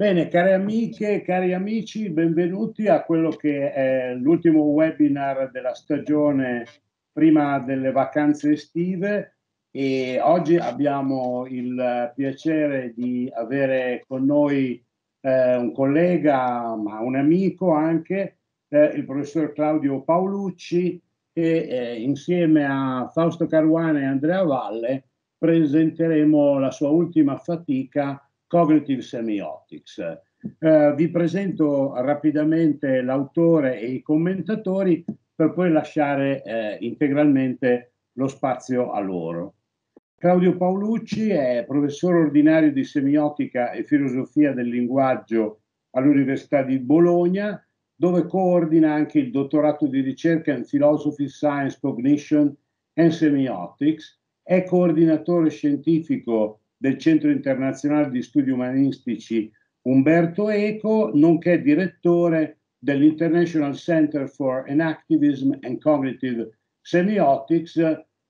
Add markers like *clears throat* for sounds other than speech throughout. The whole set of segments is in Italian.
Bene, care amiche cari amici, benvenuti a quello che è l'ultimo webinar della stagione prima delle vacanze estive e oggi abbiamo il piacere di avere con noi eh, un collega, ma un amico anche, eh, il professor Claudio Paolucci che eh, insieme a Fausto Caruana e Andrea Valle presenteremo la sua ultima fatica Cognitive Semiotics. Eh, vi presento rapidamente l'autore e i commentatori per poi lasciare eh, integralmente lo spazio a loro. Claudio Paolucci è professore ordinario di semiotica e filosofia del linguaggio all'Università di Bologna, dove coordina anche il dottorato di ricerca in Philosophy, Science, Cognition and Semiotics, è coordinatore scientifico del Centro Internazionale di Studi Umanistici Umberto Eco, nonché direttore dell'International Center for Enactivism and Cognitive Semiotics,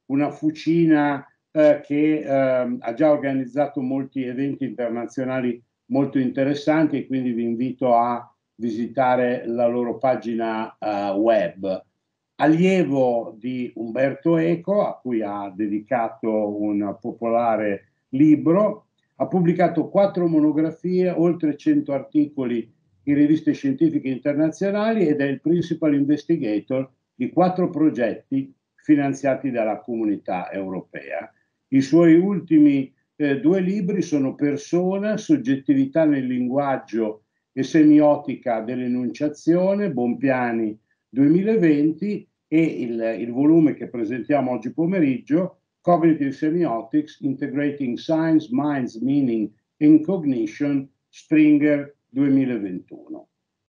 una fucina eh, che eh, ha già organizzato molti eventi internazionali molto interessanti e quindi vi invito a visitare la loro pagina eh, web. Allievo di Umberto Eco, a cui ha dedicato un popolare libro, ha pubblicato quattro monografie, oltre 100 articoli in riviste scientifiche internazionali ed è il principal investigator di quattro progetti finanziati dalla comunità europea. I suoi ultimi eh, due libri sono Persona, soggettività nel linguaggio e semiotica dell'enunciazione, Bompiani 2020 e il, il volume che presentiamo oggi pomeriggio, Cognitive Semiotics, Integrating Science, Minds, Meaning and Cognition, Springer 2021.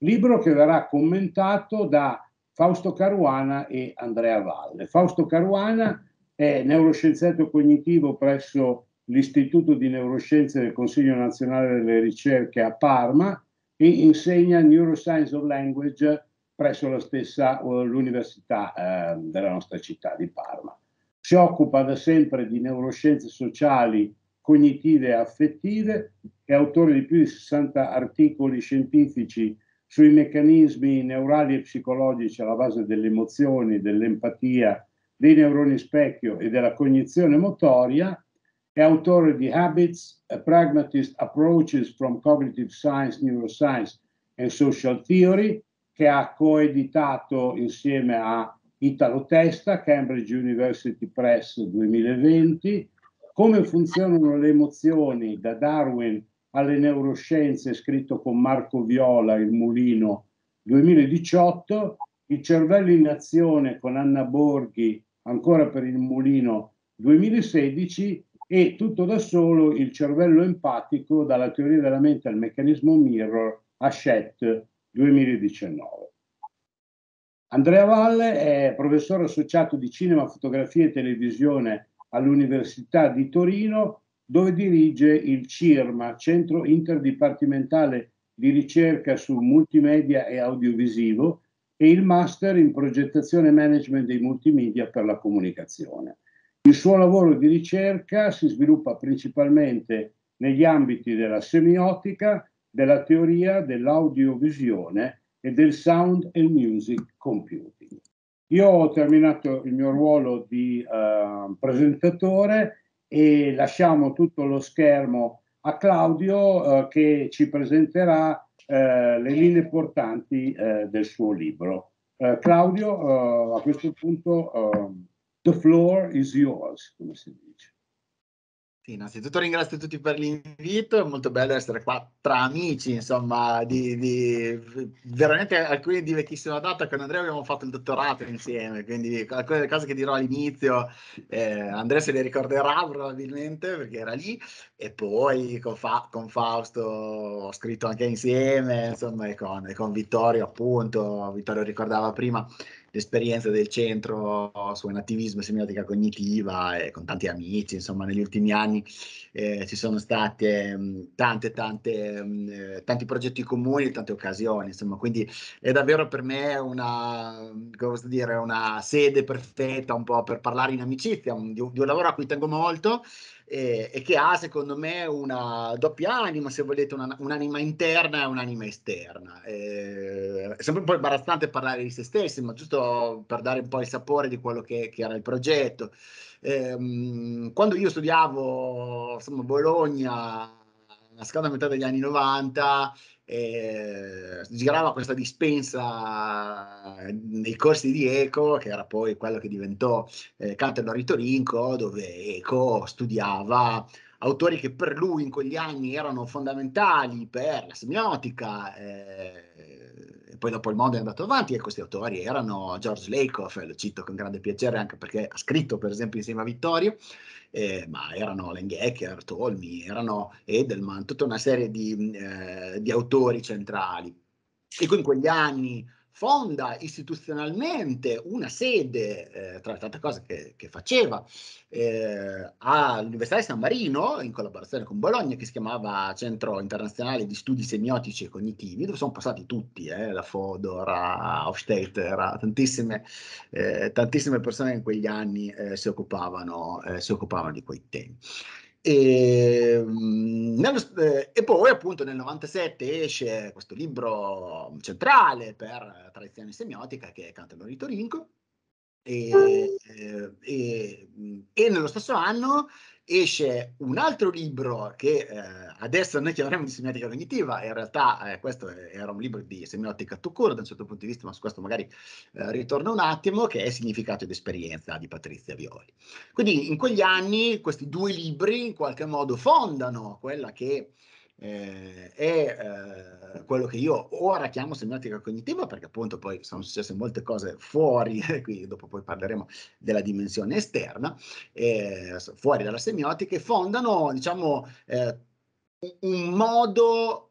Libro che verrà commentato da Fausto Caruana e Andrea Valle. Fausto Caruana è neuroscienziato cognitivo presso l'Istituto di Neuroscienze del Consiglio Nazionale delle Ricerche a Parma e insegna Neuroscience of Language presso la stessa eh, l'università eh, della nostra città di Parma si occupa da sempre di neuroscienze sociali, cognitive e affettive, è autore di più di 60 articoli scientifici sui meccanismi neurali e psicologici alla base delle emozioni, dell'empatia, dei neuroni specchio e della cognizione motoria, è autore di Habits, a Pragmatist Approaches from Cognitive Science, Neuroscience and Social Theory, che ha coeditato insieme a Italo Testa, Cambridge University Press 2020, Come funzionano le emozioni da Darwin alle neuroscienze, scritto con Marco Viola, Il Mulino 2018, Il cervello in azione con Anna Borghi, ancora per Il Mulino 2016 e tutto da solo Il cervello empatico dalla teoria della mente al meccanismo mirror a Shet 2019. Andrea Valle è professore associato di cinema, fotografia e televisione all'Università di Torino, dove dirige il CIRMA, Centro Interdipartimentale di Ricerca su Multimedia e Audiovisivo, e il Master in Progettazione e Management dei Multimedia per la Comunicazione. Il suo lavoro di ricerca si sviluppa principalmente negli ambiti della semiotica, della teoria, dell'audiovisione e del Sound and Music Computing. Io ho terminato il mio ruolo di eh, presentatore e lasciamo tutto lo schermo a Claudio eh, che ci presenterà eh, le linee portanti eh, del suo libro. Eh, Claudio, eh, a questo punto, ehm, the floor is yours, come si dice. Sì, innanzitutto ringrazio tutti per l'invito, è molto bello essere qua tra amici, insomma, di, di, veramente alcuni di vecchissima data, con Andrea abbiamo fatto il dottorato insieme, quindi alcune delle cose che dirò all'inizio, eh, Andrea se le ricorderà probabilmente perché era lì, e poi con, Fa, con Fausto ho scritto anche insieme, insomma, e con, e con Vittorio appunto, Vittorio ricordava prima, l'esperienza del centro su un attivismo semiotica cognitiva e con tanti amici, insomma negli ultimi anni eh, ci sono state mm, tante, tante, mm, eh, tanti progetti comuni, tante occasioni, insomma quindi è davvero per me una, dire, una sede perfetta un po' per parlare in amicizia, un, di, un, di un lavoro a cui tengo molto e, eh, e che ha secondo me una doppia anima, se volete una, un'anima interna e un'anima esterna. E, eh, è sempre un po' imbarazzante parlare di se stessi, ma giusto per dare un po' il sapore di quello che, che era il progetto. E, ehm, quando io studiavo insomma, Bologna, la seconda metà degli anni 90, eh, girava questa dispensa nei corsi di Eco, che era poi quello che diventò eh, Canterbury Torinco, dove Eco studiava autori che per lui in quegli anni erano fondamentali per la semiotica, eh, poi dopo il mondo è andato avanti e questi autori erano George Lakoff, lo cito con grande piacere anche perché ha scritto per esempio insieme a Vittorio, eh, ma erano Lengecker, Tolmi, erano Edelman, tutta una serie di, mm, eh, di autori centrali. E in quegli anni fonda istituzionalmente una sede, eh, tra le tante cose che, che faceva, eh, all'Università di San Marino, in collaborazione con Bologna, che si chiamava Centro Internazionale di Studi Semiotici e Cognitivi, dove sono passati tutti, eh, la Fodor, Hofstetter, tantissime, eh, tantissime persone in quegli anni eh, si occupavano, eh, si, occupavano, di quei temi. E, ehm, nello, eh, e, poi appunto nel 97 esce questo libro centrale per tradizione semiotica che è Canterbury Ritorinco e, eh, e, mm, e, nello stesso anno esce un altro libro che eh, adesso noi chiameremo di semiotica cognitiva, in realtà eh, questo era un libro di semiotica to da un certo punto di vista, ma su questo magari eh, ritorno un attimo, che è Significato ed esperienza di Patrizia Violi. Quindi in quegli anni questi due libri in qualche modo fondano quella che eh, è eh, quello che io ora chiamo semiotica cognitiva perché appunto poi sono successe molte cose fuori, *laughs* qui dopo poi parleremo della dimensione esterna, eh, fuori dalla semiotica e fondano diciamo eh, un modo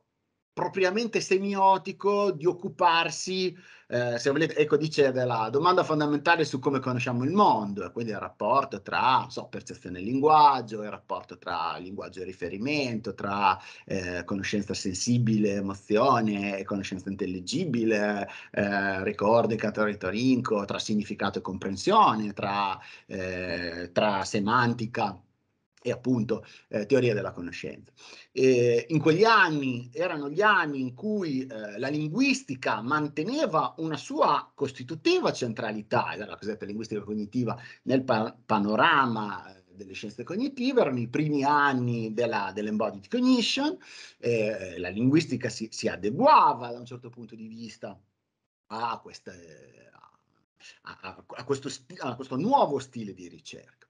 propriamente semiotico di occuparsi, eh, se volete, ecco dice della domanda fondamentale su come conosciamo il mondo, quindi il rapporto tra so, percezione e linguaggio, il rapporto tra linguaggio e riferimento, tra eh, conoscenza sensibile, emozione, e conoscenza intelligibile, eh, ricordo, catorinco, tra significato e comprensione, tra, eh, tra semantica e appunto eh, teoria della conoscenza. Eh, in quegli anni erano gli anni in cui eh, la linguistica manteneva una sua costitutiva centralità, era la cosiddetta linguistica cognitiva nel pa- panorama delle scienze cognitive, erano i primi anni della, dell'embodied cognition, eh, la linguistica si, si, adeguava da un certo punto di vista a, queste, a, a, questo a questo nuovo stile di ricerca.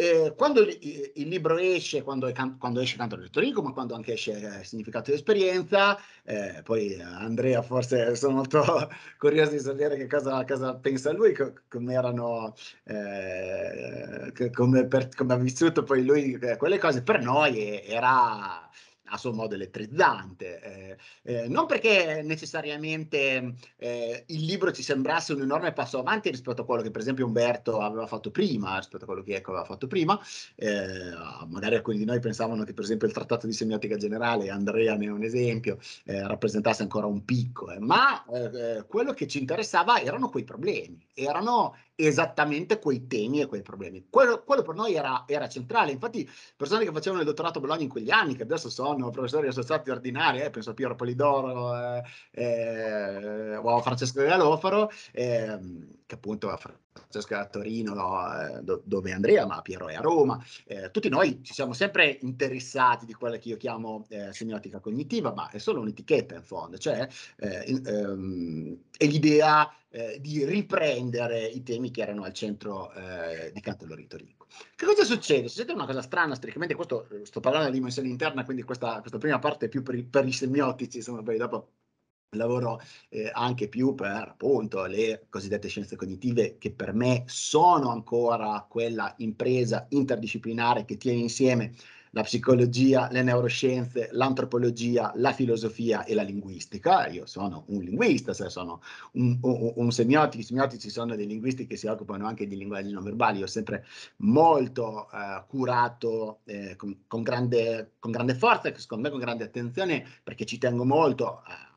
Eh, quando il, libro esce, quando, quando esce Canto del Torinco, ma quando anche esce eh, Significato di Esperienza, eh, poi Andrea forse sono molto *laughs* curioso di sapere che cosa, cosa pensa lui, co- come erano, eh, come, come, ha vissuto poi lui eh, quelle cose, per noi era a suo modo elettrizzante, eh, eh, non perché necessariamente mm, eh, il libro ci sembrasse un enorme passo avanti rispetto a quello che per esempio Umberto aveva fatto prima, rispetto a quello che Eco aveva fatto prima, eh, magari alcuni di noi pensavano che per esempio il trattato di semiotica generale, Andrea ne è un esempio, eh, rappresentasse ancora un picco, eh, ma quello che ci interessava erano quei problemi, erano esattamente quei temi e quei problemi. Quello, quello per noi era, era centrale, infatti persone che facevano il dottorato a Bologna in quegli anni, che adesso sono nonno, professori associati ordinari, eh, penso a Piero Polidoro eh, eh o a Francesco Galofaro, ehm, che appunto a Francesca a Torino, no, eh, do, dove Andrea, ma Piero è a Roma. Eh, tutti noi ci siamo sempre interessati di quella che io chiamo semiotica cognitiva, ma è solo un'etichetta in fondo, cioè in, ehm, è l'idea di riprendere i temi che erano al centro di Cantelori Torino. Che cosa succede? Succede una cosa strana, strictamente questo, eh, sto parlando della dimensione interna, quindi questa, questa prima parte è più per, per i semiotici, insomma, poi dopo lavoro eh, anche più per appunto le cosiddette scienze cognitive che per me sono ancora quella impresa interdisciplinare che tiene insieme la psicologia, le neuroscienze, l'antropologia, la filosofia e la linguistica. Io sono un linguista, cioè sono un, un, un semiotico, i semiotici sono dei linguisti che si occupano anche di linguaggi non verbali. Io ho sempre molto eh, curato eh, con, con, grande, con, grande, forza, secondo me con grande attenzione, perché ci tengo molto a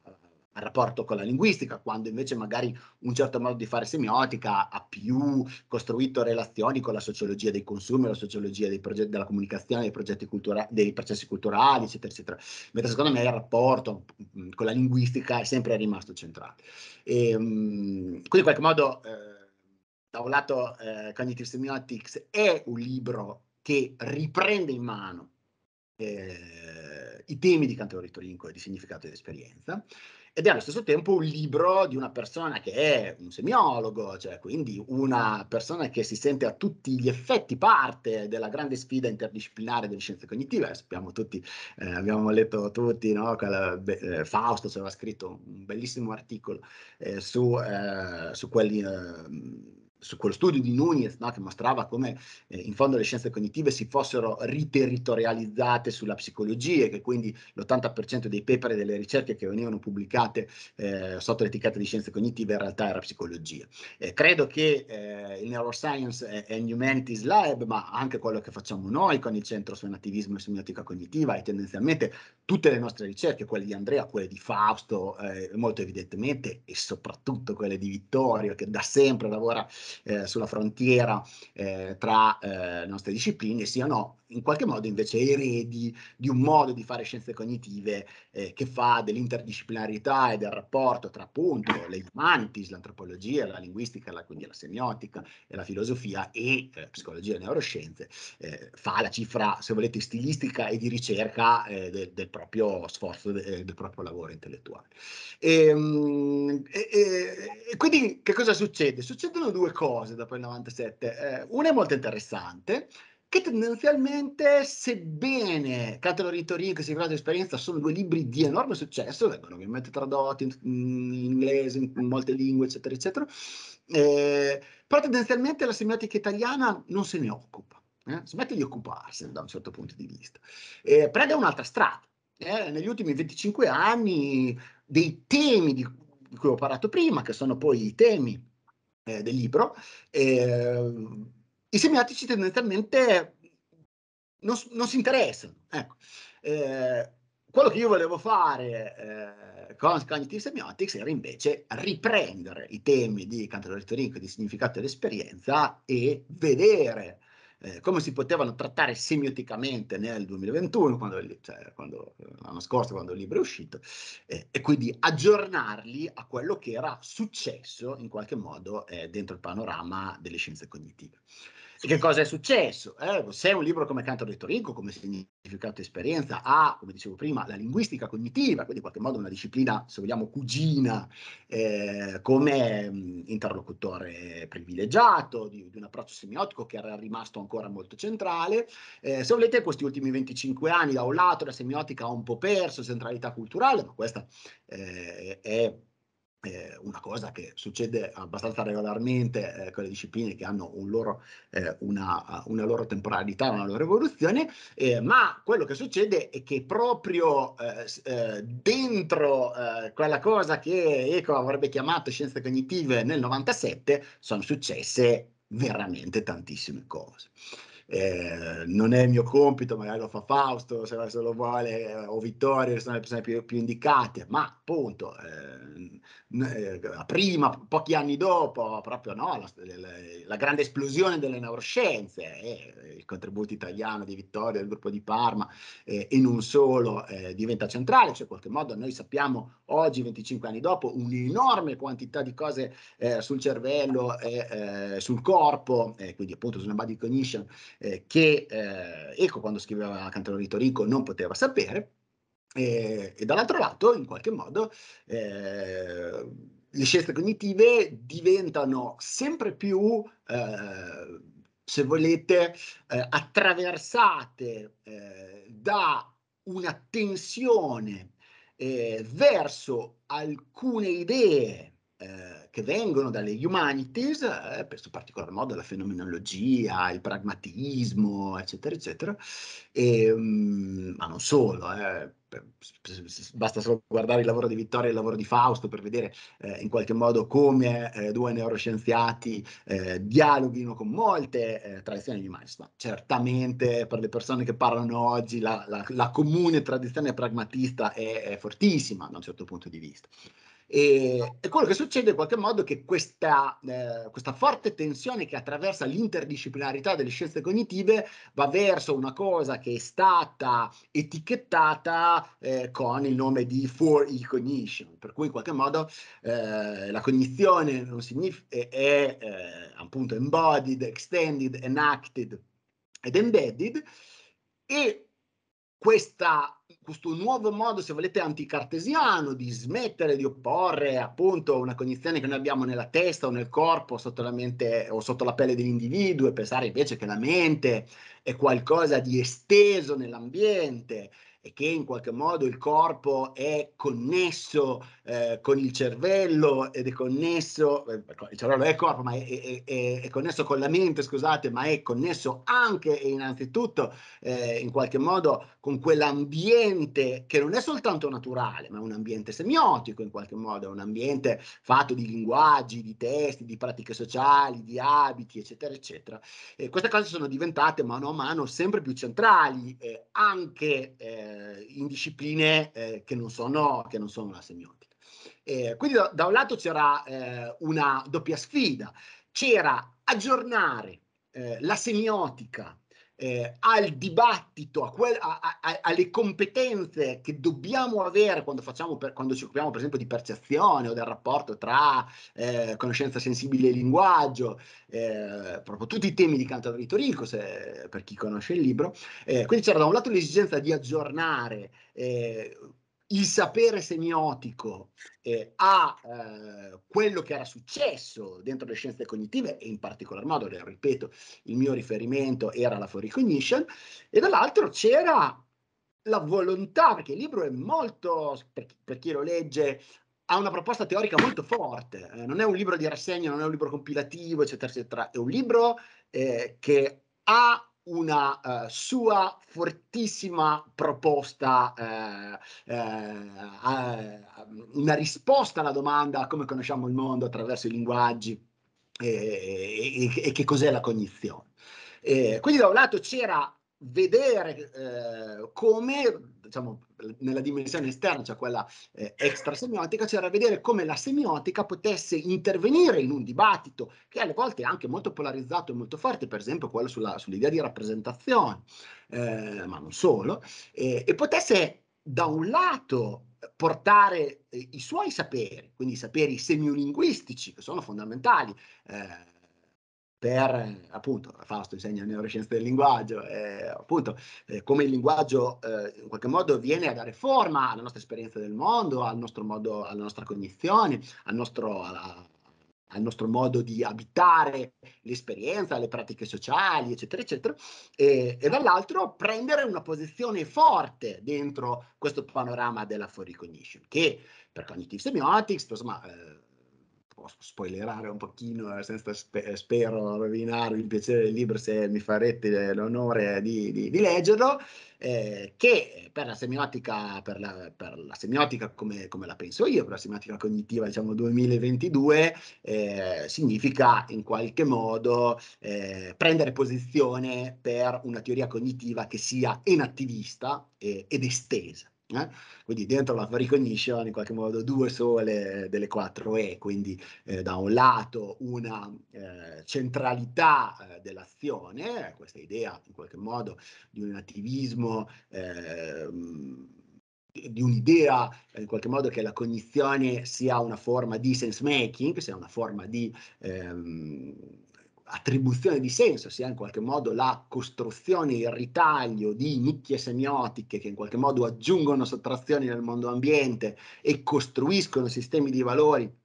al rapporto con la linguistica, quando invece magari un certo modo di fare semiotica ha più costruito relazioni con la sociologia dei consumi, la sociologia progetti, della comunicazione, dei, progetti cultura, dei processi culturali, eccetera, eccetera. Mentre secondo me il rapporto mm, con la linguistica è sempre rimasto centrale. E, ehm, quindi in qualche modo, eh, da un lato, eh, Cognitive Semiotics è un libro che riprende in mano eh, i temi di Cantore Ritorinco e di significato di esperienza, ed è allo stesso tempo un libro di una persona che è un semiologo, cioè quindi una ah. persona che si sente a tutti gli effetti parte della grande sfida interdisciplinare delle scienze cognitive. Sappiamo tutti, eh, abbiamo letto tutti, no? Quella, eh, Fausto aveva scritto un bellissimo articolo eh, su, eh, su quelli ehm, su quello studio di Nunez no, che mostrava come eh, in fondo le scienze cognitive si fossero riterritorializzate sulla psicologia e che quindi l'80% dei paper e delle ricerche che venivano pubblicate eh, sotto l'etichetta di scienze cognitive in realtà era psicologia. Eh, credo che eh, il Neuroscience and Humanities Lab, ma anche quello che facciamo noi con il Centro su Attivismo e Semiotica Cognitiva e tendenzialmente tutte le nostre ricerche, quelle di Andrea, quelle di Fausto eh, molto evidentemente e soprattutto quelle di Vittorio che da sempre lavora eh, sulla frontiera eh, tra eh, le nostre discipline siano in qualche modo invece eredi di un modo di fare scienze cognitive eh, che fa dell'interdisciplinarità e del rapporto tra appunto le humanties, l'antropologia, la linguistica, la, quindi la semiotica e la filosofia e eh, psicologia e neuroscienze, eh, fa la cifra, se volete, stilistica e di ricerca eh, del, del, proprio sforzo, de, eh, del proprio lavoro intellettuale. Ehm, e, e, e, quindi che cosa succede? Succedono due cose dopo il 97. Eh, una è molto interessante, che tendenzialmente, sebbene Cataloghi Torino e di Esperienza sono due libri di enorme successo, vengono ovviamente tradotti in, in inglese, in, in, molte lingue, eccetera, eccetera, eh, però tendenzialmente la semiotica italiana non se ne occupa, eh? smette di occuparsene da un certo punto di vista. Eh, prende un'altra strada. Eh, negli ultimi 25 anni dei temi di, di cui ho parlato prima, che sono poi i temi eh, del libro, eh, i semiotici tendenzialmente non, non si interessano. Ecco. Eh, quello che io volevo fare eh, con Cognitive Semiotics era invece riprendere i temi di Cantor di significato dell'esperienza e vedere eh, come si potevano trattare semioticamente nel 2021, quando, cioè, quando, eh, l'anno scorso, quando il libro è uscito, eh, e quindi aggiornarli a quello che era successo in qualche modo eh, dentro il panorama delle scienze cognitive che cosa è successo? Eh, se un libro come Cantor di come significato esperienza, ha, come dicevo prima, la linguistica cognitiva, quindi in qualche modo una disciplina, se vogliamo, cugina, eh, come mh, interlocutore privilegiato, di, di, un approccio semiotico che era rimasto ancora molto centrale, eh, se volete questi ultimi 25 anni da un lato la semiotica ha un po' perso centralità culturale, ma questa eh, è eh, una cosa che succede abbastanza regolarmente eh, con le discipline che hanno un loro, eh, una, una, loro temporalità, una loro evoluzione, eh, ma quello che succede è che proprio eh, eh, dentro quella cosa che Eco avrebbe chiamato scienze cognitive nel 97 sono successe veramente tantissime cose. Eh, non è il mio compito, magari lo fa Fausto se, lo vuole, o Vittorio, sono le persone più, più indicate, ma appunto eh, eh, prima, pochi anni dopo, proprio no, la, la, la, grande esplosione delle neuroscienze, eh, il contributo italiano di Vittorio, del gruppo di Parma eh, e non solo eh, diventa centrale, cioè in qualche modo noi sappiamo oggi, 25 anni dopo, un'enorme quantità di cose eh, sul cervello e eh, sul corpo, quindi appunto sulla body cognition, che Ecco quando scriveva di Rico non poteva sapere. E, e dall'altro lato, in qualche modo, eh, le scienze cognitive diventano sempre più, eh, se volete, eh, attraversate eh, da una tensione eh, verso alcune idee eh, che vengono dalle humanities, eh, penso in particolar modo alla fenomenologia, il pragmatismo, eccetera, eccetera, e, ehm, ma non solo, eh, basta solo guardare il lavoro di Vittorio e il lavoro di Fausto per vedere eh, in qualche modo come eh, due neuroscienziati eh, dialoghino con molte eh, tradizioni di umanità. Certamente per le persone che parlano oggi la, la, la comune tradizione pragmatista è, è fortissima da un certo punto di vista. E, e, quello che succede in qualche modo è che questa, eh, questa, forte tensione che attraversa l'interdisciplinarità delle scienze cognitive va verso una cosa che è stata etichettata eh, con il nome di for e-cognition, per cui in qualche modo eh, la cognizione signif- è, eh, appunto embodied, extended, enacted ed embedded e questa questo nuovo modo, se volete, anticartesiano di smettere di opporre appunto una cognizione che noi abbiamo nella testa o nel corpo sotto la mente o sotto la pelle dell'individuo e pensare invece che la mente è qualcosa di esteso nell'ambiente e che in qualche modo il corpo è connesso eh, con il cervello ed è connesso, eh, ecco, il cervello è corpo, ma è, è, è, connesso con la mente, scusate, ma è connesso anche e innanzitutto eh, in qualche modo con quell'ambiente che non è soltanto naturale, ma è un ambiente semiotico in qualche modo, è un ambiente fatto di linguaggi, di testi, di pratiche sociali, di abiti, eccetera, eccetera. E queste cose sono diventate mano a mano sempre più centrali eh, anche eh, eh, in discipline eh, che, non sono, che non sono la semiotica. Eh, quindi da, da, un lato c'era eh, una doppia sfida, c'era aggiornare eh, la semiotica eh, al dibattito, a que- a, a, alle competenze che dobbiamo avere quando, per, quando, ci occupiamo per esempio di percezione o del rapporto tra eh, conoscenza sensibile e linguaggio, eh, proprio tutti i temi di Canto Vitorico, se, per chi conosce il libro. Eh, quindi c'era da un lato l'esigenza di aggiornare eh, il sapere semiotico eh, a eh, quello che era successo dentro le scienze cognitive e in particolar modo, le ripeto, il mio riferimento era la for recognition e dall'altro c'era la volontà, perché il libro è molto, per, per chi lo legge, ha una proposta teorica molto forte, eh, non è un libro di rassegna, non è un libro compilativo, eccetera, eccetera, è un libro eh, che ha una uh, sua fortissima proposta, uh, uh, una risposta alla domanda come conosciamo il mondo attraverso i linguaggi e, e, e che cos'è la cognizione. Eh, quindi da un lato c'era vedere come diciamo, nella dimensione esterna, cioè quella eh, extrasemiotica, c'era cioè vedere come la semiotica potesse intervenire in un dibattito che alle volte è anche molto polarizzato e molto forte, per esempio quello sulla, sull'idea di rappresentazione, eh, ma non solo, eh, e potesse da un lato portare eh, i suoi saperi, quindi i saperi semiolinguistici che sono fondamentali eh, per appunto Fausto insegna neuroscienze del linguaggio, eh, appunto eh, come il linguaggio eh, in qualche modo viene a dare forma alla nostra esperienza del mondo, al nostro modo, alla nostra cognizione, al nostro, alla, al nostro modo di abitare l'esperienza, le pratiche sociali, eccetera, eccetera, e, e dall'altro prendere una posizione forte dentro questo panorama della foreign cognition, che per cognitive semiotics, insomma, eh, spoilerare un pochino eh, senza spe- eh, spero rovinarvi il piacere del libro se mi farete l'onore di, di, di leggerlo eh, che per la semiotica per la, per la semiotica come, come, la penso io per la semiotica cognitiva diciamo 2022 eh, significa in qualche modo eh, prendere posizione per una teoria cognitiva che sia inattivista ed estesa eh? Quindi dentro la recognition in qualche modo due sole delle quattro E, quindi eh, da un lato una eh, centralità eh, dell'azione, questa idea in qualche modo di un attivismo ehm, di un'idea in qualche modo che la cognizione sia una forma di sense making, sia una forma di ehm, attribuzione di senso sia in qualche modo la costruzione, il ritaglio di nicchie semiotiche che in qualche modo aggiungono sottrazioni nel mondo ambiente e costruiscono sistemi di valori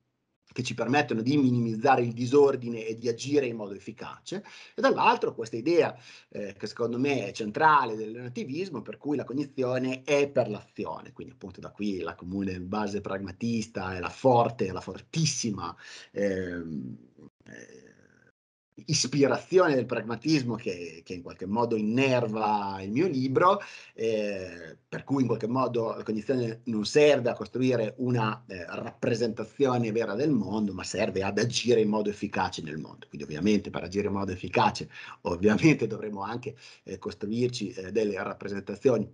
che ci permettono di minimizzare il disordine e di agire in modo efficace, e dall'altro questa idea eh, che secondo me è centrale del relativismo, per cui la cognizione è per l'azione, quindi appunto da qui la comune base pragmatista e la forte, la fortissima ehm, eh, ispirazione del pragmatismo che, che, in qualche modo innerva il mio libro, eh, per cui in qualche modo la cognizione non serve a costruire una eh, rappresentazione vera del mondo, ma serve ad agire in modo efficace nel mondo. Quindi ovviamente per agire in modo efficace, ovviamente dovremo anche eh, costruirci eh, delle rappresentazioni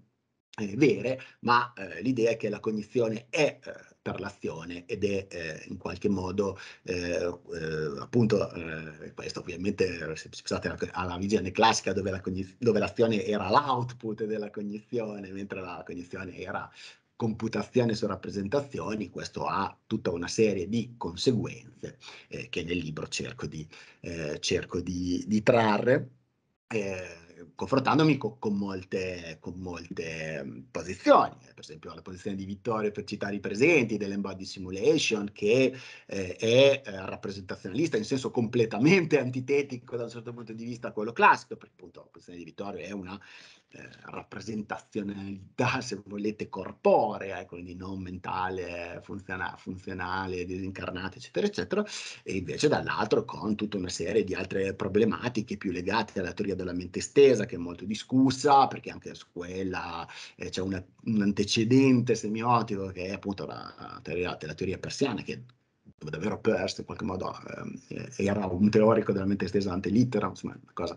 eh, vere, ma eh, l'idea è che la cognizione è per l'azione ed è eh, in qualche modo eh, eh appunto eh, questo ovviamente eh, se pensate alla, alla visione classica dove, la l'azione era l'output della cognizione mentre la cognizione era computazione su rappresentazioni, questo ha tutta una serie di conseguenze eh, che nel libro cerco di, eh, cerco di, di trarre. Eh, confrontandomi co- con, molte, con, molte, mm, posizioni, eh, per esempio la posizione di Vittorio per citare i presenti dell'Embody Simulation che eh, è eh, rappresentazionalista in senso completamente *laughs* antitetico da un certo punto di vista a quello classico, perché appunto la posizione di Vittorio è una eh, rappresentazionalità, se volete, corporea, eh, quindi non mentale, funziona, funzionale, disincarnata, eccetera, eccetera, e invece dall'altro con tutta una serie di altre problematiche più legate alla teoria della mente estesa, che è molto discussa, perché anche su quella eh, c'è una, un antecedente semiotico che è appunto la, la, teoria, la teoria persiana, che davvero Peirce in qualche modo ehm, eh, era un teorico della mente estesa ante littera, insomma una cosa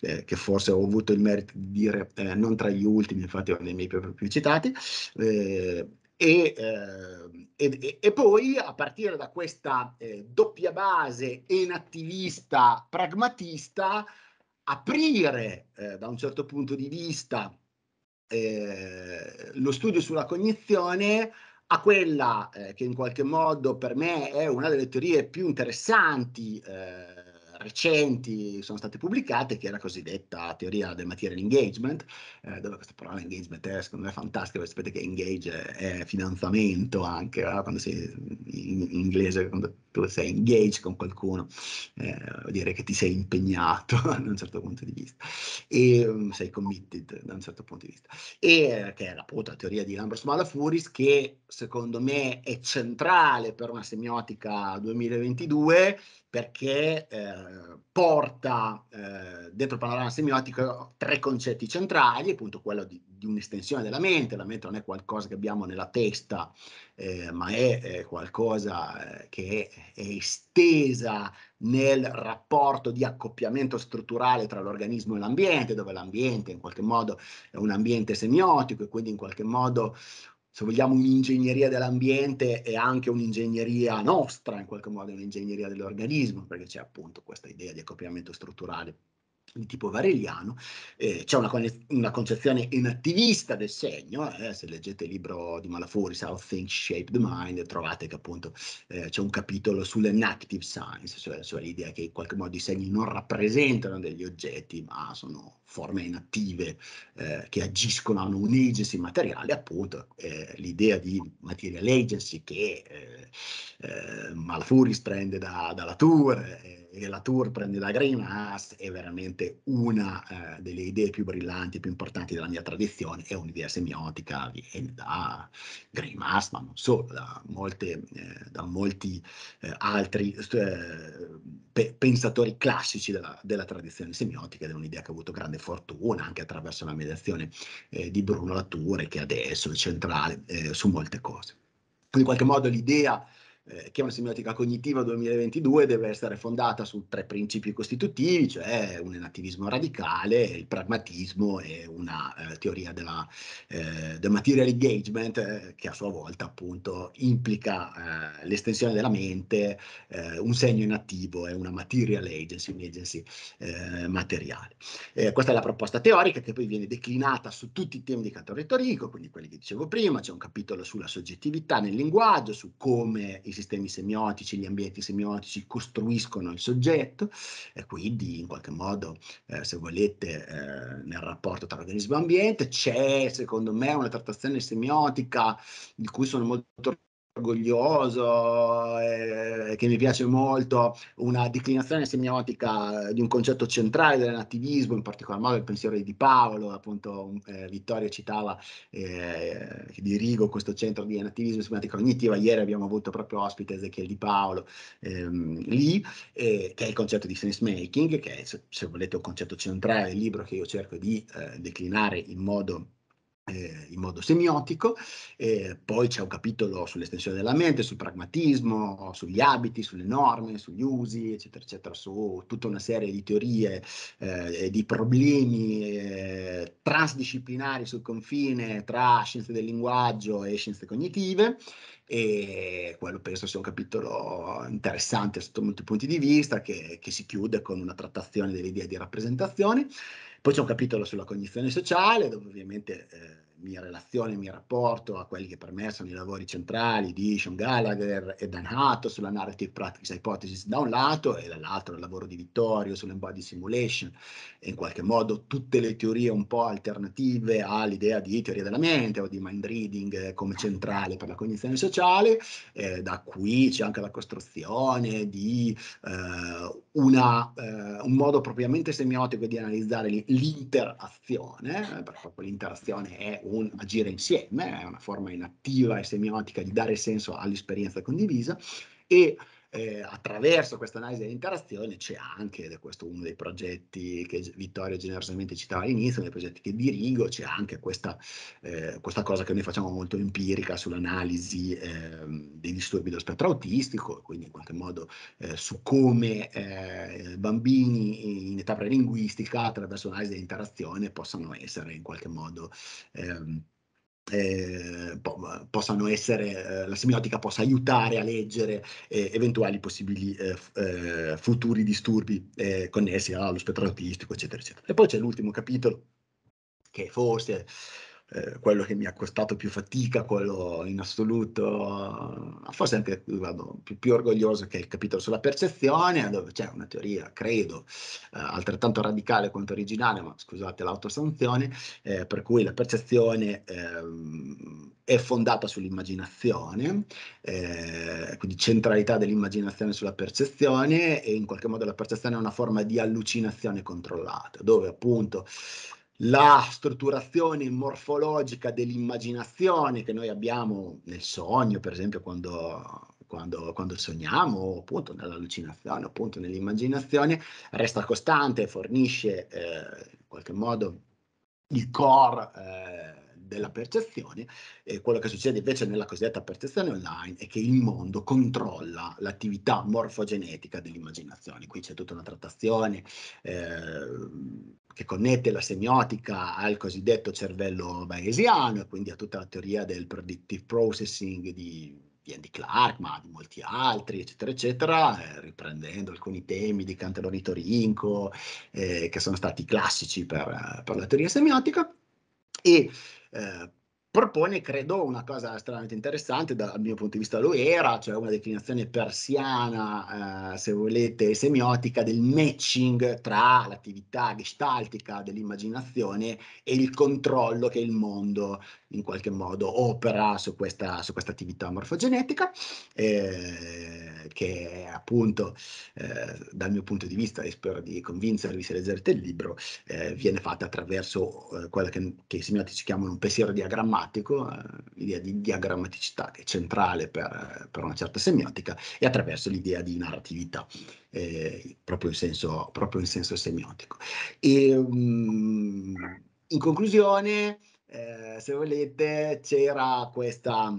eh, che forse ho avuto il merito di dire eh, non tra gli ultimi, infatti uno dei miei più, più citati, eh, e, eh, e, e, poi a partire da questa eh, doppia base inattivista pragmatista aprire da un certo punto di vista lo studio sulla cognizione a quella eh, che in qualche modo per me è una delle teorie più interessanti eh, recenti sono state pubblicate, che è la cosiddetta teoria del material engagement, eh, dove questa parola engagement è secondo me fantastica, perché sapete che engage è, finanziamento anche, eh, quando sei in, inglese, quando tu sei engage con qualcuno, eh, vuol dire che ti sei impegnato *laughs* da un certo punto di vista, e um, sei committed da un certo punto di vista, e eh, che è la teoria di Lambros Malafuris, che secondo me è centrale per una semiotica 2022, perché eh, porta eh, dentro il panorama semiotico tre concetti centrali, appunto quello di, di un'estensione della mente, la mente non è qualcosa che abbiamo nella testa, eh, ma è, è qualcosa eh, che è, è estesa nel rapporto di accoppiamento strutturale tra l'organismo e l'ambiente, dove l'ambiente in qualche modo è un ambiente semiotico e quindi in qualche modo se vogliamo, un'ingegneria dell'ambiente è anche un'ingegneria nostra, in qualche modo un'ingegneria dell'organismo, perché c'è appunto questa idea di accoppiamento strutturale di tipo vareliano, eh, c'è una, una, concezione inattivista del segno, eh, se leggete il libro di Malafori, South Think Shape the Mind, trovate che appunto eh, c'è un capitolo sulle inactive signs, cioè, cioè l'idea che in qualche modo i segni non rappresentano degli oggetti, ma sono forme inattive eh, che agiscono, hanno un'agency materiale, appunto eh, l'idea di material agency che eh, Malafori prende da, da Latour, e la tour prende da Grey è veramente una eh, delle idee più brillanti, e più importanti della mia tradizione, è un'idea semiotica, viene da Grey ma non solo, da, molte, eh, da molti eh, altri eh, pe- pensatori classici della, della, tradizione semiotica ed è un'idea che ha avuto grande fortuna anche attraverso la mediazione eh, di Bruno Latour che adesso è centrale eh, su molte cose. In qualche modo l'idea eh, che una semiotica cognitiva 2022 deve essere fondata su tre principi costitutivi, cioè un enattivismo radicale, il pragmatismo e una eh, teoria della, eh, del material engagement eh, che a sua volta appunto implica eh, l'estensione della mente, eh, un segno inattivo e una material agency, un'agency materiale. questa è la proposta teorica che poi viene declinata su tutti i temi di Cato Retorico, quindi quelli che dicevo prima, c'è un capitolo sulla soggettività nel linguaggio, su come il sistemi semiotici, gli ambienti semiotici costruiscono il soggetto e quindi in qualche modo, eh, se volete, eh, nel rapporto tra organismo e ambiente c'è, secondo me, una trattazione semiotica di cui sono molto orgoglioso, eh, che mi piace molto, una declinazione semiotica di un concetto centrale del nativismo, in particolar modo il pensiero di Paolo, appunto eh, Vittorio citava eh, che dirigo questo centro di nativismo e semiotica cognitiva, ieri abbiamo avuto proprio ospite Ezechiel di Paolo ehm, lì, eh, che è il concetto di sense making, che è se, volete un concetto centrale del libro che io cerco di eh, declinare in modo eh, in modo semiotico, eh, poi c'è un capitolo sull'estensione della mente, sul pragmatismo, sugli abiti, sulle norme, sugli usi, eccetera, eccetera, su tutta una serie di teorie eh, e di problemi eh, transdisciplinari sul confine tra scienze del linguaggio e scienze cognitive e quello penso sia un capitolo interessante sotto molti punti di vista che, che si chiude con una trattazione dell'idea di rappresentazione. Poi c'è un capitolo sulla cognizione sociale, dove ovviamente eh, mia relazione, il mio rapporto a quelli che per me sono i lavori centrali di Sean Gallagher e Dan Hatto sulla Narrative Practice Hypothesis da un lato e dall'altro il lavoro di Vittorio sull'Embody Simulation e in qualche modo tutte le teorie un po' alternative all'idea di teoria della mente o di mind reading eh, come centrale per la cognizione sociale, eh, da qui c'è anche la costruzione di eh, una, eh, un modo propriamente semiotico di analizzare l'interazione, eh, perché l'interazione è un agire insieme, è una forma inattiva e semiotica di dare senso all'esperienza condivisa e eh, attraverso questa analisi dell'interazione c'è anche, ed è questo uno dei progetti che Vittorio generosamente citava all'inizio, uno dei progetti che dirigo, c'è anche questa, eh, questa cosa che noi facciamo molto empirica sull'analisi eh, dei disturbi dello spettro autistico, quindi in qualche modo eh, su come eh, bambini in età prelinguistica attraverso l'analisi dell'interazione possano essere in qualche modo... Ehm, eh, possano essere, eh, la semiotica possa aiutare a leggere eh, eventuali possibili eh, eh, futuri disturbi eh, connessi allo spettro autistico, eccetera, eccetera. E poi c'è l'ultimo capitolo che forse eh, quello che mi ha costato più fatica, quello in assoluto, forse anche vado, più, più, orgoglioso che è il capitolo sulla percezione, dove c'è una teoria, credo, eh, altrettanto radicale quanto originale, ma scusate l'autosanzione, eh, per cui la percezione ehm, è fondata sull'immaginazione, eh, quindi centralità dell'immaginazione sulla percezione e in qualche modo la percezione è una forma di allucinazione controllata, dove appunto la strutturazione morfologica dell'immaginazione che noi abbiamo nel sogno, per esempio quando, quando, quando sogniamo, appunto nell'allucinazione, appunto nell'immaginazione, resta costante, fornisce eh, in qualche modo il core eh, della percezione e quello che succede invece nella cosiddetta percezione online è che il mondo controlla l'attività morfogenetica dell'immaginazione. Qui c'è tutta una trattazione eh, che connette la semiotica al cosiddetto cervello bayesiano e quindi a tutta la teoria del predictive processing di di Clark, ma di molti altri, eccetera, eccetera, eh, riprendendo alcuni temi di Cantelori Torinco, eh, che sono stati classici per, per, la teoria semiotica, e eh, propone, credo, una cosa estremamente interessante, dal mio punto di vista lo era, cioè una definizione persiana, eh, se volete, semiotica del matching tra l'attività gestaltica dell'immaginazione e il controllo che il mondo in qualche modo opera su questa, su questa attività morfogenetica, eh, che appunto eh, dal mio punto di vista, e spero di convincervi se leggerete il libro, eh, viene fatta attraverso eh, quello che, che, i semiotici chiamano un pensiero diagrammatico, eh, l'idea di diagrammaticità che è centrale per, per, una certa semiotica, e attraverso l'idea di narratività, eh, proprio in, senso, proprio, in senso, semiotico. E, um, in conclusione, eh, se volete, c'era questa...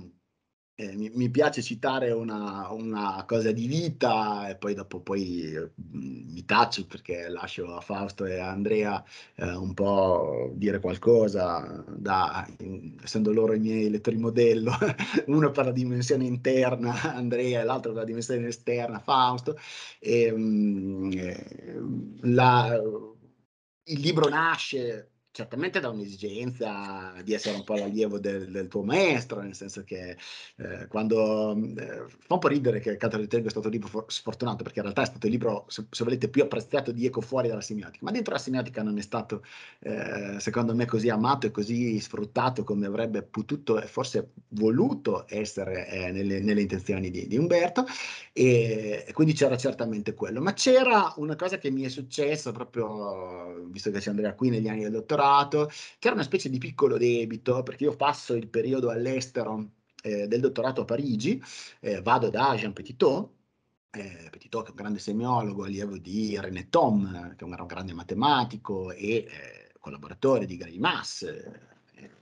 Eh, mi, piace citare una, una, cosa di vita e poi dopo poi mm, mi taccio perché lascio a Fausto e a Andrea eh, un po' dire qualcosa, da, in, essendo loro i miei lettori modello, *laughs* uno per la dimensione interna Andrea e l'altro per la dimensione esterna Fausto. E, mh, mm, eh, la, il libro nasce certamente da un'esigenza di essere un po' l'allievo del, del tuo maestro, nel senso che eh, quando mm, eh, fa un po' ridere che Cantor di Tengo è stato un libro for- sfortunato, perché in realtà è stato il libro, se, se, volete, più apprezzato di Eco fuori dalla semiotica, ma dentro la semiotica non è stato, eh, secondo me, così amato e così sfruttato come avrebbe potuto e forse voluto essere eh, nelle, nelle, intenzioni di, di Umberto, e, e quindi c'era certamente quello. Ma c'era una cosa che mi è successa proprio, visto che c'è Andrea qui negli anni del dottorato, dottorato, che era una specie di piccolo debito, perché io passo il periodo all'estero eh, del dottorato a Parigi, eh, vado da Jean Petitot, eh, Petitot che è un grande semiologo, allievo di René Thom, che era un grande matematico e eh, collaboratore di Greimas, eh,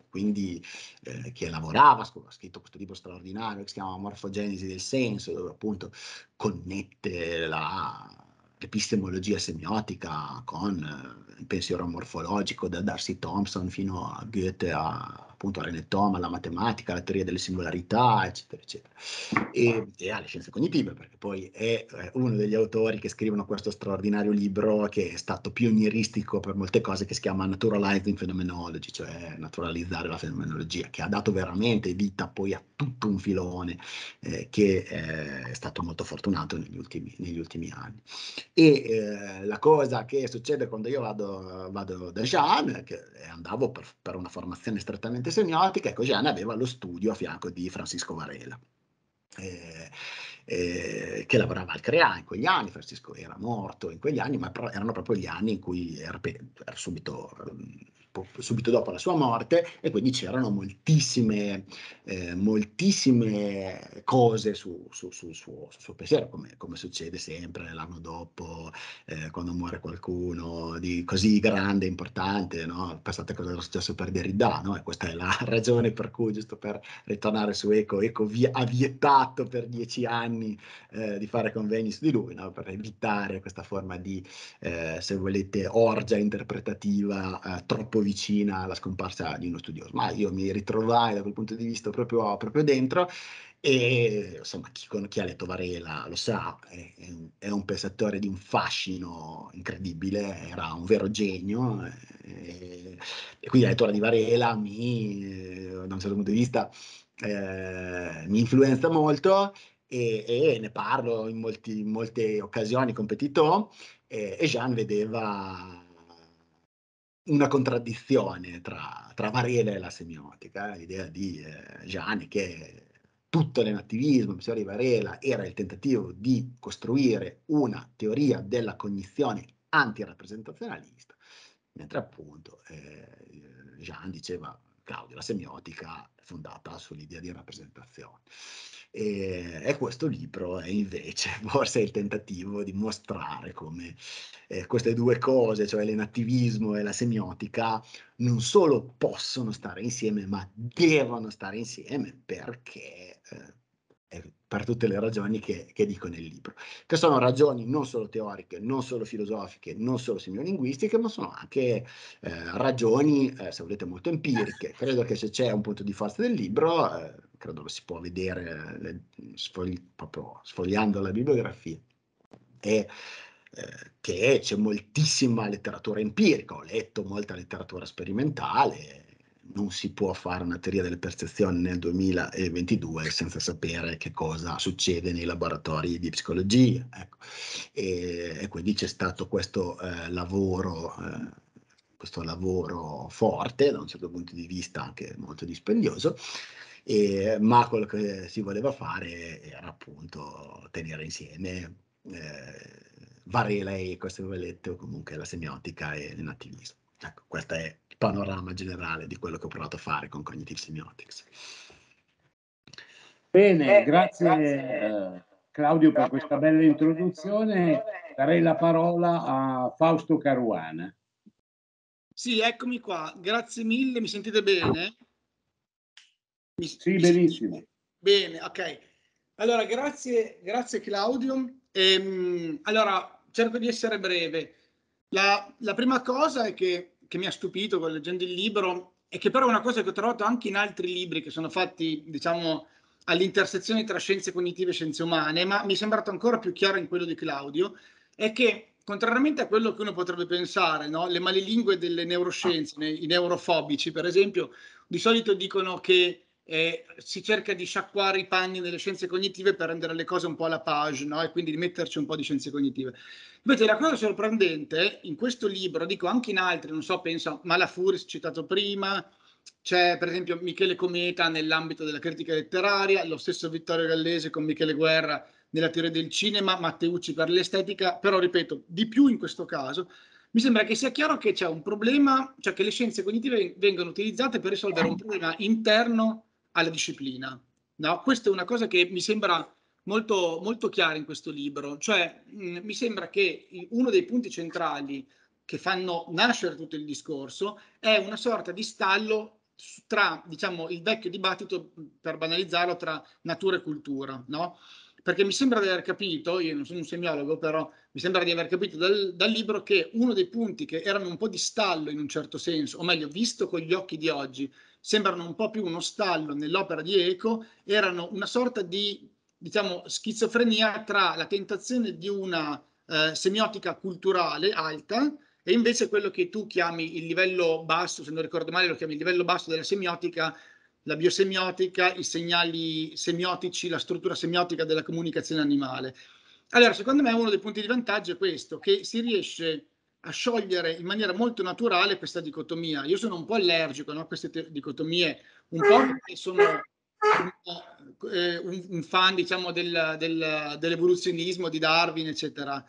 quindi eh, che lavorava, ha scritto questo libro straordinario che si chiama Morfogenesi del senso, dove appunto connette la epistemologia semiotica con il pensiero morfologico da Darcy Thompson fino a Goethe a appunto a René Thomas, la matematica, la teoria delle singolarità, eccetera, eccetera, e, e alle ah, scienze cognitive, perché poi è uno degli autori che scrivono questo straordinario libro che è stato pionieristico per molte cose, che si chiama Naturalizing Phenomenology, cioè naturalizzare la fenomenologia, che ha dato veramente vita poi a tutto un filone eh, che eh, è stato molto fortunato negli ultimi, negli ultimi anni. E eh, la cosa che succede quando io vado, vado da Jean, che andavo per, per una formazione strettamente componente semiotica e Coggiani aveva lo studio a fianco di Francisco Varela. Eh, eh, che lavorava al CREA in quegli anni, Francisco era morto in quegli anni, ma pro- erano proprio gli anni in cui era, pe- era subito um, subito dopo la sua morte e quindi c'erano moltissime, eh, moltissime cose sul su, su, su, suo pensiero, come, come, succede sempre l'anno dopo, eh, quando muore qualcuno di così grande, importante, no? pensate cosa era successo per Derrida, no? e questa è la *laughs* ragione per cui, giusto per ritornare su Eco, Eco vi, ha vietato per dieci anni eh, di fare convegni su di lui, no? per evitare questa forma di, eh, se volete, orgia interpretativa eh, troppo vicina alla scomparsa di uno studioso, ma io mi ritrovai da quel punto di vista proprio, proprio dentro e insomma chi, chi, ha letto Varela lo sa, è, è, un pensatore di un fascino incredibile, era un vero genio eh, e, e quindi la lettura di Varela mi, eh, da un certo punto di vista eh, mi influenza molto e, e, ne parlo in, molti, in molte occasioni con Petitot e, e Jean vedeva una contraddizione tra, tra Mariela e la semiotica, eh, l'idea di eh, Gianni che tutto l'enattivismo, il di Varela, era il tentativo di costruire una teoria della cognizione antirappresentazionalista, mentre appunto eh, Jean diceva Claudio, la semiotica fondata sull'idea di rappresentazione. E, ehm, e, questo libro è invece *laughs* forse il tentativo di mostrare come eh, queste due cose, cioè l'enattivismo e la semiotica, non solo possono stare insieme, ma devono stare insieme perché... Eh, per tutte le ragioni che, che, dico nel libro, che sono ragioni non solo teoriche, non solo filosofiche, non solo semiolinguistiche, ma sono anche eh, ragioni, eh, se volete, molto empiriche. Credo che se c'è un punto di forza del libro, eh, credo lo si può vedere le, sfogli, proprio sfogliando la bibliografia. E, eh, che c'è moltissima letteratura empirica, ho letto molta letteratura sperimentale, non si può fare una teoria delle percezioni nel 2022 senza sapere che cosa succede nei laboratori di psicologia. Ecco. E, e, quindi c'è stato questo eh, lavoro. Eh, questo lavoro forte, da un certo punto di vista anche molto dispendioso, e, ma quello che si voleva fare era appunto tenere insieme eh, varie lei, queste violette o comunque la semiotica e il nativismo. Ecco, questa è panorama generale di quello che ho provato a fare con Cognitive Semiotics. Bene, Bene grazie, grazie. Claudio per questa bella introduzione. Darei la parola a Fausto Caruana. Sì, eccomi qua. Grazie mille, mi sentite bene? Mi, sì, mi benissimo. Sentite? Bene, ok. Allora, grazie, grazie Claudio. Ehm, allora, cerco di essere breve. La, la prima cosa è che che mi ha stupito leggendo il libro e che però è una cosa che ho trovato anche in altri libri che sono fatti, diciamo, all'intersezione tra scienze cognitive e scienze umane, ma mi è sembrato ancora più chiaro in quello di Claudio, è che contrariamente a quello che uno potrebbe pensare, no? le malelingue delle neuroscienze, ah. i neurofobici per esempio, di solito dicono che e si cerca di sciacquare i panni delle scienze cognitive per rendere le cose un po' alla page no? e quindi di metterci un po' di scienze cognitive. Invece la cosa sorprendente in questo libro, dico anche in altri, non so, penso a Malafuris citato prima, c'è per esempio Michele Cometa nell'ambito della critica letteraria, lo stesso Vittorio Gallese con Michele Guerra nella teoria del cinema, Matteucci per l'estetica, però ripeto, di più in questo caso, mi sembra che sia chiaro che c'è un problema, cioè che le scienze cognitive vengono utilizzate per risolvere un problema interno alla disciplina. No? Questa è una cosa che mi sembra molto, molto chiara in questo libro, cioè mh, mm, mi sembra che uno dei punti centrali che fanno nascere tutto il discorso è una sorta di stallo tra diciamo, il vecchio dibattito, mm, per banalizzarlo, tra natura e cultura, no? Perché mi sembra di aver capito, io non sono un semiologo, però mi sembra di aver capito dal, dal, libro che uno dei punti che erano un po' di stallo in un certo senso, o meglio, visto con gli occhi di oggi, sembrano un po' più uno stallo nell'opera di Eco, erano una sorta di diciamo, schizofrenia tra la tentazione di una eh, semiotica culturale alta e invece quello che tu chiami il livello basso, se non ricordo male lo chiami il livello basso della semiotica, la biosemiotica, i segnali semiotici, la struttura semiotica della comunicazione animale. Allora, secondo me uno dei punti di vantaggio è questo, che si riesce a sciogliere in maniera molto naturale questa dicotomia. Io sono un po' allergico no, a queste te- dicotomie, un po' perché sono un, eh, un, un fan diciamo, del, del, dell'evoluzionismo di Darwin, eccetera.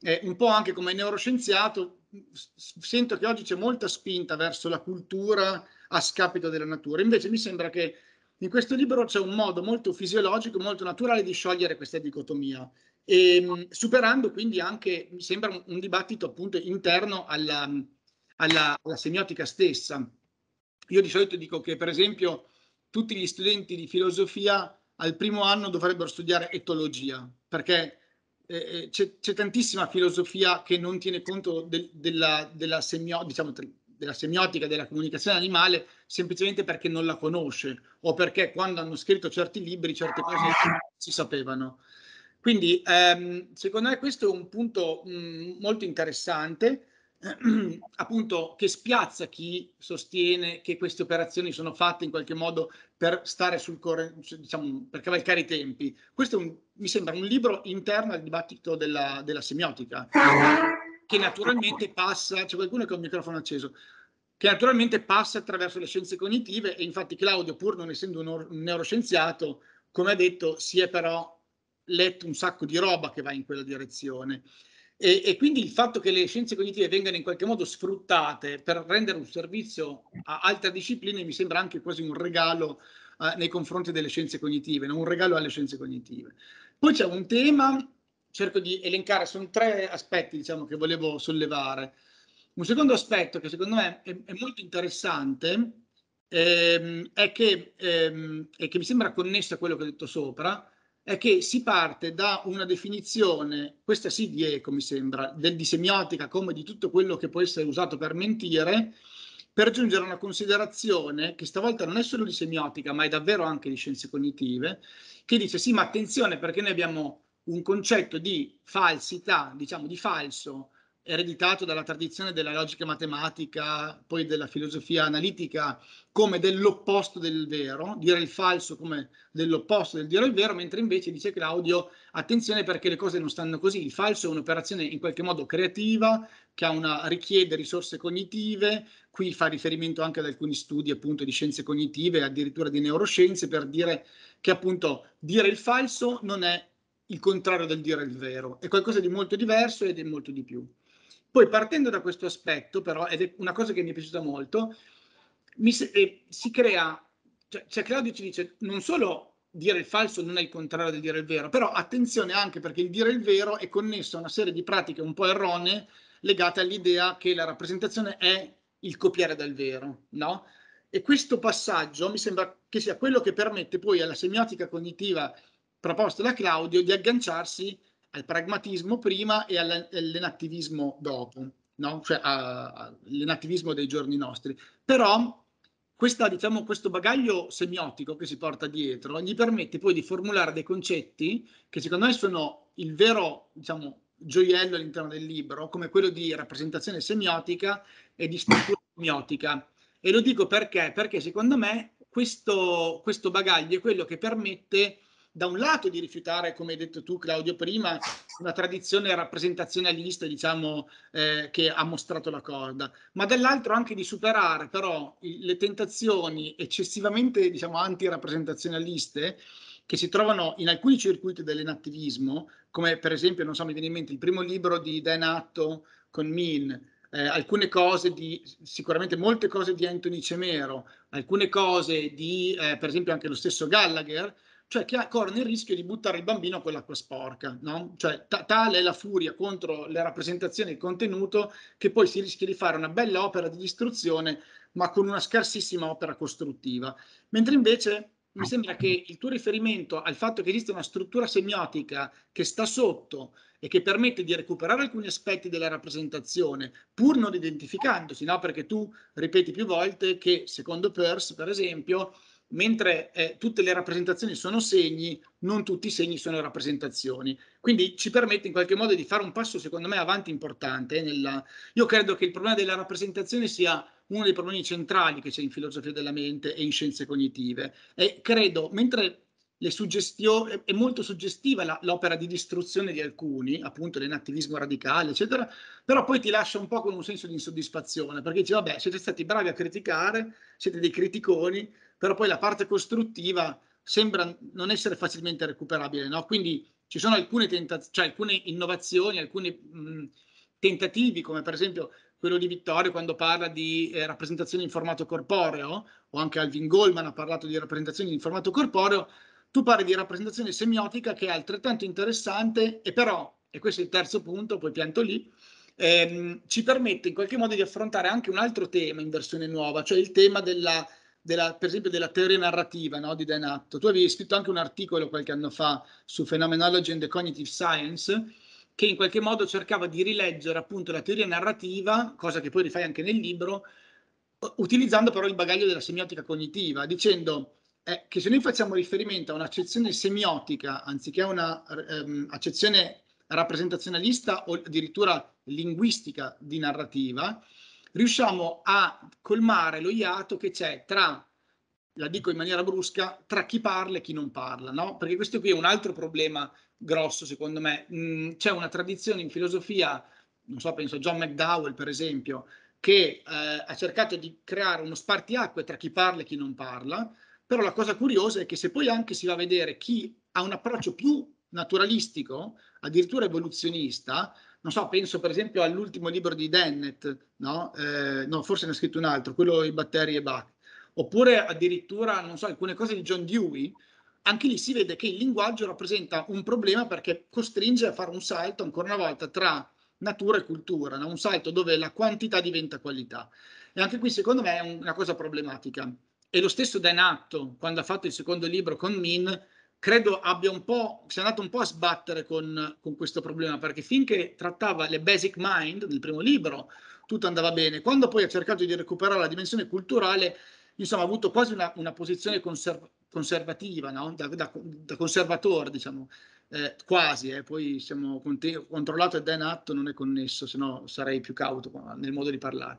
Eh, un po' anche come neuroscienziato, s- sento che oggi c'è molta spinta verso la cultura a scapito della natura. Invece mi sembra che in questo libro c'è un modo molto fisiologico, molto naturale di sciogliere questa dicotomia e, ehm, superando quindi anche, mi sembra, un, un dibattito appunto interno alla, alla, alla, semiotica stessa. Io di solito dico che, per esempio, tutti gli studenti di filosofia al primo anno dovrebbero studiare etologia, perché eh, eh c'è, c'è, tantissima filosofia che non tiene conto de, della, della, semio, diciamo, della semiotica, della comunicazione animale, semplicemente perché non la conosce o perché quando hanno scritto certi libri certe cose non si sapevano. Quindi ehm, secondo me questo è un punto mh, mm, molto interessante, ehm, *clears throat* appunto che spiazza chi sostiene che queste operazioni sono fatte in qualche modo per stare sul corrente, diciamo, per cavalcare i tempi. Questo un, mi sembra un libro interno al dibattito della, della semiotica, che naturalmente passa, c'è qualcuno che ha un microfono acceso, che naturalmente passa attraverso le scienze cognitive e infatti Claudio, pur non essendo un neuroscienziato, come ha detto, si è però letto un sacco di roba che va in quella direzione. E, e, quindi il fatto che le scienze cognitive vengano in qualche modo sfruttate per rendere un servizio a altre discipline mi sembra anche quasi un regalo eh, nei confronti delle scienze cognitive, non un regalo alle scienze cognitive. Poi c'è un tema, cerco di elencare, sono tre aspetti diciamo, che volevo sollevare. Un secondo aspetto che secondo me è, è molto interessante ehm, è, che, ehm, è che mi sembra connesso a quello che ho detto sopra, è che si parte da una definizione, questa sì di eco mi sembra, del, di semiotica come di tutto quello che può essere usato per mentire, per giungere a una considerazione che stavolta non è solo di semiotica, ma è davvero anche di scienze cognitive, che dice sì, ma attenzione perché noi abbiamo un concetto di falsità, diciamo di falso, ereditato dalla tradizione della logica matematica, poi della filosofia analitica, come dell'opposto del vero, dire il falso come dell'opposto del dire il vero, mentre invece dice Claudio, attenzione perché le cose non stanno così, il falso è un'operazione in qualche modo creativa, che una, richiede risorse cognitive, qui fa riferimento anche ad alcuni studi appunto di scienze cognitive, addirittura di neuroscienze, per dire che appunto dire il falso non è il contrario del dire il vero, è qualcosa di molto diverso ed è molto di più. Poi partendo da questo aspetto, però, ed è una cosa che mi è piaciuta molto, mi, eh, si crea, cioè, cioè Claudio ci dice non solo dire il falso non è il contrario del dire il vero, però attenzione anche perché il dire il vero è connesso a una serie di pratiche un po' erronee legate all'idea che la rappresentazione è il copiare dal vero, no? E questo passaggio mi sembra che sia quello che permette poi alla semiotica cognitiva proposta da Claudio di agganciarsi al pragmatismo prima e all'enattivismo dopo, no? cioè all'enattivismo dei giorni nostri. Però questa, diciamo, questo bagaglio semiotico che si porta dietro gli permette poi di formulare dei concetti che secondo me sono il vero diciamo, gioiello all'interno del libro, come quello di rappresentazione semiotica e di struttura semiotica. E lo dico perché? Perché secondo me questo, questo bagaglio è quello che permette da un lato di rifiutare, come hai detto tu Claudio prima, una tradizione rappresentazionalista, diciamo, eh, che ha mostrato la corda, ma dall'altro anche di superare però le tentazioni eccessivamente, diciamo, anti-rappresentazionaliste che si trovano in alcuni circuiti dell'enattivismo, come per esempio, non so, mi viene in mente il primo libro di Dan Atto con Min, eh, alcune cose di, sicuramente molte cose di Anthony Cemero, alcune cose di, eh, per esempio, anche lo stesso Gallagher, cioè che corrono il rischio di buttare il bambino con l'acqua sporca, no? Cioè t- tale è la furia contro le rappresentazioni e il contenuto che poi si rischia di fare una bella opera di distruzione ma con una scarsissima opera costruttiva. Mentre invece mi sembra che il tuo riferimento al fatto che esiste una struttura semiotica che sta sotto e che permette di recuperare alcuni aspetti della rappresentazione, pur non identificandosi, no? perché tu ripeti più volte che secondo Peirce, per esempio, mentre eh, tutte le rappresentazioni sono segni, non tutti i segni sono rappresentazioni. Quindi ci permette in qualche modo di fare un passo, secondo me, avanti importante. Eh, nella... Io credo che il problema della rappresentazione sia uno dei problemi centrali che c'è in filosofia della mente e in scienze cognitive. E credo, mentre Suggestio- è molto suggestiva la, l'opera di distruzione di alcuni, appunto l'enattivismo radicale, eccetera, però poi ti lascia un po' con un senso di insoddisfazione, perché dici, vabbè, siete stati bravi a criticare, siete dei criticoni, però poi la parte costruttiva sembra non essere facilmente recuperabile, no? Quindi ci sono alcune, tenta- cioè alcune innovazioni, alcuni tentativi, come per esempio quello di Vittorio quando parla di eh, rappresentazioni in formato corporeo, o anche Alvin Goldman ha parlato di rappresentazioni in formato corporeo, tu parli di rappresentazione semiotica che è altrettanto interessante e però, e questo è il terzo punto, poi pianto lì, ehm, ci permette in qualche modo di affrontare anche un altro tema in versione nuova, cioè il tema della della, per esempio della teoria narrativa no, di Atto. Tu avevi scritto anche un articolo qualche anno fa su Phenomenology and the Cognitive Science che in qualche modo cercava di rileggere appunto la teoria narrativa, cosa che poi rifai anche nel libro, utilizzando però il bagaglio della semiotica cognitiva, dicendo eh, che se noi facciamo riferimento a un'accezione semiotica anziché a un'accezione ehm, rappresentazionalista o addirittura linguistica di narrativa, riusciamo a colmare lo iato che c'è tra, la dico in maniera brusca, tra chi parla e chi non parla, no? Perché questo qui è un altro problema grosso, secondo me. Mm, c'è una tradizione in filosofia, non so, penso a John McDowell, per esempio, che eh, ha cercato di creare uno spartiacque tra chi parla e chi non parla, però la cosa curiosa è che se poi anche si va a vedere chi ha un approccio più naturalistico, addirittura evoluzionista, non so, penso per esempio all'ultimo libro di Dennett, no? Eh, no forse ne ha scritto un altro, quello I batteri e Bach, oppure addirittura, non so, alcune cose di John Dewey, anche lì si vede che il linguaggio rappresenta un problema perché costringe a fare un salto ancora una volta tra natura e cultura, no? un salto dove la quantità diventa qualità. E anche qui secondo me è una cosa problematica. E lo stesso Dan Atto, quando ha fatto il secondo libro con Min, credo abbia un po', sia andato un po' a sbattere con, con, questo problema, perché finché trattava le basic mind del primo libro, tutto andava bene. Quando poi ha cercato di recuperare la dimensione culturale, insomma, ha avuto quasi una, una posizione conserv- conservativa, no? da, da, da, conservatore, diciamo, eh, quasi. Eh. Poi siamo conti- controllato e Dan nato, non è connesso, se no sarei più cauto nel modo di parlare.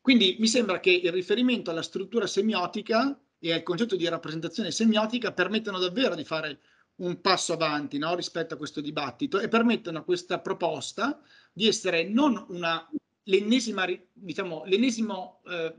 Quindi mi sembra che il riferimento alla struttura semiotica e al concetto di rappresentazione semiotica permettono davvero di fare un passo avanti no? rispetto a questo dibattito e permettono a questa proposta di essere non una, l'ennesima, diciamo, l'ennesimo eh,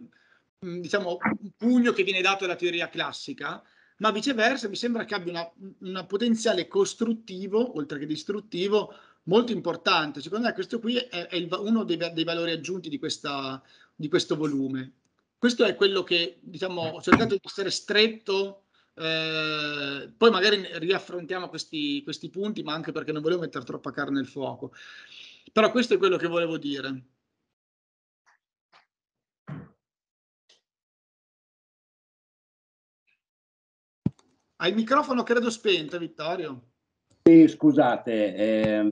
mm, diciamo, pugno che viene dato alla teoria classica, ma viceversa mi sembra che abbia un potenziale costruttivo, oltre che distruttivo, molto importante. Secondo me questo qui è, è il, uno dei, dei, valori aggiunti di, questa, di questo volume. Questo è quello che diciamo, ho cercato di essere stretto, eh, poi magari riaffrontiamo questi, questi punti, ma anche perché non volevo mettere troppa carne nel fuoco. Però questo è quello che volevo dire. Hai il microfono credo spento, Vittorio. Sì, scusate. Ehm,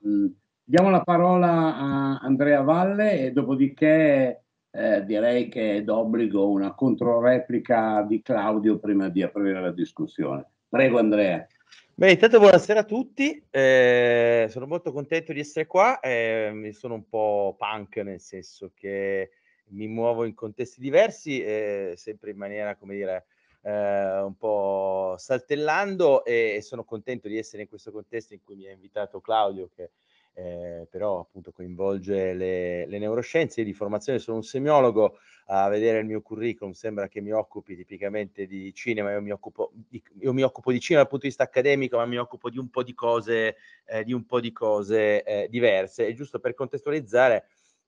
diamo la parola a Andrea Valle e dopodiché eh, direi che è d'obbligo una controreplica di Claudio prima di aprire la discussione. Prego Andrea. Beh, intanto buonasera a tutti, eh, sono molto contento di essere qua, eh, sono un po' punk nel senso che mi muovo in contesti diversi, eh, sempre in maniera, come dire, eh, un po' saltellando e, sono contento di essere in questo contesto in cui mi ha invitato Claudio che eh, però appunto coinvolge le, le neuroscienze. Io di formazione sono un semiologo, a vedere il mio curriculum sembra che mi occupi tipicamente di cinema, io mi occupo di, mi occupo di cinema dal punto di vista accademico, ma mi occupo di un po' di cose, eh, di po di cose eh, diverse. E giusto per contestualizzare,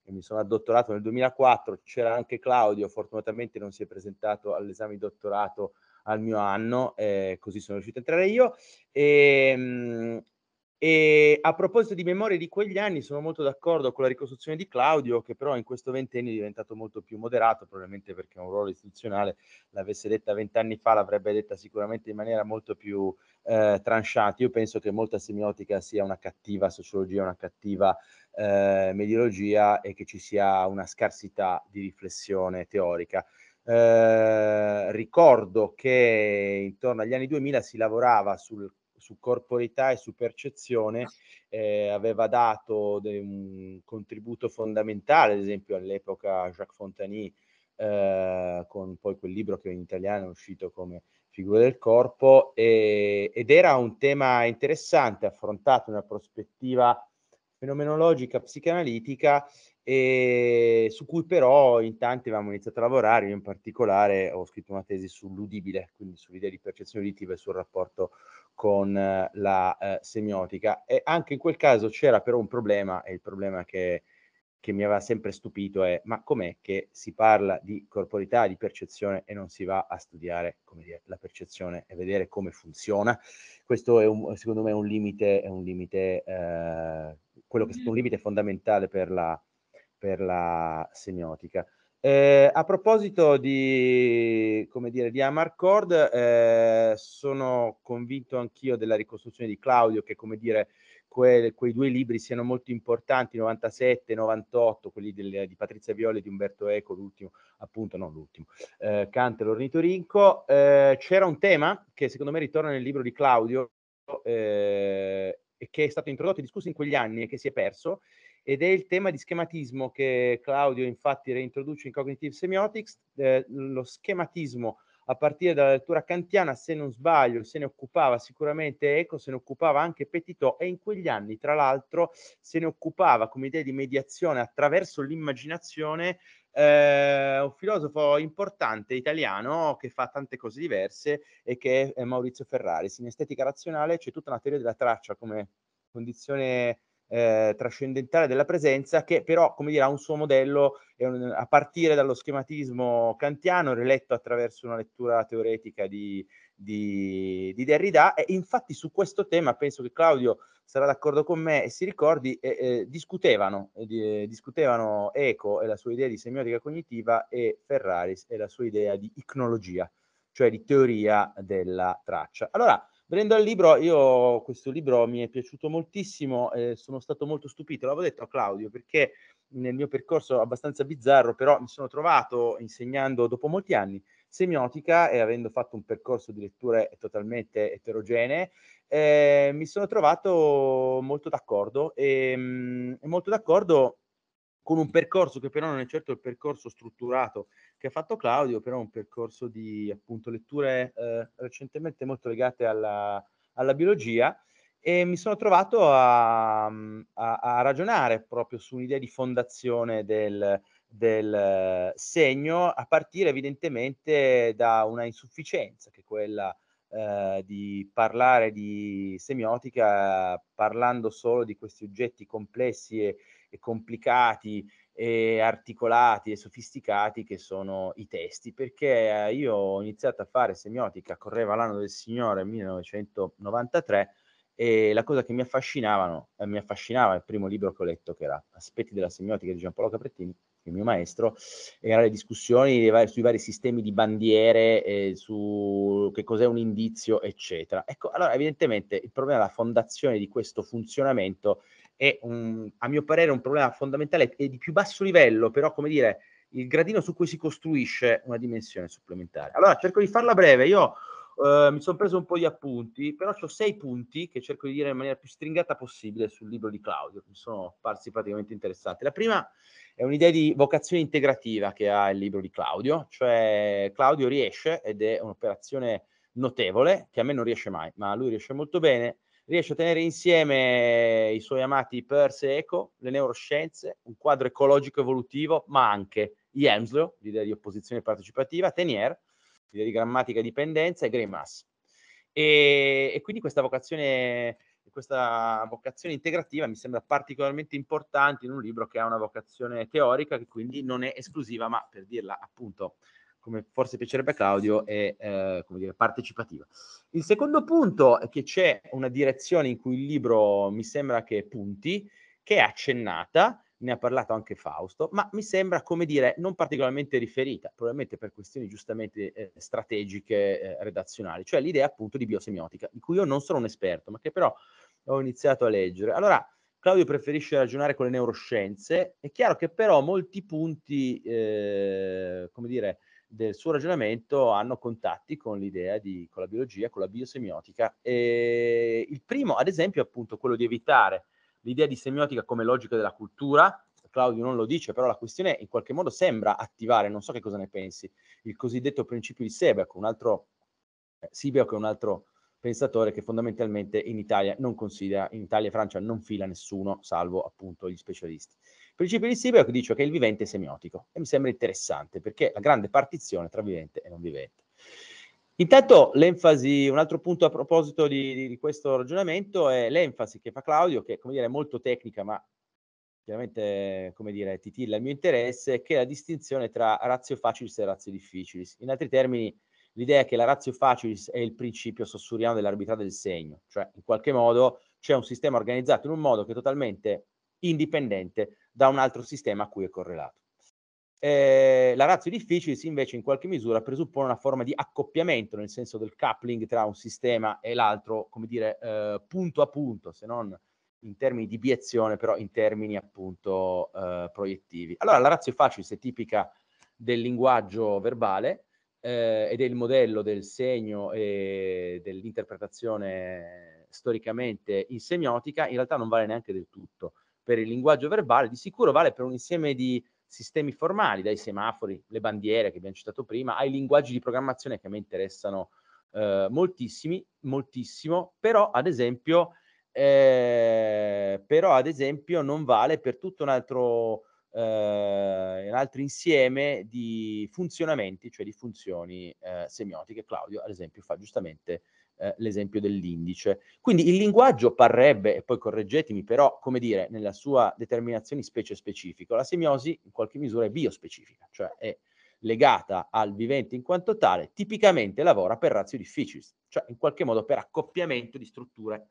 mi sono addottorato nel 2004, c'era anche Claudio, fortunatamente non si è presentato all'esame di dottorato al mio anno, eh, così sono riuscito a entrare io. E, ehm, mh, e a proposito di memorie di quegli anni, sono molto d'accordo con la ricostruzione di Claudio, che però in questo ventennio è diventato molto più moderato, probabilmente perché ha un ruolo istituzionale, l'avesse detta vent'anni fa, l'avrebbe detta sicuramente in maniera molto più eh, tranciata. Io penso che molta semiotica sia una cattiva sociologia, una cattiva eh, mediologia e che ci sia una scarsità di riflessione teorica. Eh, ricordo che intorno agli anni 2000 si lavorava sul su corporità e su percezione ah. eh, aveva dato de- un contributo fondamentale, ad esempio all'epoca Jacques Fontani eh, con poi quel libro che in italiano è uscito come Figura del Corpo e- ed era un tema interessante affrontato in una prospettiva fenomenologica psicanalitica e su cui però in tanti avevamo iniziato a lavorare, io in particolare ho scritto una tesi sull'udibile, quindi sull'idea di percezione uditiva e sul rapporto con eh, la eh, semiotica e anche in quel caso c'era però un problema e il problema che, che mi aveva sempre stupito è ma com'è che si parla di corporità, di percezione e non si va a studiare dire, la percezione e vedere come funziona? Questo è un, secondo me un limite, è un limite, eh, quello che è un limite fondamentale per la, per la semiotica. Eh, a proposito di, come dire, di Amarcord, eh, sono convinto anch'io della ricostruzione di Claudio, che come dire, que- quei due libri siano molto importanti, 97 98, quelli del, di Patrizia Violi e di Umberto Eco, l'ultimo, appunto, non l'ultimo, eh, Kant e l'Ornitorinco. Eh, c'era un tema che secondo me ritorna nel libro di Claudio, eh, che è stato introdotto e discusso in quegli anni e che si è perso, ed è il tema di schematismo che Claudio infatti reintroduce in Cognitive Semiotics, eh, lo schematismo a partire dalla lettura kantiana, se non sbaglio, se ne occupava sicuramente Eco, se ne occupava anche Petitot e in quegli anni, tra l'altro, se ne occupava come idea di mediazione attraverso l'immaginazione eh, un filosofo importante italiano che fa tante cose diverse e che è Maurizio Ferrari. In estetica razionale c'è tutta una teoria della traccia come condizione eh, trascendentale della presenza che però, come dire, ha un suo modello un, a partire dallo schematismo kantiano, riletto attraverso una lettura teoretica di, di, di, Derrida e infatti su questo tema penso che Claudio sarà d'accordo con me e si ricordi, eh, eh, discutevano, eh, eh, discutevano Eco e la sua idea di semiotica cognitiva e Ferraris e la sua idea di icnologia, cioè di teoria della traccia. Allora, Venendo al libro, io questo libro mi è piaciuto moltissimo, eh, sono stato molto stupito, l'avevo detto a Claudio, perché nel mio percorso abbastanza bizzarro, però mi sono trovato insegnando dopo molti anni semiotica e avendo fatto un percorso di letture totalmente eterogenee, eh, mi sono trovato molto d'accordo e mh, mm, molto d'accordo con un percorso che però non è certo il percorso strutturato che ha fatto Claudio, però un percorso di appunto letture eh, recentemente molto legate alla, alla, biologia e mi sono trovato a, mm, a, a ragionare proprio su un'idea di fondazione del, del segno a partire evidentemente da una insufficienza che è quella eh, di parlare di semiotica parlando solo di questi oggetti complessi e, e complicati e articolati e sofisticati che sono i testi, perché eh, io ho iniziato a fare semiotica, correva l'anno del Signore 1993 e la cosa che mi affascinavano, eh, mi affascinava il primo libro che ho letto che era Aspetti della semiotica di Gian Paolo Caprettini, il mio maestro, erano le discussioni vari, sui vari sistemi di bandiere, eh, su che cos'è un indizio, eccetera. Ecco, allora evidentemente il problema della fondazione di questo funzionamento è è un, a mio parere un problema fondamentale e di più basso livello, però come dire, il gradino su cui si costruisce una dimensione supplementare. Allora cerco di farla breve, io eh, mi sono preso un po' di appunti, però ho sei punti che cerco di dire in maniera più stringata possibile sul libro di Claudio, che mi sono parsi praticamente interessanti. La prima è un'idea di vocazione integrativa che ha il libro di Claudio, cioè Claudio riesce, ed è un'operazione notevole, che a me non riesce mai, ma a lui riesce molto bene, riesce a tenere insieme i suoi amati Peirce e Eco, le neuroscienze, un quadro ecologico evolutivo, ma anche Iemslow, l'idea di opposizione partecipativa, Tenier, l'idea di grammatica e dipendenza, e Grimas. E, e quindi questa vocazione, questa vocazione integrativa mi sembra particolarmente importante in un libro che ha una vocazione teorica, che quindi non è esclusiva, ma per dirla appunto come forse piacerebbe a Claudio, è eh, dire, partecipativa. Il secondo punto è che c'è una direzione in cui il libro mi sembra che punti, che è accennata, ne ha parlato anche Fausto, ma mi sembra, come dire, non particolarmente riferita, probabilmente per questioni giustamente eh, strategiche, eh, redazionali, cioè l'idea appunto di biosemiotica, di cui io non sono un esperto, ma che però ho iniziato a leggere. Allora, Claudio preferisce ragionare con le neuroscienze, è chiaro che però molti punti, eh, come dire, del suo ragionamento hanno contatti con l'idea di, con la biologia, con la biosemiotica. E il primo, ad esempio, è appunto quello di evitare l'idea di semiotica come logica della cultura. Claudio non lo dice, però la questione in qualche modo sembra attivare, non so che cosa ne pensi, il cosiddetto principio di Sebeco, un altro, eh, Sibioc è un altro pensatore che fondamentalmente in Italia non considera, in Italia e Francia non fila nessuno, salvo appunto gli specialisti principio di Sibach dice che il vivente è semiotico e mi sembra interessante perché la grande partizione tra vivente e non vivente. Intanto l'enfasi, un altro punto a proposito di, di questo ragionamento è l'enfasi che fa Claudio, che come dire è molto tecnica ma chiaramente come dire, titilla il mio interesse, che è la distinzione tra razio facilis e razio difficilis. In altri termini, l'idea è che la razio facilis è il principio sossuriano dell'arbità del segno, cioè in qualche modo c'è un sistema organizzato in un modo che è totalmente indipendente da un altro sistema a cui è correlato. Eh, la razio difficile, invece in qualche misura presuppone una forma di accoppiamento nel senso del coupling tra un sistema e l'altro, come dire, eh, punto a punto, se non in termini di biezione, però in termini appunto eh, proiettivi. Allora la razio facile è tipica del linguaggio verbale ed eh, è il modello del segno e dell'interpretazione storicamente in semiotica, in realtà non vale neanche del tutto per il linguaggio verbale, di sicuro vale per un insieme di sistemi formali, dai semafori, le bandiere che abbiamo citato prima, ai linguaggi di programmazione che a me interessano eh, moltissimi, moltissimo, però ad esempio... Eh, però ad esempio non vale per tutto un altro, eh, un altro insieme di funzionamenti, cioè di funzioni eh, semiotiche. Claudio ad esempio fa giustamente eh, l'esempio dell'indice. Quindi il linguaggio parrebbe, e poi correggetemi, però, come dire, nella sua determinazione specie specifica, la semiosi in qualche misura è biospecifica, cioè è legata al vivente in quanto tale, tipicamente lavora per razio difficili, cioè in qualche modo per accoppiamento di strutture.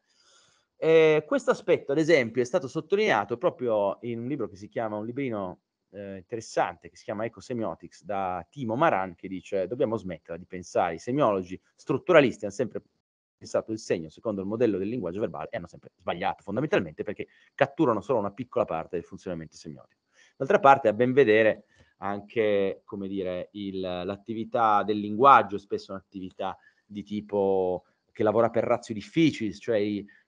Eh, questo aspetto, ad esempio, è stato sottolineato proprio in un libro che si chiama, un librino eh, interessante che si chiama Ecosemiotics da Timo Maran che dice dobbiamo smetterla di pensare i semiologi strutturalisti hanno sempre pensato il segno secondo il modello del linguaggio verbale e hanno sempre sbagliato, fondamentalmente perché catturano solo una piccola parte del funzionamento semiotico. D'altra parte, a ben vedere, anche dire, il, l'attività del linguaggio spesso un'attività di tipo che lavora per razzi difficili, cioè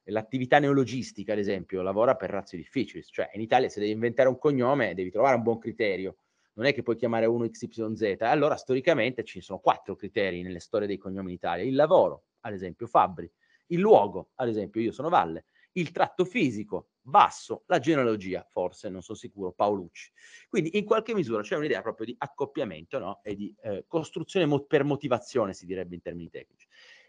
l'attività neologistica, ad esempio, lavora per razzi difficili, cioè in Italia se devi inventare un cognome devi trovare un buon criterio, non è che puoi chiamare uno XYZ, allora storicamente ci sono quattro criteri nelle storie dei cognomi in Italia, il lavoro, ad esempio Fabbri, il luogo, ad esempio io sono Valle, il tratto fisico, Basso, la genealogia, forse, non sono sicuro, Paolucci. Quindi in qualche misura c'è un'idea proprio di accoppiamento no? e di eh, costruzione mo- per motivazione, si direbbe in termini tecnici.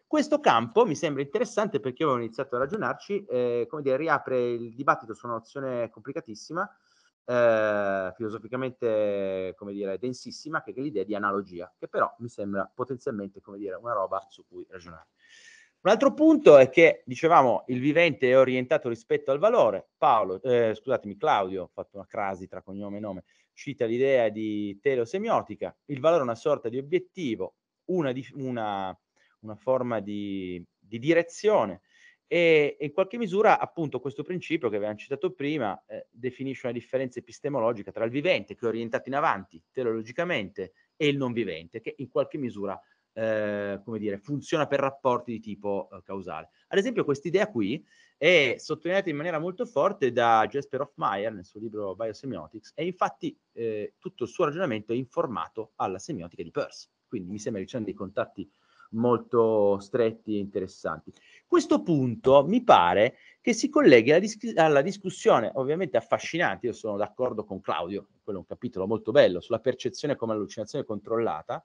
Questo campo mi sembra interessante perché avevo iniziato a ragionarci, eh, come dire, riapre il dibattito su una nozione complicatissima, eh, filosoficamente, come dire, densissima, che è l'idea di analogia, che però mi sembra potenzialmente, come dire, una roba su cui ragionare. Un altro punto è che, dicevamo, il vivente è orientato rispetto al valore. Paolo, eh, scusatemi, Claudio, ho fatto una crasi tra cognome e nome, cita l'idea di teleosemiotica. Il valore è una sorta di obiettivo, una, una, una forma di, di direzione e, e in qualche misura appunto questo principio che avevamo citato prima eh, definisce una differenza epistemologica tra il vivente che è orientato in avanti teleologicamente e il non vivente che in qualche misura Ehm, come dire, funziona per rapporti di tipo eh, causale. Ad esempio, quest'idea qui è sottolineata in maniera molto forte da Jasper Hoffmeyer nel suo libro Biosemiotics e infatti eh, tutto il suo ragionamento è informato alla semiotica di Peirce. Quindi mi sembra che ci siano dei contatti molto stretti e interessanti. Questo punto mi pare che si colleghi alla, dis- alla discussione, ovviamente affascinante, io sono d'accordo con Claudio, quello è un capitolo molto bello, sulla percezione come allucinazione controllata,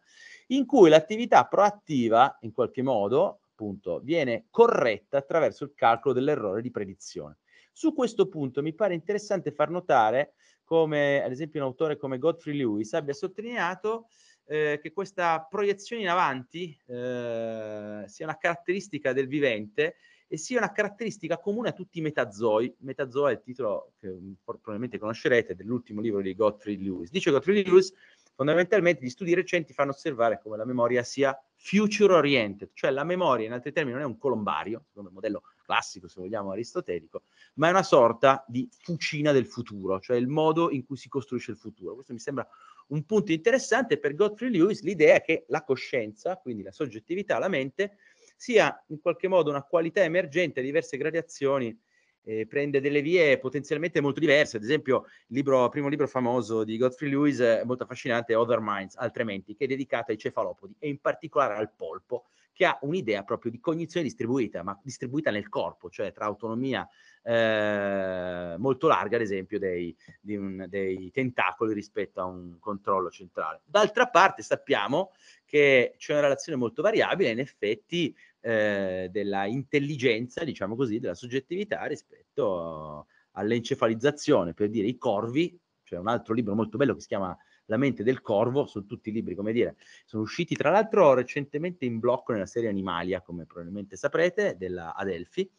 in cui l'attività proattiva, in qualche modo, appunto, viene corretta attraverso il calcolo dell'errore di predizione. Su questo punto mi pare interessante far notare come, ad esempio, un autore come Godfrey Lewis abbia sottolineato eh, che questa proiezione in avanti eh, sia una caratteristica del vivente e sia una caratteristica comune a tutti i metazoi. Metazoa è il titolo che mm, probabilmente conoscerete dell'ultimo libro di Gottfried Lewis. Dice Gottfried Lewis, fondamentalmente gli studi recenti fanno osservare come la memoria sia future oriented, cioè la memoria in altri termini non è un colombario, secondo il modello classico se vogliamo aristotelico, ma è una sorta di fucina del futuro, cioè il modo in cui si costruisce il futuro. Questo mi sembra un punto interessante per Godfrey Lewis, l'idea che la coscienza, quindi la soggettività, la mente, sia in qualche modo una qualità emergente a diverse gradazioni, eh, prende delle vie potenzialmente molto diverse, ad esempio il, libro, primo libro famoso di Godfrey Lewis, eh, molto affascinante, Other Minds, Altrimenti, che è dedicato ai cefalopodi e in particolare al polpo, che ha un'idea proprio di cognizione distribuita, ma distribuita nel corpo, cioè tra autonomia eh, molto larga, ad esempio, dei, un, dei tentacoli rispetto a un controllo centrale. D'altra parte sappiamo che c'è una relazione molto variabile, in effetti, eh, della intelligenza, diciamo così, della soggettività rispetto all'encefalizzazione, per dire i corvi, c'è cioè un altro libro molto bello che si chiama la mente del corvo, sono tutti libri, come dire, sono usciti tra l'altro recentemente in blocco nella serie Animalia, come probabilmente saprete, della Adelphi.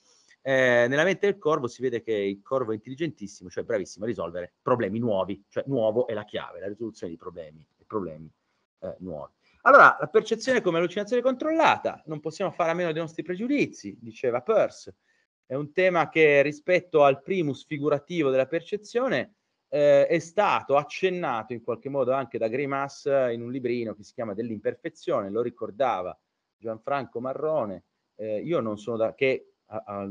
Eh, nella mente del corvo si vede che il corvo è intelligentissimo, cioè bravissimo a risolvere problemi nuovi, cioè nuovo è la chiave, la risoluzione di problemi, problemi eh, nuovi. Allora, la percezione come allucinazione controllata, non possiamo fare a meno dei nostri pregiudizi, diceva Peirce. È un tema che rispetto al primus figurativo della percezione eh, è stato accennato in qualche modo anche da Grimas eh, in un librino che si chiama Dell'imperfezione, lo ricordava Gianfranco Marrone, eh, io non sono da che, a, a,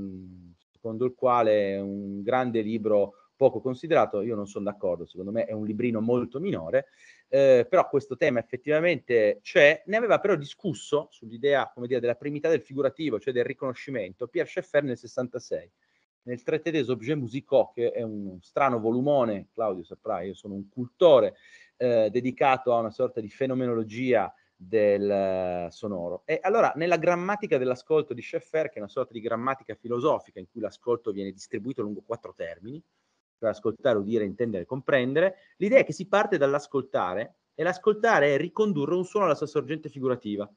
secondo il quale è un grande libro poco considerato, io non sono d'accordo, secondo me è un librino molto minore, eh, però questo tema effettivamente c'è, ne aveva però discusso sull'idea, come dire, della primità del figurativo, cioè del riconoscimento, Pierre Schaeffer nel 66 nel tre tedesco Objet Musico, che è un strano volumone, Claudio saprà, io sono un cultore, eh, dedicato a una sorta di fenomenologia del eh, sonoro. E allora nella grammatica dell'ascolto di Schaeffer, che è una sorta di grammatica filosofica in cui l'ascolto viene distribuito lungo quattro termini, cioè ascoltare, udire, intendere, comprendere, l'idea è che si parte dall'ascoltare e l'ascoltare è ricondurre un suono alla sua sorgente figurativa.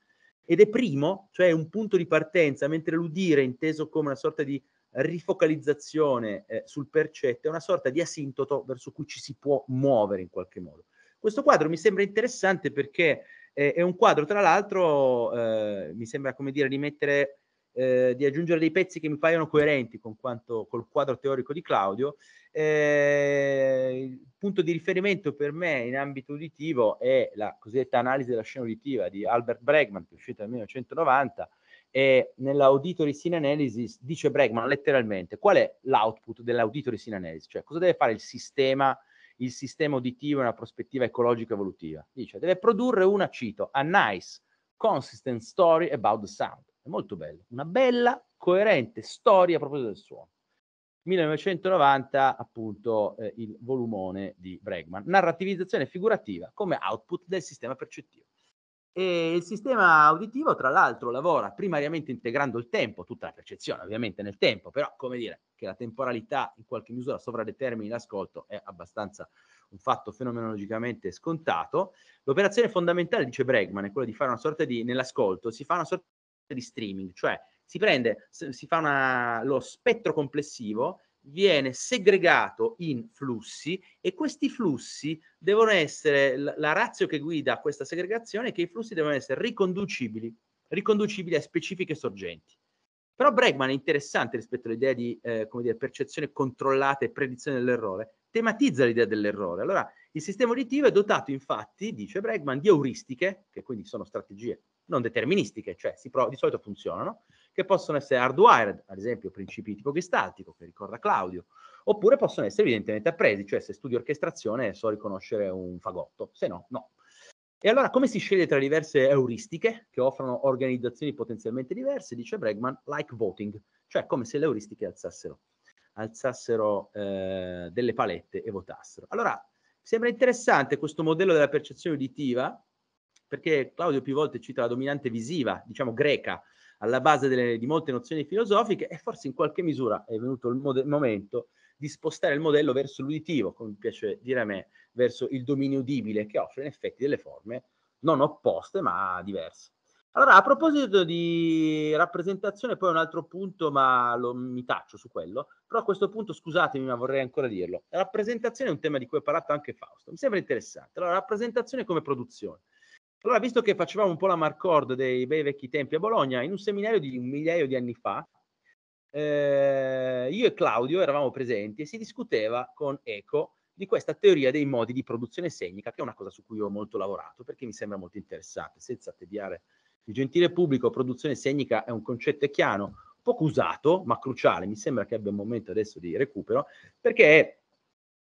Ed è primo, cioè un punto di partenza, mentre l'udire, inteso come una sorta di rifocalizzazione eh, sul percetto è una sorta di asintoto verso cui ci si può muovere in qualche modo. Questo quadro mi sembra interessante perché eh, è un quadro, tra l'altro, eh, mi sembra come dire di mettere, eh, di aggiungere dei pezzi che mi paiono coerenti con quanto col quadro teorico di Claudio. Eh, il punto di riferimento per me in ambito uditivo è la cosiddetta analisi della scena uditiva di Albert Bregman, che è uscita nel 1990 e nell'auditory scene analysis dice Bregman letteralmente qual è l'output dell'auditory scene analysis, cioè cosa deve fare il sistema, il sistema uditivo in una prospettiva ecologica evolutiva. Dice deve produrre una, cito, a nice, consistent story about the sound. È molto bello, una bella, coerente storia proprio del suono. 1990 appunto eh, il volumone di Bregman, narrativizzazione figurativa come output del sistema percettivo. E il sistema auditivo, tra l'altro, lavora primariamente integrando il tempo, tutta la percezione ovviamente nel tempo, però come dire che la temporalità in qualche misura sovradetermini l'ascolto è abbastanza un fatto fenomenologicamente scontato. L'operazione fondamentale, dice Bregman, è quella di fare una sorta di, nell'ascolto, si fa una sorta di streaming, cioè si prende, si fa una, lo spettro complessivo viene segregato in flussi e questi flussi devono essere, la razza che guida questa segregazione è che i flussi devono essere riconducibili, riconducibili a specifiche sorgenti. Però Bregman è interessante rispetto all'idea di eh, dire, percezione controllata e predizione dell'errore, tematizza l'idea dell'errore. Allora, il sistema uditivo è dotato infatti, dice Bregman, di euristiche, che quindi sono strategie non deterministiche, cioè pro- di solito funzionano, che possono essere hardwired, ad esempio principi tipo gestaltico, che ricorda Claudio, oppure possono essere evidentemente appresi, cioè se studio orchestrazione so riconoscere un fagotto, se no, no. E allora come si sceglie tra diverse euristiche che offrono organizzazioni potenzialmente diverse? Dice Bregman, like voting, cioè come se le euristiche alzassero, alzassero eh, delle palette e votassero. Allora, sembra interessante questo modello della percezione uditiva, perché Claudio più volte cita la dominante visiva, diciamo greca, alla base delle, di molte nozioni filosofiche e forse in qualche misura è venuto il, mod- momento di spostare il modello verso l'uditivo, come piace dire a me, verso il dominio udibile che offre in effetti delle forme non opposte ma diverse. Allora, a proposito di rappresentazione, poi un altro punto, ma lo, mi taccio su quello, però a questo punto scusatemi, ma vorrei ancora dirlo. La rappresentazione è un tema di cui ha parlato anche Fausto, mi sembra interessante. Allora, rappresentazione come produzione. Allora, visto che facevamo un po' la Marcord dei bei vecchi tempi a Bologna, in un seminario di un migliaio di anni fa, eh, io e Claudio eravamo presenti e si discuteva con Eco di questa teoria dei modi di produzione segnica, che è una cosa su cui ho molto lavorato perché mi sembra molto interessante, senza tediare il gentile pubblico, produzione segnica è un concetto chiaro, poco usato, ma cruciale, mi sembra che abbia un momento adesso di recupero, perché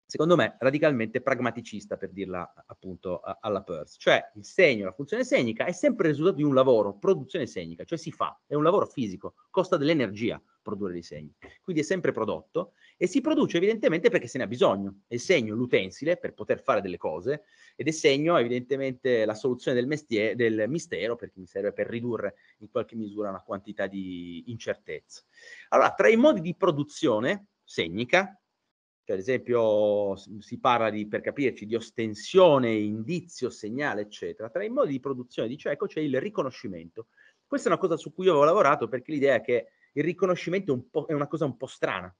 secondo me, radicalmente pragmaticista, per dirla appunto alla Peirce. Cioè il segno, la funzione segnica è sempre il risultato di un lavoro, produzione segnica, cioè si fa, è un lavoro fisico, costa dell'energia produrre dei segni. Quindi è sempre prodotto e si produce evidentemente perché se ne ha bisogno. È il segno l'utensile per poter fare delle cose ed è segno evidentemente la soluzione del, mestiere, del mistero perché mi serve per ridurre in qualche misura una quantità di incertezza. Allora, tra i modi di produzione segnica cioè, ad esempio, si parla di, per capirci, di ostensione, indizio, segnale, eccetera. Tra i modi di produzione di cieco c'è il riconoscimento. Questa è una cosa su cui io avevo lavorato perché l'idea è che il riconoscimento è, un è una cosa un po' strana.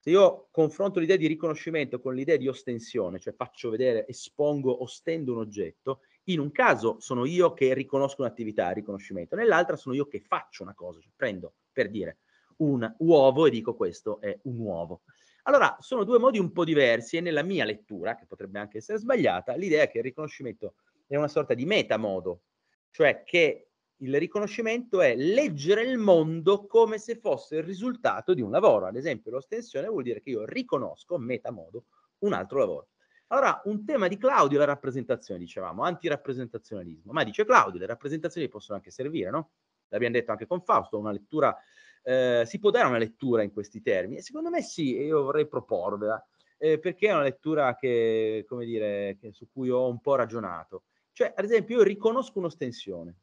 Se io confronto l'idea di riconoscimento con l'idea di ostensione, cioè faccio vedere, espongo, ostendo un oggetto, in un caso sono io che riconosco un'attività, riconoscimento, nell'altra sono io che faccio una cosa, cioè prendo per dire un uovo e dico questo è un uovo. Allora, sono due modi un po' diversi e nella mia lettura, che potrebbe anche essere sbagliata, l'idea è che il riconoscimento è una sorta di metamodo, cioè che il riconoscimento è leggere il mondo come se fosse il risultato di un lavoro. Ad esempio, l'ostensione vuol dire che io riconosco, metamodo, un altro lavoro. Allora, un tema di Claudio è la rappresentazione, dicevamo, antirappresentazionalismo. Ma dice Claudio, le rappresentazioni possono anche servire, no? L'abbiamo detto anche con Fausto, una lettura eh, si può dare una lettura in questi termini? Secondo me sì, e io vorrei proporvela, eh, perché è una lettura che, come dire, che, su cui ho un po' ragionato. Cioè, ad esempio, io riconosco un'ostensione,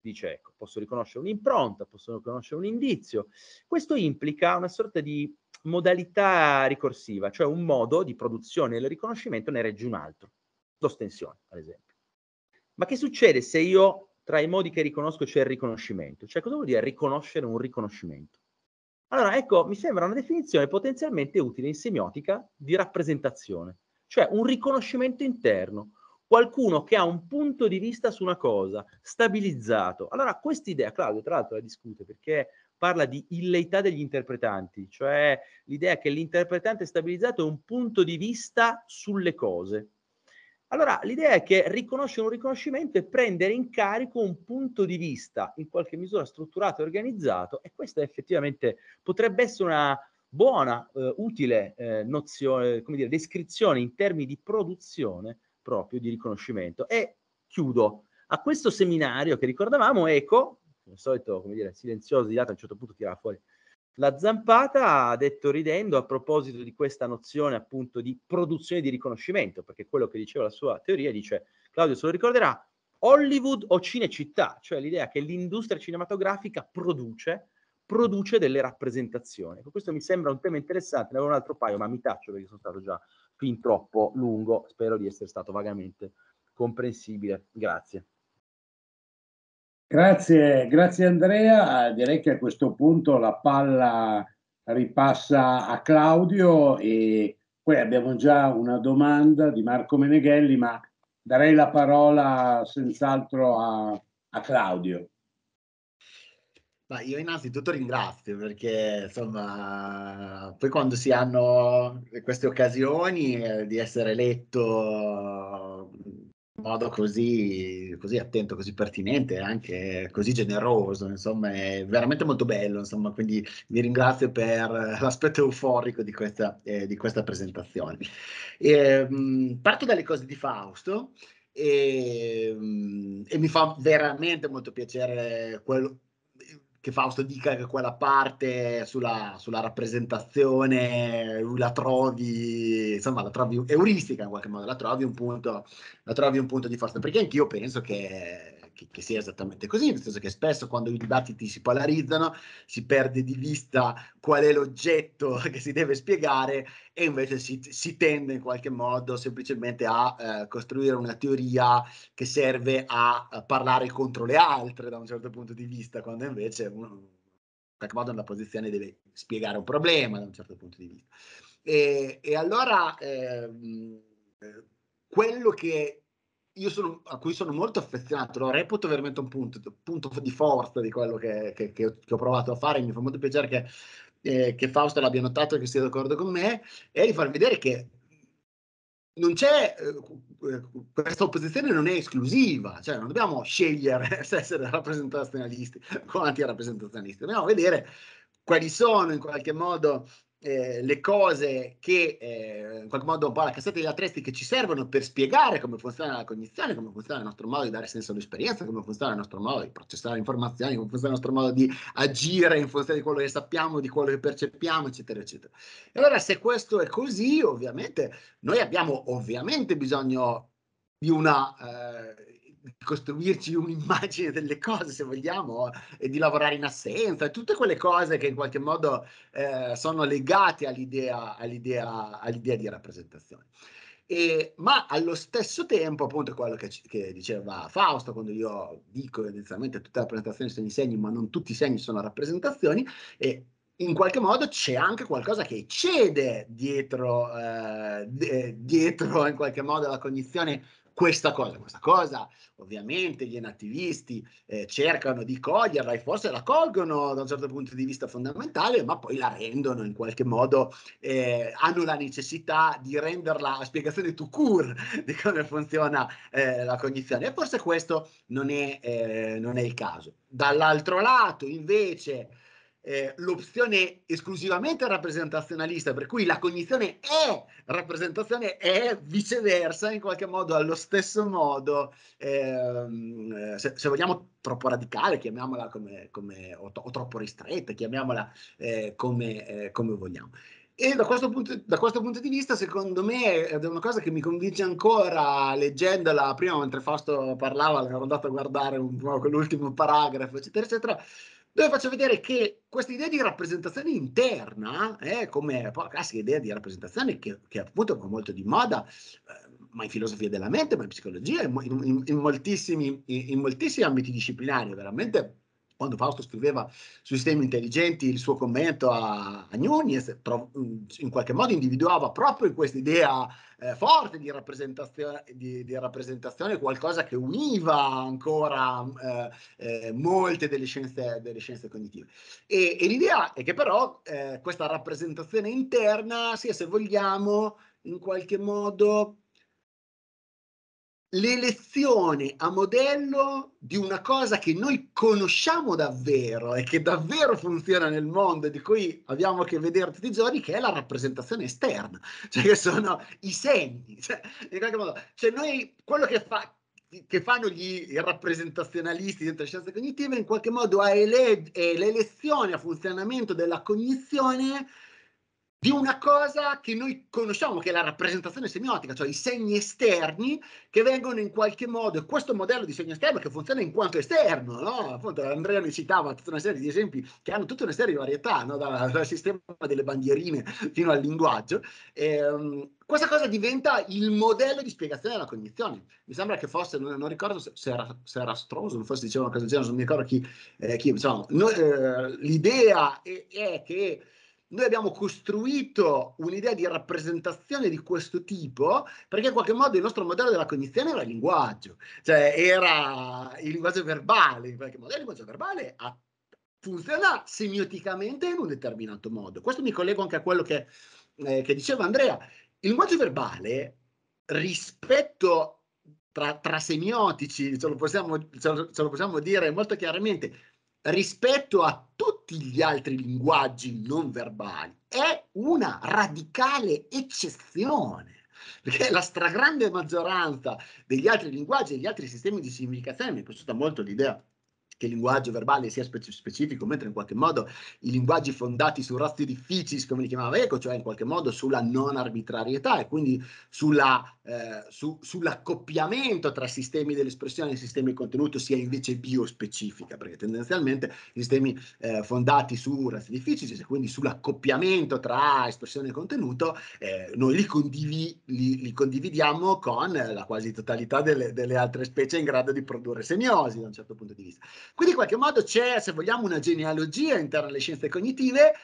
dice ecco, posso riconoscere un'impronta, posso riconoscere un indizio. Questo implica una sorta di modalità ricorsiva, cioè un modo di produzione del riconoscimento ne regge un altro, l'ostensione, ad esempio. Ma che succede se io tra i modi che riconosco c'è cioè il riconoscimento. Cioè, cosa vuol dire riconoscere un riconoscimento? Allora, ecco, mi sembra una definizione potenzialmente utile in semiotica di rappresentazione, cioè un riconoscimento interno, qualcuno che ha un punto di vista su una cosa, stabilizzato. Allora, quest'idea, Claudio tra l'altro la discute perché parla di illeità degli interpretanti, cioè l'idea che l'interpretante stabilizzato è un punto di vista sulle cose. Allora, l'idea è che riconoscere un riconoscimento è prendere in carico un punto di vista in qualche misura strutturato e organizzato e questa effettivamente potrebbe essere una buona, eh, utile eh, nozione, eh, come dire, descrizione in termini di produzione proprio di riconoscimento. E chiudo. A questo seminario che ricordavamo, Eco, come al solito, come dire, silenzioso di data, a un certo punto tirava fuori la Zampata ha detto ridendo a proposito di questa nozione appunto di produzione di riconoscimento, perché quello che diceva la sua teoria dice, Claudio se lo ricorderà, Hollywood o Cinecittà, cioè l'idea che l'industria cinematografica produce, produce delle rappresentazioni. Ecco, questo mi sembra un tema interessante, ne avevo un altro paio, ma mi taccio perché sono stato già fin troppo lungo, spero di essere stato vagamente comprensibile. Grazie. Grazie, grazie Andrea. Direi che a questo punto la palla ripassa a Claudio e poi abbiamo già una domanda di Marco Meneghelli, ma darei la parola senz'altro a, a Claudio. Ma io innanzitutto ringrazio perché insomma poi quando si hanno queste occasioni eh, di essere eletto modo così, così, attento, così pertinente, anche così generoso, insomma, è veramente molto bello, insomma, quindi vi ringrazio per l'aspetto euforico di questa, eh, di questa presentazione. E, ehm, mh, parto dalle cose di Fausto e, ehm, mh, e mi fa veramente molto piacere quello che Fausto dica che quella parte sulla, sulla, rappresentazione la trovi, insomma, la trovi euristica in qualche modo, la trovi un punto, la trovi un punto di forza. Perché anch'io penso che che, che, sia esattamente così, nel senso che spesso quando i dibattiti si polarizzano si perde di vista qual è l'oggetto *laughs* che si deve spiegare e invece si, si tende in qualche modo semplicemente a eh, costruire una teoria che serve a, a, parlare contro le altre da un certo punto di vista, quando invece uno, in qualche modo una posizione deve spiegare un problema da un certo punto di vista. E, e allora... Ehm, eh, quello che sono, a cui sono molto affezionato, lo reputo veramente un punto, punto di forza di quello che, che, che, ho provato a fare, mi fa molto piacere che, eh, che Fausto l'abbia notato e che sia d'accordo con me, è di far vedere che non c'è, eh, questa opposizione non è esclusiva, cioè non dobbiamo scegliere *laughs* se essere rappresentazionalisti o antirappresentazionalisti, dobbiamo vedere quali sono in qualche modo eh, le cose che eh, in qualche modo un po' la cassetta degli attrezzi che ci servono per spiegare come funziona la cognizione, come funziona il nostro modo di dare senso all'esperienza, come funziona il nostro modo di processare informazioni, come funziona il nostro modo di agire in funzione di quello che sappiamo, di quello che percepiamo, eccetera, eccetera. E allora se questo è così, ovviamente noi abbiamo ovviamente bisogno di una eh, di costruirci un'immagine delle cose, se vogliamo, e di lavorare in assenza, tutte quelle cose che in qualche modo eh, sono legate all'idea, all'idea, all'idea di rappresentazione. E, ma allo stesso tempo, appunto, quello che, che, diceva Fausto, quando io dico tendenzialmente tutte le rappresentazioni sono i segni, ma non tutti i segni sono rappresentazioni, e in qualche modo c'è anche qualcosa che cede dietro, eh, eh dietro in qualche modo la cognizione questa cosa. Questa cosa ovviamente gli nativisti eh, cercano di coglierla e forse la colgono da un certo punto di vista fondamentale, ma poi la rendono in qualche modo, eh, hanno la necessità di renderla a spiegazione to cure di come funziona eh, la cognizione. E forse questo non è, eh, non è il caso. Dall'altro lato, invece, eh, l'opzione esclusivamente rappresentazionalista, per cui la cognizione è rappresentazione, è viceversa in qualche modo allo stesso modo, ehm, se, se, vogliamo troppo radicale, chiamiamola come, come o, to- o, troppo ristretta, chiamiamola eh, come, eh, come, vogliamo. E da questo, punto, da questo punto di vista, secondo me, è una cosa che mi convince ancora leggendola prima mentre Fausto parlava, ero andato a guardare un, po' quell'ultimo paragrafo, eccetera, eccetera dove faccio vedere che questa idea di rappresentazione interna, eh, come la classica idea di rappresentazione che, che appunto è molto di moda, eh, ma in filosofia della mente, ma in psicologia, in, in, in, moltissimi, in moltissimi ambiti disciplinari, veramente quando Fausto scriveva sui sistemi intelligenti il suo commento a, a Nunez, in qualche modo individuava proprio in questa idea eh, forte di rappresentazione, di, di rappresentazione, qualcosa che univa ancora eh, eh, molte delle scienze, delle scienze cognitive. E, e, l'idea è che però eh, questa rappresentazione interna sia, se vogliamo, in qualche modo l'elezione a modello di una cosa che noi conosciamo davvero e che davvero funziona nel mondo e di cui abbiamo a che vedere tutti i giorni, che è la rappresentazione esterna, *laughs* cioè che sono i segni. Cioè, in qualche modo, cioè noi, quello che, fa, che fanno gli rappresentazionalisti dentro le scienze cognitive in qualche modo è, ele- è l'elezione a funzionamento della cognizione di una cosa che noi conosciamo, che è la rappresentazione semiotica, cioè i segni esterni che vengono in qualche modo, e questo modello di segno esterno che funziona in quanto esterno, no? Appunto, Andrea mi citava tutta una serie di esempi che hanno tutta una serie di varietà, no? dal, dal sistema delle bandierine fino al linguaggio. Ehm, questa cosa diventa il modello di spiegazione della cognizione. Mi sembra che fosse, non, non ricordo se, se, era, se era Stroson, forse diceva una cosa del genere, non mi ricordo chi, eh, chi diciamo, no, eh, l'idea è, è che noi abbiamo costruito un'idea di rappresentazione di questo tipo perché in qualche modo il nostro modello della cognizione era il linguaggio, cioè era il linguaggio verbale, in il linguaggio verbale funziona semioticamente in un determinato modo. Questo mi collego anche a quello che, eh, che diceva Andrea. Il linguaggio verbale rispetto tra, tra semiotici, ce lo, possiamo, ce, lo, ce lo possiamo dire molto chiaramente, rispetto a tutti gli altri linguaggi non verbali è una radicale eccezione perché la stragrande maggioranza degli altri linguaggi e degli altri sistemi di significazione mi è piaciuta molto l'idea che il linguaggio verbale sia spec- specifico, mentre in qualche modo i linguaggi fondati su razzi difficis, come li chiamava Eco, cioè in qualche modo sulla non arbitrarietà e quindi sulla, eh, su, sull'accoppiamento tra sistemi dell'espressione e sistemi di contenuto sia invece biospecifica, perché tendenzialmente i sistemi eh, fondati su razzi difficis e quindi sull'accoppiamento tra espressione e contenuto, eh, noi li, condivi- li, li, condividiamo con la quasi totalità delle, delle altre specie in grado di produrre semiosi da un certo punto di vista. Quindi in qualche modo c'è, se vogliamo, una genealogia interna alle scienze cognitive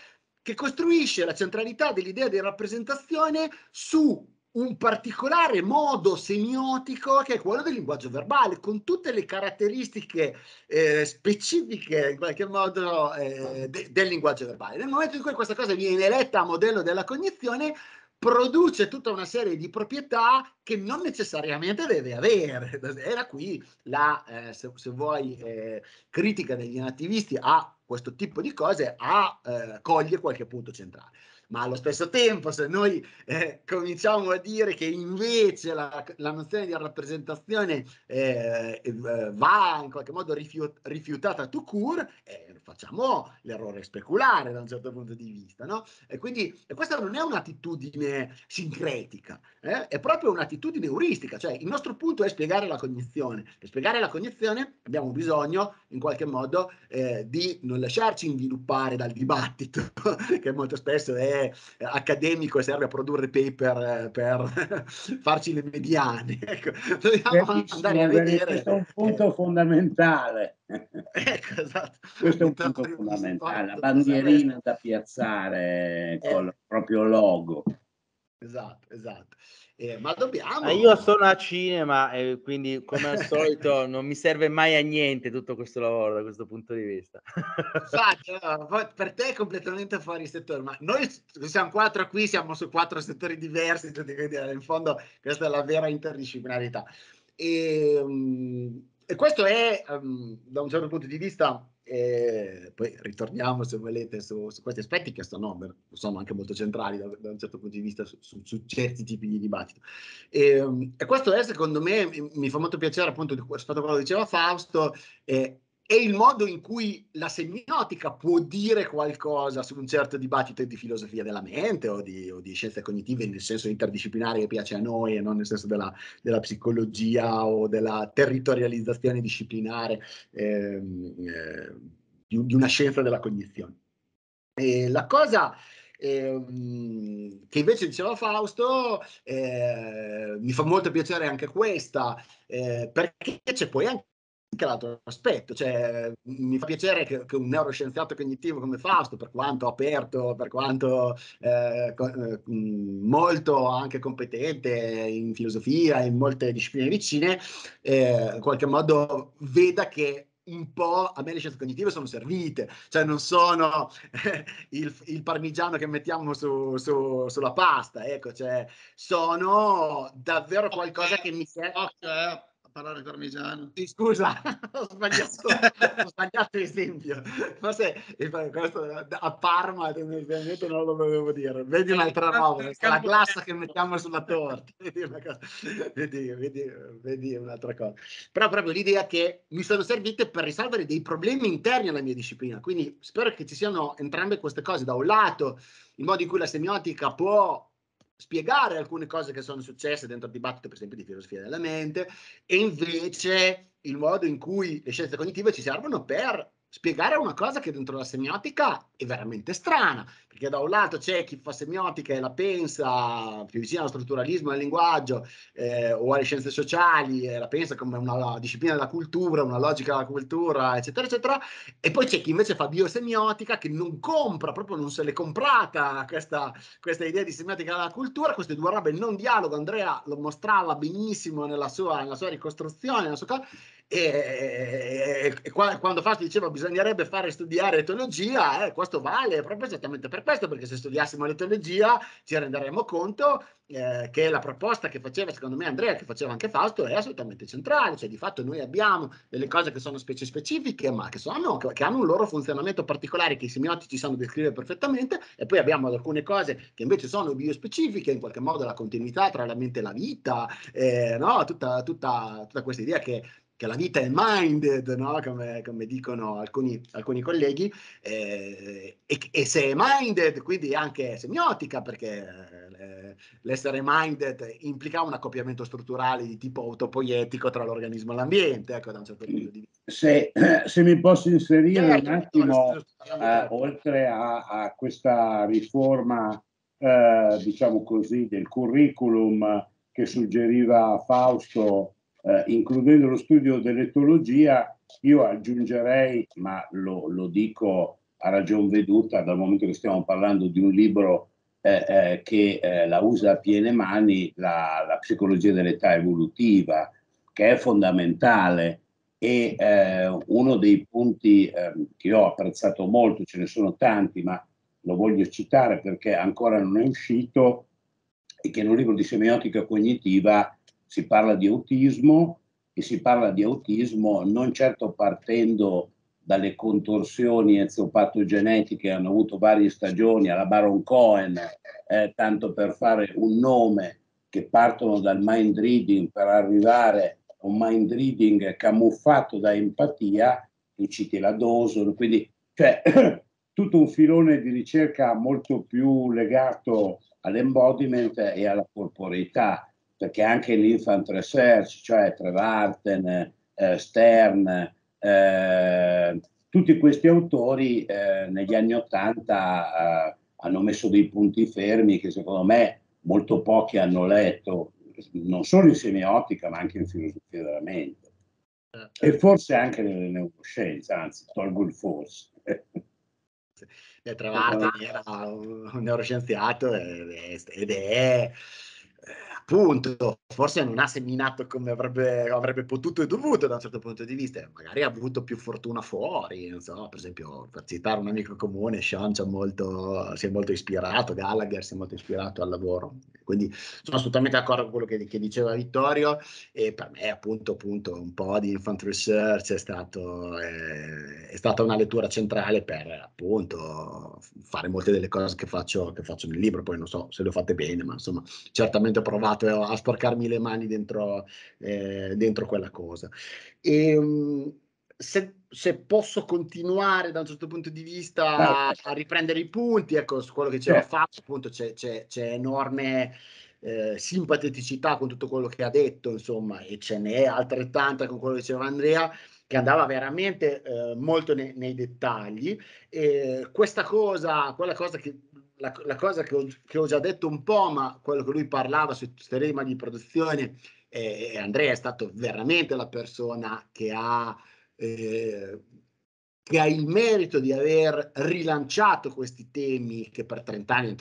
che costruisce la centralità dell'idea di rappresentazione su un particolare modo semiotico che è quello del linguaggio verbale, con tutte le caratteristiche eh, specifiche in qualche modo eh, de- del linguaggio verbale. Nel momento in cui questa cosa viene eletta a modello della cognizione, produce tutta una serie di proprietà che non necessariamente deve avere. *laughs* Era qui la, eh, se, se, vuoi, eh, critica degli inattivisti a questo tipo di cose, a eh, cogliere qualche punto centrale. Ma allo stesso tempo, se noi eh, cominciamo a dire che invece la, la nozione di rappresentazione eh, eh, va in qualche modo rifiut- rifiutata to cure, facciamo l'errore speculare da un certo punto di vista, no? E quindi e questa non è un'attitudine sincretica, eh? è proprio un'attitudine euristica, cioè il nostro punto è spiegare la cognizione. Per spiegare la cognizione abbiamo bisogno in qualche modo eh, di non lasciarci inviluppare dal dibattito, *laughs* che molto spesso è eh, accademico e serve a produrre paper eh, per *laughs* farci le mediane. *laughs* Ecco, dobbiamo andare a vedere. Questo è un eh, punto eh, fondamentale. Ecco, esatto. Questo è un punto fondamentale, la bandierina da piazzare eh. il proprio logo. Esatto, esatto. Eh, ma dobbiamo... Ma io sono a cinema e quindi come al solito *laughs* non mi serve mai a niente tutto questo lavoro da questo punto di vista. Infatti, per te è completamente fuori settore, ma noi siamo quattro qui, siamo su quattro settori diversi, quindi eh, in fondo questa è la vera interdisciplinarità. E, ehm, e questo è, ehm, da un certo punto di vista, e poi ritorniamo, se volete, su, su, questi aspetti che sono, sono anche molto centrali da, da, un certo punto di vista su, su, su certi tipi di dibattito. E, ehm, e, questo è, secondo me, mi fa molto piacere appunto rispetto a quello che diceva Fausto, eh, è il modo in cui la semiotica può dire qualcosa su un certo dibattito di filosofia della mente o di, o di scienze cognitive nel senso interdisciplinare che piace a noi e non nel senso della, della psicologia o della territorializzazione disciplinare ehm, eh, di, di, una scienza della cognizione. E la cosa eh, che invece diceva Fausto, eh, mi fa molto piacere anche questa, eh, perché c'è poi anche anche l'altro aspetto, cioè, mi fa piacere che, che, un neuroscienziato cognitivo come Fausto, per quanto aperto, per quanto eh, eh molto anche competente in filosofia, in molte discipline vicine, eh, in qualche modo veda che un po' a me le scienze cognitive sono servite, cioè non sono eh, il, il, parmigiano che mettiamo su, su, sulla pasta, ecco, cioè sono davvero qualcosa okay. che mi serve. Okay parlare parmigiano. Sì, scusa, *laughs* ho sbagliato, ho sbagliato esempio. Forse eh, questo a Parma ovviamente non lo dovevo dire. Vedi un'altra roba, la glassa che mettiamo sulla *laughs* torta. *laughs* Vedi, vedi, vedi un'altra cosa. Però proprio l'idea che mi sono servite per risolvere dei problemi interni alla mia disciplina. Quindi spero che ci siano entrambe queste cose. Da un lato, il modo in cui la semiotica può spiegare alcune cose che sono successe dentro il dibattito, per esempio, di filosofia della mente, e invece il modo in cui le scienze cognitive ci servono per spiegare una cosa che dentro la semiotica è veramente strana, perché da un lato c'è chi fa semiotica e la pensa più vicino allo strutturalismo del linguaggio eh, o alle scienze sociali e la pensa come una disciplina della cultura, una logica della cultura, eccetera, eccetera, e poi c'è chi invece fa biosemiotica che non compra, proprio non se l'è comprata questa, questa idea di semiotica della cultura, queste due robe non dialogano, Andrea lo mostrava benissimo nella sua, nella sua ricostruzione, nella sua cosa, e, e qua, quando Fausto diceva bisognerebbe fare studiare etologia, eh, questo vale proprio esattamente per questo, perché se studiassimo la ci renderemmo conto eh, che la proposta che faceva, secondo me, Andrea, che faceva anche Fausto, è assolutamente centrale. Cioè, di fatto, noi abbiamo delle cose che sono specie specifiche, ma che, sono, che, hanno un loro funzionamento particolare che i semiotici sanno descrivere perfettamente, e poi abbiamo alcune cose che invece sono biospecifiche, in qualche modo la continuità tra la mente e la vita, eh, no? tutta, tutta, tutta questa idea che che la vita è minded, no? come, come, dicono alcuni, alcuni colleghi, eh, e, e, se è minded, quindi anche semiotica, perché eh, l'essere minded implica un accoppiamento strutturale di tipo autopoietico tra l'organismo e l'ambiente, ecco, da un certo punto di vista. Se, eh, se mi posso inserire un certo, certo, attimo, certo, eh, oltre a, a, questa riforma, eh, diciamo così, del curriculum che suggeriva Fausto, eh, includendo lo studio dell'etologia, io aggiungerei, ma lo, lo dico a ragion veduta dal momento che stiamo parlando di un libro eh, eh, che eh, la usa a piene mani la, la, psicologia dell'età evolutiva, che è fondamentale e eh, uno dei punti ehm, che ho apprezzato molto, ce ne sono tanti, ma lo voglio citare perché ancora non è uscito, è che in un libro di semiotica cognitiva si parla di autismo e si parla di autismo non certo partendo dalle contorsioni eziopatogenetiche hanno avuto varie stagioni alla Baron Cohen, eh, tanto per fare un nome, che partono dal mind reading per arrivare a un mind reading camuffato da empatia, tu citi la Dawson, quindi cioè, *clears throat* tutto un filone di ricerca molto più legato all'embodiment e alla corporeità perché anche l'infant Research, cioè Trevarten, eh, Stern, eh, tutti questi autori eh, negli anni Ottanta eh, hanno messo dei punti fermi che secondo me molto pochi hanno letto, non solo in semiotica ma anche in filosofia della mente e forse anche nelle neuroscienze, anzi tolgo il forse. Tra l'altro ah, era un neuroscienziato ed è appunto forse non ha seminato come avrebbe, avrebbe, potuto e dovuto da un certo punto di vista, magari ha avuto più fortuna fuori, non so, per esempio per citare un amico comune, Sean molto, si è molto ispirato, Gallagher si è molto ispirato al lavoro, quindi sono assolutamente d'accordo con quello che, che diceva Vittorio e per me appunto, appunto un po' di infant research è, stato, eh, è stata una lettura centrale per appunto fare molte delle cose che faccio, che faccio nel libro, poi non so se le ho fatte bene, ma insomma certamente ho provato provato eh, a sporcarmi le mani dentro, eh, dentro quella cosa. E, ehm, se, se, posso continuare da un certo punto di vista a, certo. a riprendere i punti, ecco, su quello che c'era certo. fatto, appunto c'è, c'è, c'è enorme eh, simpateticità con tutto quello che ha detto, insomma, e ce n'è altrettanta con quello che diceva Andrea che andava veramente eh, molto ne- nei dettagli. E questa cosa, quella cosa che la, la cosa che ho, che ho, già detto un po', ma quello che lui parlava su questo tema di produzione, eh, Andrea è stato veramente la persona che ha, eh, che ha il merito di aver rilanciato questi temi che per 30 anni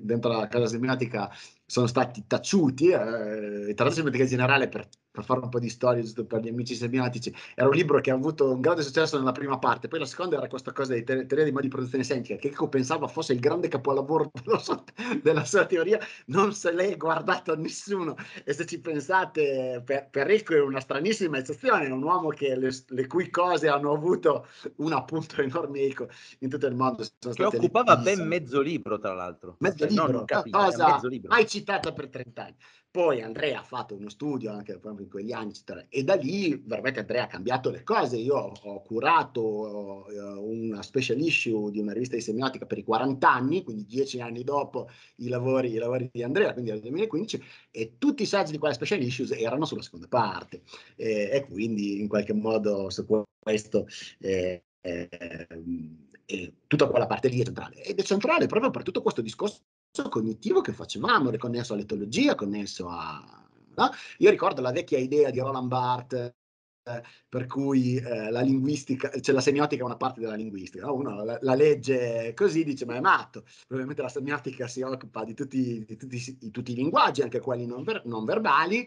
dentro la casa semiotica sono stati taciuti, eh, tra l'altro semiotica generale per per fare un po' di storie giusto per gli amici semiantici, era un libro che ha avuto un grande successo nella prima parte, poi la seconda era questa cosa di te- teoria dei modi di produzione semplice, che io pensava fosse il grande capolavoro *laughs* della sua, della sua teoria, non se l'è guardato a nessuno e se ci pensate per, per Ricco è una stranissima eccezione, è un uomo che le, le, cui cose hanno avuto un appunto enorme eco in tutto il mondo. Sono che occupava ben mezzo libro tra l'altro. Mezzo cioè, libro, capito, cosa mai citato per 30 anni. Poi Andrea ha fatto uno studio anche in quegli anni, eccetera, e da lì veramente Andrea ha cambiato le cose. Io ho curato eh, una special issue di una rivista di semiotica per i 40 anni, quindi dieci anni dopo i lavori, i lavori di Andrea, quindi nel 2015, e tutti i saggi di quella special issue erano sulla seconda parte. E, e quindi in qualche modo su questo... Eh, eh, tutta quella parte lì è centrale ed è centrale proprio per tutto questo discorso cognitivo che facevamo, connesso all'etologia, connesso a... No? Io ricordo la vecchia idea di Roland Barthes eh, per cui eh, la linguistica, cioè la semiotica è una parte della linguistica, no? uno la, la, legge così dice ma è matto, probabilmente la semiotica si occupa di tutti, di tutti, di tutti i linguaggi, anche quelli non, ver- non verbali,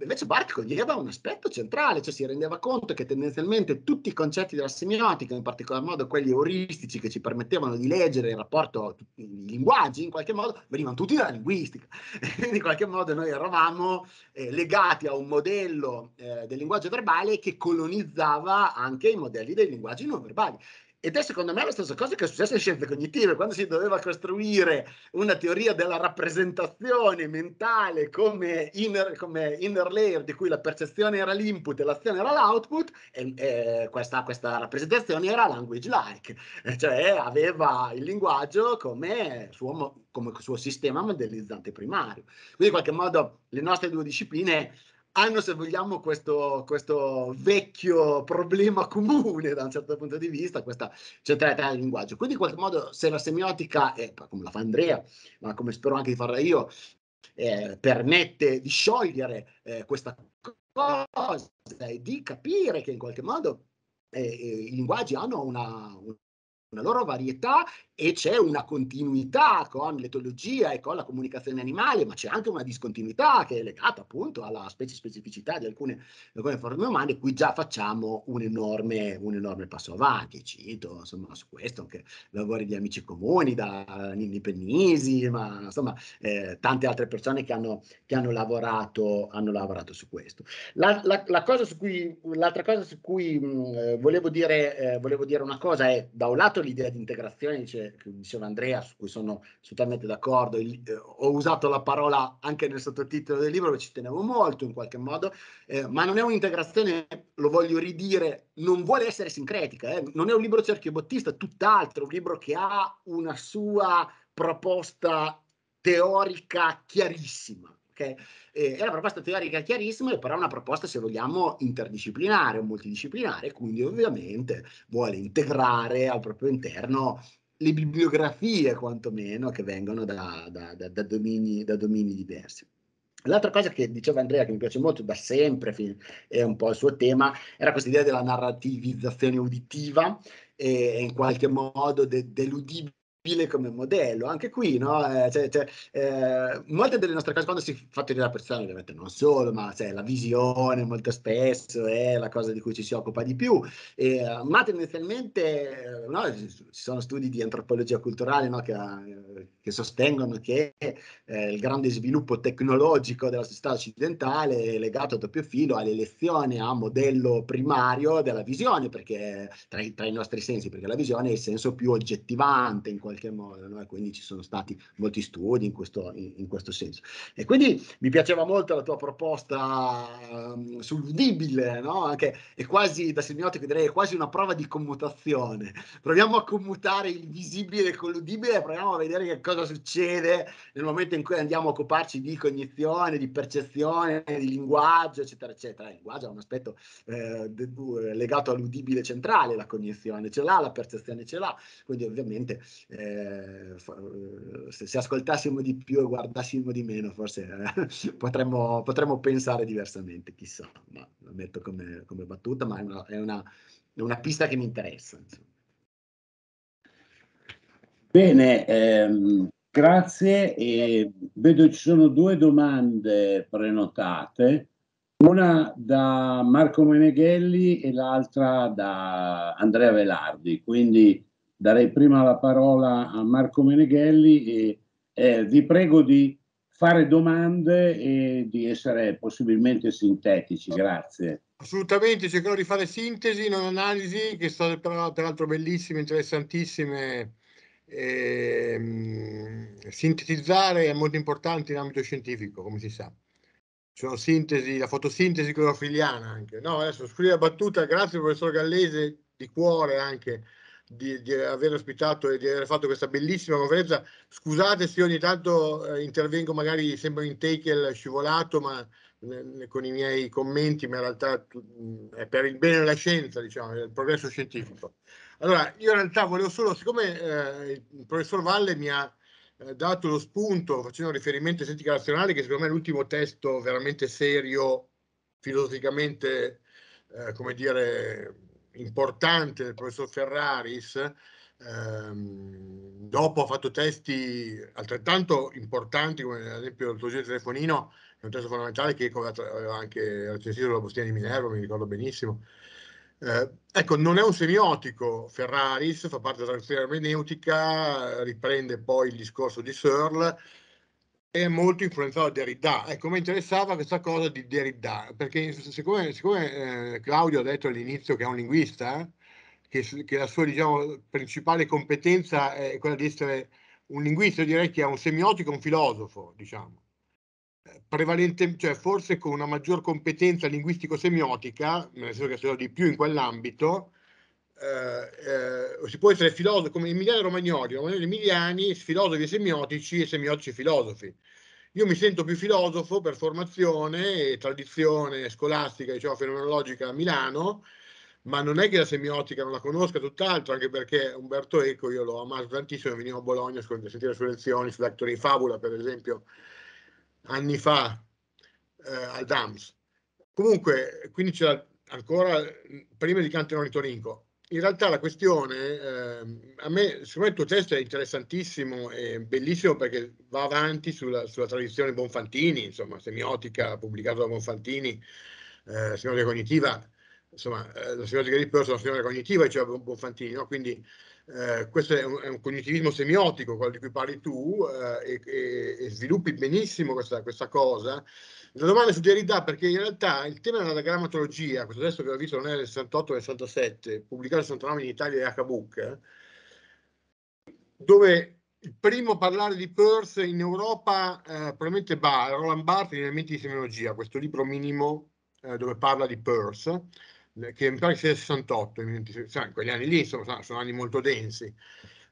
invece Bartco coglieva un aspetto centrale, cioè si rendeva conto che tendenzialmente tutti i concetti della semiotica, in particolar modo quelli euristici che ci permettevano di leggere il rapporto, i linguaggi in qualche modo, venivano tutti dalla linguistica. *laughs* Quindi in qualche modo noi eravamo eh, legati a un modello eh, del linguaggio verbale che colonizzava anche i modelli dei linguaggi non verbali. Ed è secondo me la stessa cosa che è successa in scienze cognitive, quando si doveva costruire una teoria della rappresentazione mentale come inner, come inner layer, di cui la percezione era l'input e l'azione era l'output, e, e questa, questa, rappresentazione era language like, eh, cioè aveva il linguaggio come suo, come suo sistema modellizzante primario. Quindi in qualche modo le nostre due discipline hanno, se vogliamo, questo, questo, vecchio problema comune da un certo punto di vista, questa centralità del linguaggio. Quindi, in qualche modo, se la semiotica, eh, come la fa Andrea, ma come spero anche di farla io, eh, permette di sciogliere eh, questa cosa e di capire che in qualche modo eh, i linguaggi hanno una, una loro varietà e c'è una continuità con l'etologia e con la comunicazione animale, ma c'è anche una discontinuità che è legata appunto alla specie specificità di alcune, alcune forme umane, qui già facciamo un enorme, un enorme, passo avanti. Cito insomma su questo anche lavori di amici comuni, da Nini Pennisi, ma insomma eh, tante altre persone che hanno, che hanno, lavorato, hanno lavorato su questo. La, la, la cosa su cui, l'altra cosa su cui mh, mm, eh, volevo, dire, eh, volevo dire una cosa è da un lato l'idea di integrazione, dice che, diceva Andrea, su cui sono assolutamente d'accordo. Il, eh, ho usato la parola anche nel sottotitolo del libro, che ci tenevo molto in qualche modo, eh, ma non è un'integrazione, lo voglio ridire, non vuole essere sincretica, eh. non è un libro cerchiobottista, è tutt'altro, un libro che ha una sua proposta teorica chiarissima. Okay? Eh, è una proposta teorica chiarissima, però è una proposta, se vogliamo, interdisciplinare o multidisciplinare, quindi ovviamente vuole integrare al proprio interno le bibliografie quantomeno che vengono da, da, da, domini, da, domini, diversi. L'altra cosa che diceva Andrea, che mi piace molto da sempre, è un po' il suo tema, era questa idea della narrativizzazione uditiva e in qualche modo de, dell'udibile come modello, anche qui, no? Eh, cioè, cioè, eh, molte delle nostre cose, quando si fa teoria della persona, ovviamente non solo, ma cioè, la visione molto spesso è la cosa di cui ci si occupa di più, eh, ma tendenzialmente eh, no, ci sono studi di antropologia culturale no, che, eh, che, sostengono che eh, il grande sviluppo tecnologico della società occidentale è legato a doppio filo all'elezione a modello primario della visione, perché tra i, tra i nostri sensi, perché la visione è il senso più oggettivante in qualche qualche modo, no? e quindi ci sono stati molti studi in questo, in, in questo, senso. E quindi mi piaceva molto la tua proposta um, sull'udibile, no? Anche, è quasi, da semiotico direi, è quasi una prova di commutazione. Proviamo a commutare il visibile con l'udibile e proviamo a vedere che cosa succede nel momento in cui andiamo a occuparci di cognizione, di percezione, di linguaggio, eccetera, eccetera. Il linguaggio è un aspetto eh, legato all'udibile centrale, la cognizione ce l'ha, la percezione ce l'ha, quindi ovviamente eh, eh, eh, se, se, ascoltassimo di più e guardassimo di meno, forse eh, *laughs* potremmo, potremmo, pensare diversamente, chissà, ma lo metto come, come battuta, ma è una, è, una, è una, pista che mi interessa. Insomma. Bene, ehm, grazie e vedo ci sono due domande prenotate, una da Marco Meneghelli e l'altra da Andrea Velardi, quindi darei prima la parola a Marco Meneghelli e eh, vi prego di fare domande e di essere possibilmente sintetici. Grazie. Assolutamente, cercherò di fare sintesi, non analisi, che sono peraltro bellissime, interessantissime. E, ehm, sintetizzare è molto importante in ambito scientifico, come si sa. Ci sono sintesi, la fotosintesi clorofiliana anche. No, adesso scusi la battuta, grazie professor Gallese di cuore anche di, di, aver ospitato e di aver fatto questa bellissima conferenza. Scusate se ogni tanto eh, intervengo magari sembra in tackle scivolato, ma eh, con i miei commenti, ma in realtà tu, è per il bene della scienza, diciamo, il progresso scientifico. Allora, io in realtà volevo solo, siccome eh, il professor Valle mi ha eh, dato lo spunto facendo riferimento a Estetica Nazionale, che secondo me è l'ultimo testo veramente serio, filosoficamente, eh, come dire, importante del professor Ferraris, ehm, dopo ha fatto testi altrettanto importanti, come ad esempio l'antologia del telefonino, è un testo fondamentale che aveva anche recensito la Postina di Minerva, mi ricordo benissimo. Eh, ecco, non è un semiotico, Ferraris fa parte della tradizione ermeneutica, riprende poi il discorso di Searle, è molto influenzato da Derrida. Ecco, mi interessava questa cosa di Derrida, perché siccome, siccome eh, Claudio ha detto all'inizio che è un linguista, eh, che, che la sua diciamo, principale competenza è quella di essere un linguista, direi che è un semiotico, un filosofo, diciamo. Eh, prevalente, cioè forse con una maggior competenza linguistico-semiotica, nel senso che ha studiato di più in quell'ambito, eh, eh, si può essere filosofi come Emiliano Romagnoli, Romagnoli Emiliani, filosofi semiotici e semiotici filosofi. Io mi sento più filosofo per formazione e tradizione scolastica, diciamo, fenomenologica a Milano, ma non è che la semiotica non la conosca, tutt'altro, anche perché Umberto Eco io l'ho amato tantissimo, venivo a Bologna a sentire le sue lezioni sull'attore in fabula, per esempio, anni fa eh, al DAMS. Comunque, quindi c'era ancora, prima di Canterone Torinco, in realtà la questione, eh, a me, secondo me il tuo testo è interessantissimo e bellissimo perché va avanti sulla, sulla tradizione Bonfantini, insomma, semiotica pubblicata da Bonfantini, eh, semiotica cognitiva, insomma, eh, la semiotica di Peirce è una semiotica cognitiva, diceva cioè Bonfantini, no? quindi eh, questo è un, è un, cognitivismo semiotico, quello di cui parli tu, eh, e, e, sviluppi benissimo questa, questa cosa. La domanda è su Derrida, perché in realtà il tema della grammatologia, questo testo che ho visto non è del 68 ma del 67, pubblicato nel 69 in Italia da Habook, dove il primo a parlare di Peirce in Europa eh, probabilmente va Roland Barthes in Elementi di Semiologia, questo libro minimo eh, dove parla di Peirce, eh, che mi pare sia del 68, in quegli anni lì insomma, sono anni molto densi.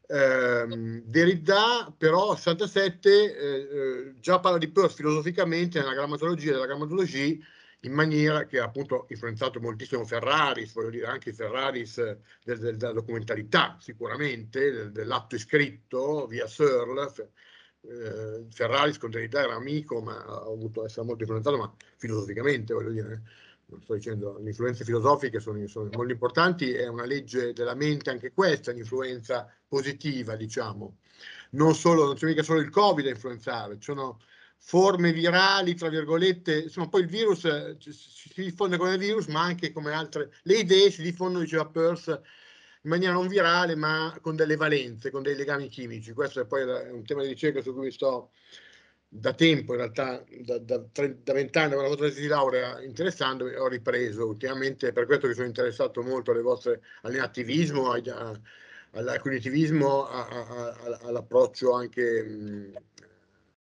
Eh, Derrida però 67 eh, eh, già parla di Peirce filosoficamente nella grammatologia della grammatologia in maniera che ha appunto influenzato moltissimo Ferraris, voglio dire anche Ferraris eh, del, del, della documentalità sicuramente, del, dell'atto iscritto via Searle, eh, Ferraris con Derrida era amico ma ha avuto essere molto influenzato ma filosoficamente voglio dire eh. non sto dicendo, le influenze filosofiche sono, sono, molto importanti, è una legge della mente anche questa, l'influenza positiva, diciamo. Non, solo, non c'è mica solo il Covid a influenzare, ci sono forme virali, tra virgolette, insomma poi il virus eh, si diffonde come virus, ma anche come altre, le idee si diffondono, diceva Peirce, in maniera non virale, ma con delle valenze, con dei legami chimici. Questo è poi un tema di ricerca su cui sto da tempo, in realtà da vent'anni, con la vostra tesi di laurea, interessandomi, ho ripreso ultimamente, per questo che sono interessato molto alle vostre, all'attivismo, ai, all'acognitivismo, all'approccio anche mh,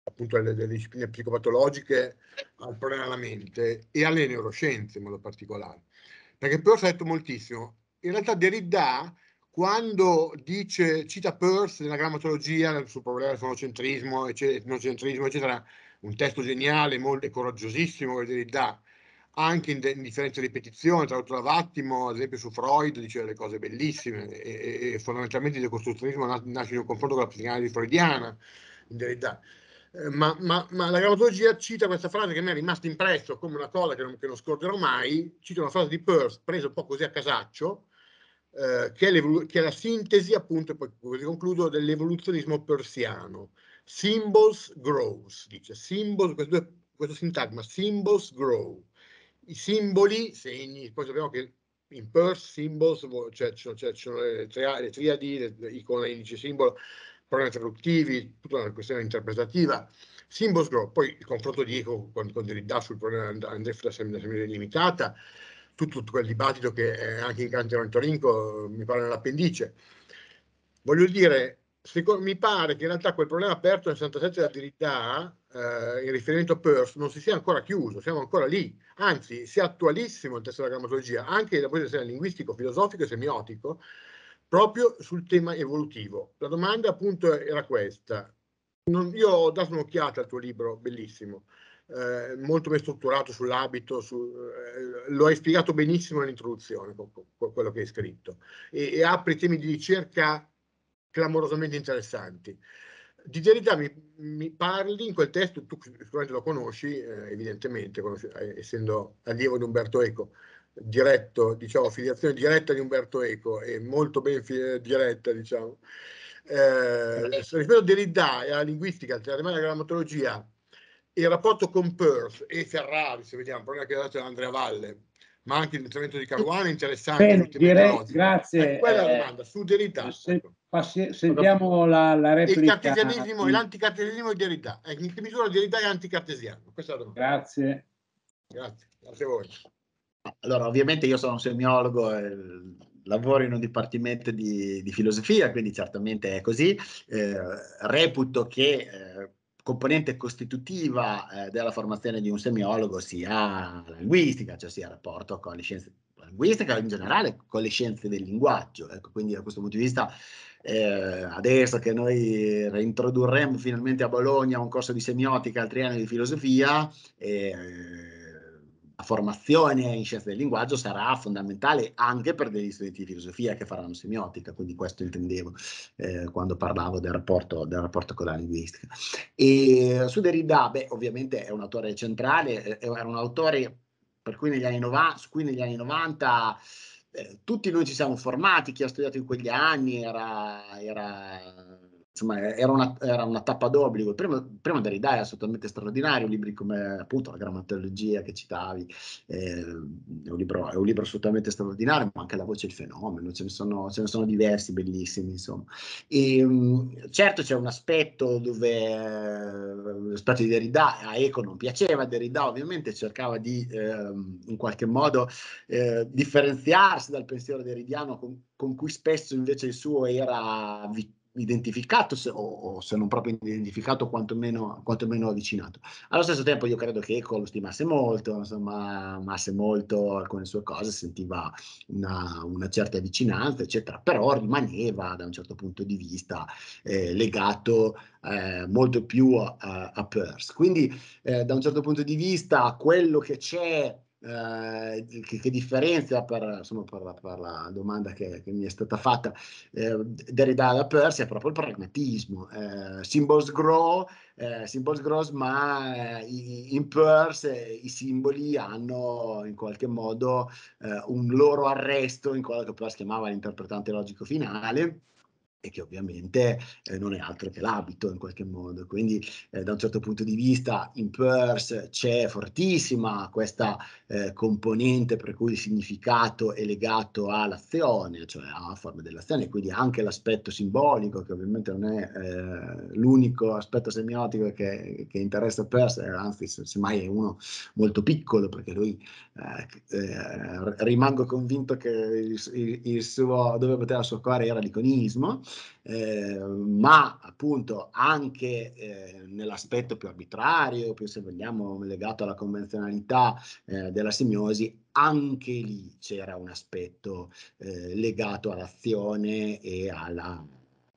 appunto alle, alle, discipline psicopatologiche, al problema della mente e alle neuroscienze in modo particolare. Perché Peirce ha detto moltissimo. In realtà Derrida, quando dice, cita Peirce nella grammatologia sul problema del sonocentrismo, etnocentrismo, eccetera, un testo geniale, molto, coraggiosissimo, che Derrida, anche in, in differenza di petizione, tra l'altro Vattimo, ad esempio su Freud, diceva delle cose bellissime e, e fondamentalmente il decostruzionismo nasce in un confronto con la psicanalisi freudiana, in verità. Eh, ma, ma, ma, la grammatologia cita questa frase che mi è rimasta impresso come una cosa che non, che non scorderò mai, cita una frase di Peirce, presa un po' così a casaccio, eh, che, è che, è la sintesi, appunto, e poi così concludo, dell'evoluzionismo persiano. Symbols grows, dice, symbols, questo, questo sintagma, symbols grow i simboli, segni, poi sappiamo che in PERS symbols cioè, cioè, cioè, le, le triadi, le, le icone, indice, simbolo, problemi traduttivi, tutta una questione interpretativa. Symbols Grow, poi il confronto di Eco con, con Derrida sul problema andrefta seminazione limitata, tutto, tutto, quel dibattito che eh, anche in Cante Antorinco eh, mi pare nell'appendice. Voglio dire, secondo, mi pare che in realtà quel problema aperto nel 67 da Derrida eh, in riferimento a Peirce non si sia ancora chiuso, siamo ancora lì, anzi sia attualissimo il testo della grammatologia, anche dal punto di vista linguistico, filosofico e semiotico, proprio sul tema evolutivo. La domanda appunto era questa. Non, io ho dato un'occhiata al tuo libro, bellissimo, eh, molto ben strutturato sull'abito, su, eh, lo hai spiegato benissimo nell'introduzione, quello che hai scritto, e, e apri temi di ricerca clamorosamente interessanti di verità mi, mi, parli in quel testo, tu sicuramente lo conosci, eh, evidentemente, conosci, eh, essendo allievo di Umberto Eco, diretto, diciamo, filiazione diretta di Umberto Eco e molto ben diretta, diciamo. Eh, rispetto Derrida e alla linguistica, al teorema della grammatologia, il rapporto con Peirce e Ferrari, se vediamo, il problema che ha dato Andrea Valle, ma anche l'intervento di Caruana è interessante. Bene, direi, grazie. È quella è la eh, domanda, suderità. Se, ecco. passi, sentiamo la, la replica. Il cartesianismo e l'anticartesianismo è diarità. Eh, in che misura diarità è anticartesiano? Questa è la domanda. Grazie. Grazie, grazie a voi. Allora, ovviamente io sono un semiologo, e lavoro in un dipartimento di, di, filosofia, quindi certamente è così. Eh, reputo che eh, componente costitutiva eh, della formazione di un semiologo sia la linguistica, cioè sia il rapporto con le scienze la linguistica in generale con le scienze del linguaggio. Ecco, quindi da questo punto di vista eh, adesso che noi reintrodurremo finalmente a Bologna un corso di semiotica al triennio di filosofia, eh, la formazione in scienze del linguaggio sarà fondamentale anche per degli studenti di filosofia che faranno semiotica, quindi questo intendevo eh, quando parlavo del rapporto, del rapporto, con la linguistica. E su Derrida, beh, ovviamente è un autore centrale, era eh, un autore per cui negli anni 90, su cui negli anni 90 eh, tutti noi ci siamo formati, chi ha studiato in quegli anni era, era insomma, eh, era una, era una tappa d'obbligo. Il primo, primo da è assolutamente straordinario, libri come appunto la grammatologia che citavi, eh, è, un libro, è, un libro, assolutamente straordinario, ma anche La voce e il fenomeno, ce ne sono, ce ne sono diversi bellissimi, insomma. E, ehm, certo c'è un aspetto dove l'aspetto eh, di Derrida a Eco non piaceva, Derrida ovviamente cercava di eh, in qualche modo eh, differenziarsi dal pensiero deridiano con, con cui spesso invece il suo era vittorio identificato se, o, o, se non proprio identificato quantomeno, quantomeno avvicinato allo stesso tempo io credo che Eco lo stimasse molto insomma amasse molto alcune sue cose sentiva una, una, certa vicinanza eccetera però rimaneva da un certo punto di vista eh, legato eh, molto più a, a, a Peirce quindi eh, da un certo punto di vista quello che c'è Ehm, che, che, differenza per, insomma, per, la, per la, domanda che, che, mi è stata fatta eh, Derrida da Persia è proprio il pragmatismo ehm, eh, symbols grow eh, symbols grows ma in Perse eh, i simboli hanno in qualche modo eh, un loro arresto in quello che Peirce chiamava l'interpretante logico finale e che ovviamente eh, non è altro che l'abito in qualche modo. Quindi eh, da un certo punto di vista in Peirce c'è fortissima questa eh, componente per cui il significato è legato all'azione, cioè alla forma dell'azione, quindi anche l'aspetto simbolico, che ovviamente non è eh, l'unico aspetto semiotico che, che interessa Peirce, eh, anzi semmai è uno molto piccolo, perché lui eh, rimango convinto che il, il, il suo, dove poteva soccorrere suo cuore era l'iconismo, eh, ma appunto anche eh, nell'aspetto più arbitrario, più se vogliamo legato alla convenzionalità eh, della simiosi, anche lì c'era un aspetto eh, legato all'azione e alla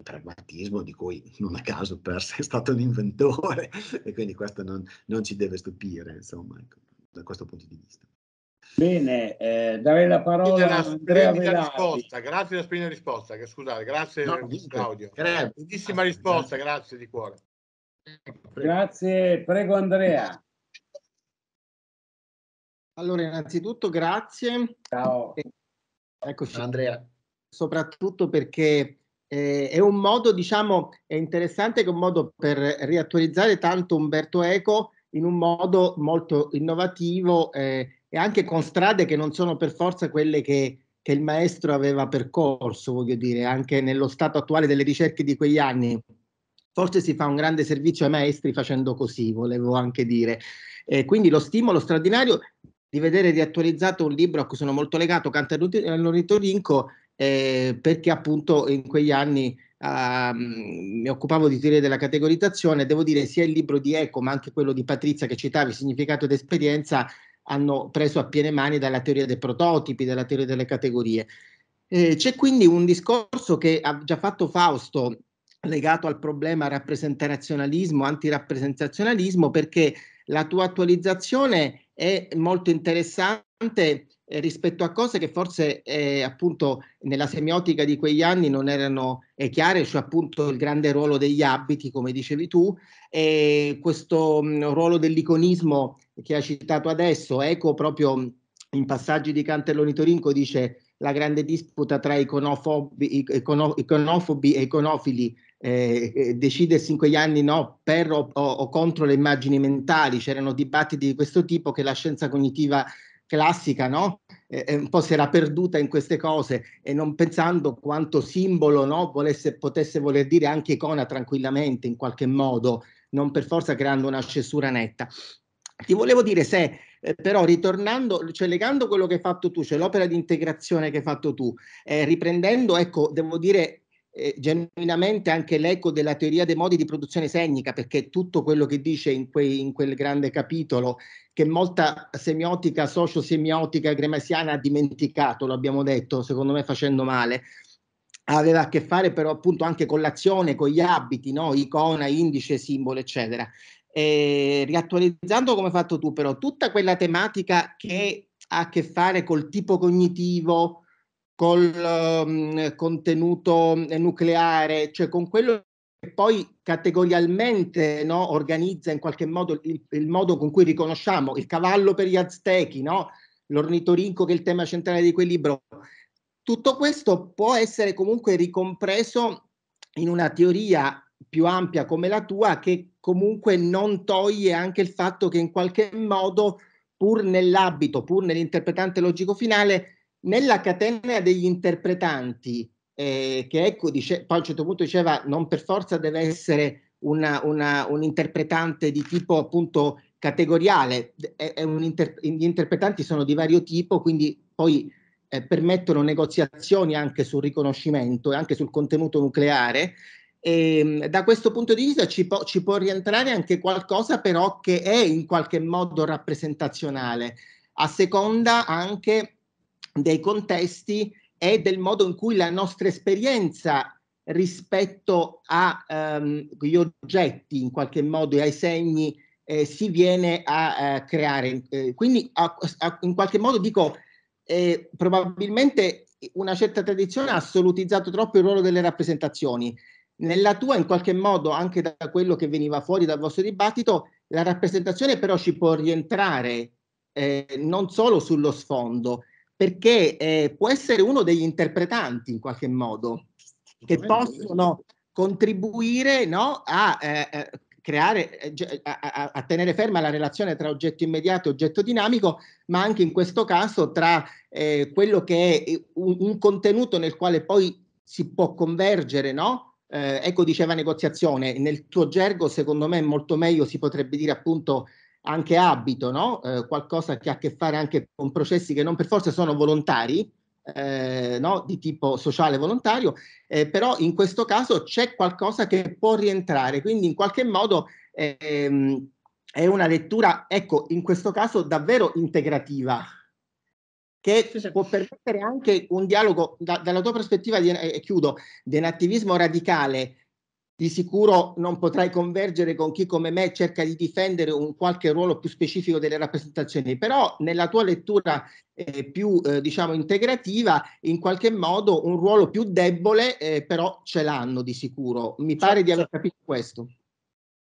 pragmatismo di cui non a caso Perse è stato l'inventore *laughs* e quindi questo non, non ci deve stupire insomma ecco, da questo punto di vista. Bene, eh, darei la parola a Andrea risposta, Grazie della splendida risposta, scusate, grazie no, Claudio. Bellissima risposta, grazie di cuore. Grazie, prego Andrea. Allora, innanzitutto grazie. Ciao. Eccoci. Andrea. Soprattutto perché eh, è un modo, diciamo, è interessante che un modo per riattualizzare tanto Umberto Eco in un modo molto innovativo eh, e anche con strade che non sono per forza quelle che, che il maestro aveva percorso, voglio dire, anche nello stato attuale delle ricerche di quegli anni. Forse si fa un grande servizio ai maestri facendo così, volevo anche dire. E quindi lo stimolo straordinario di vedere riattualizzato un libro a cui sono molto legato, Canta all'Oritorinco, eh, eh, perché appunto in quegli anni Uh, mi occupavo di teoria della categorizzazione, devo dire sia il libro di Eco ma anche quello di Patrizia che citavi, Significato ed esperienza, hanno preso a piene mani dalla teoria dei prototipi, dalla teoria delle categorie. Eh, c'è quindi un discorso che ha già fatto Fausto legato al problema rappresentazionalismo, antirappresentazionalismo, perché la tua attualizzazione è molto interessante eh, rispetto a cose che forse eh, appunto nella semiotica di quegli anni non erano eh, chiare, cioè appunto il grande ruolo degli abiti, come dicevi tu, e questo mh, mm, ruolo dell'iconismo che ha citato adesso, Eco proprio in passaggi di Cantelloni Torinco dice la grande disputa tra iconofobi, icono, iconofobi e iconofili eh, eh, decidersi in quegli anni no, per o, o, contro le immagini mentali. C'erano dibattiti di questo tipo che la scienza cognitiva classica no? Eh, un po' si era perduta in queste cose e non pensando quanto simbolo no, volesse, potesse voler dire anche icona tranquillamente in qualche modo, non per forza creando una cesura netta. Ti volevo dire se eh, però ritornando, cioè legando quello che hai fatto tu, cioè l'opera di integrazione che hai fatto tu, eh, riprendendo, ecco, devo dire eh, genuinamente anche l'eco della teoria dei modi di produzione segnica, perché tutto quello che dice in, quei, in quel grande capitolo, che molta semiotica, socio-semiotica gremasiana ha dimenticato, lo abbiamo detto, secondo me facendo male, aveva a che fare però appunto anche con l'azione, con gli abiti, no? icona, indice, simbolo, eccetera eh, riattualizzando come hai fatto tu, però tutta quella tematica che ha a che fare col tipo cognitivo, col um, contenuto eh, nucleare, cioè con quello che poi categorialmente no, organizza in qualche modo il, il, modo con cui riconosciamo il cavallo per gli aztechi, no? l'ornitorinco che è il tema centrale di quel libro. Tutto questo può essere comunque ricompreso in una teoria più ampia come la tua che comunque non toglie anche il fatto che in qualche modo, pur nell'abito, pur nell'interpretante logico finale, nella catena degli interpretanti, eh, che ecco, dice, poi a un certo punto diceva, non per forza deve essere una, una, un interpretante di tipo appunto categoriale, è, è inter- gli interpretanti sono di vario tipo, quindi poi eh, permettono negoziazioni anche sul riconoscimento e anche sul contenuto nucleare e, ehm, da questo punto di vista ci può, ci può rientrare anche qualcosa però che è in qualche modo rappresentazionale, a seconda anche dei contesti e del modo in cui la nostra esperienza rispetto agli ehm, um, oggetti in qualche modo e ai segni eh, si viene a, a eh, creare. Eh, quindi a, a, in qualche modo dico, eh, probabilmente una certa tradizione ha assolutizzato troppo il ruolo delle rappresentazioni nella tua, in qualche modo, anche da quello che veniva fuori dal vostro dibattito, la rappresentazione però ci può rientrare eh, non solo sullo sfondo, perché eh, può essere uno degli interpretanti in qualche modo, che possono contribuire no, a eh, eh creare, eh, a, a, tenere ferma la relazione tra oggetto immediato e oggetto dinamico, ma anche in questo caso tra eh, quello che è un, un, contenuto nel quale poi si può convergere, no? Eh, ecco diceva negoziazione, nel tuo gergo secondo me molto meglio si potrebbe dire appunto anche abito, no? eh, qualcosa che ha a che fare anche con processi che non per forza sono volontari, eh, no? di tipo sociale volontario, eh, però in questo caso c'è qualcosa che può rientrare, quindi in qualche modo ehm, è una lettura, ecco, in questo caso davvero integrativa che può permettere anche un dialogo, da, dalla tua prospettiva, di, eh, chiudo, di un attivismo radicale, di sicuro non potrai convergere con chi come me cerca di difendere un qualche ruolo più specifico delle rappresentazioni, però nella tua lettura eh, più eh, diciamo integrativa in qualche modo un ruolo più debole eh, però ce l'hanno di sicuro. Mi pare certo. di aver capito questo.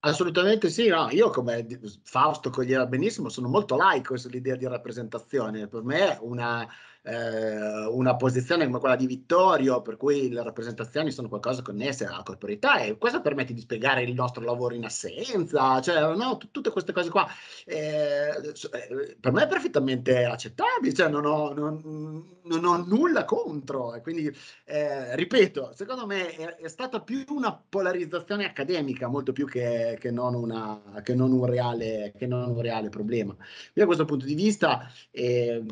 Assolutamente sì, no. io come Fausto coglieva benissimo sono molto laico sull'idea di rappresentazione, per me è una, eh, una posizione come quella di Vittorio, per cui le rappresentazioni sono qualcosa connesse alla corporità e questo permette di spiegare il nostro lavoro in assenza, cioè no, t- tutte queste cose qua. Eh, eh, per me è perfettamente accettabile, cioè non ho, non, non ho nulla contro, e quindi eh, ripeto, secondo me è, è, stata più una polarizzazione accademica, molto più che, che, non, una, che non, un reale, che non un reale problema. Io da questo punto di vista... Eh,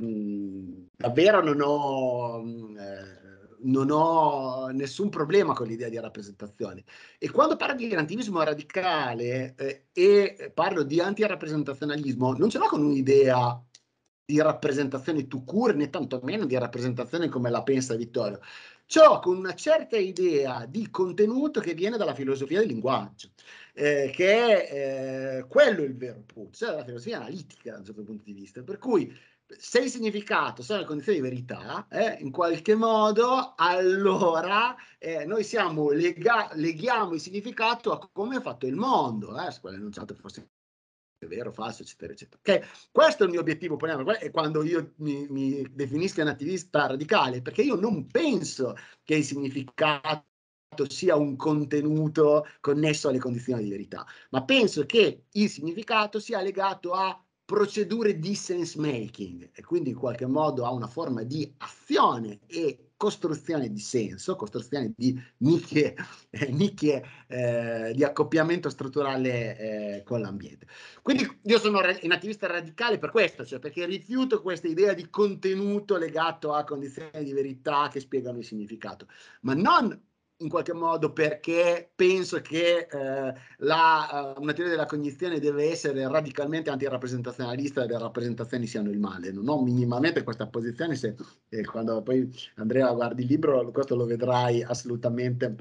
davvero non ho, eh, non ho, nessun problema con l'idea di rappresentazione. E quando parlo di antivismo radicale eh, e parlo di antirappresentazionalismo, non ce l'ho con un'idea di rappresentazione tu cur, né tantomeno di rappresentazione come la pensa Vittorio. Ciò con una certa idea di contenuto che viene dalla filosofia del linguaggio, eh, che è eh, quello il vero punto, cioè la filosofia analitica da un certo punto di vista. Per cui se il significato sono le condizioni di verità, eh, in qualche modo, allora eh, noi siamo lega- leghiamo il significato a come è fatto il mondo, eh, se quello è enunciato fosse vero, falso, eccetera, eccetera. Okay? Questo è il mio obiettivo, è quando io mi, mi definisco un attivista radicale, perché io non penso che il significato sia un contenuto connesso alle condizioni di verità, ma penso che il significato sia legato a procedure di sense making e quindi in qualche modo ha una forma di azione e costruzione di senso, costruzione di nicchie, eh, nicchie eh, di accoppiamento strutturale eh, con l'ambiente. Quindi io sono un attivista radicale per questo, cioè perché rifiuto questa idea di contenuto legato a condizioni di verità che spiegano il significato, ma non in qualche modo perché penso che eh, la, eh, una teoria della cognizione deve essere radicalmente antirappresentazionalista e le rappresentazioni siano il male. Non ho minimamente questa posizione, se eh, quando poi Andrea guardi il libro questo lo vedrai assolutamente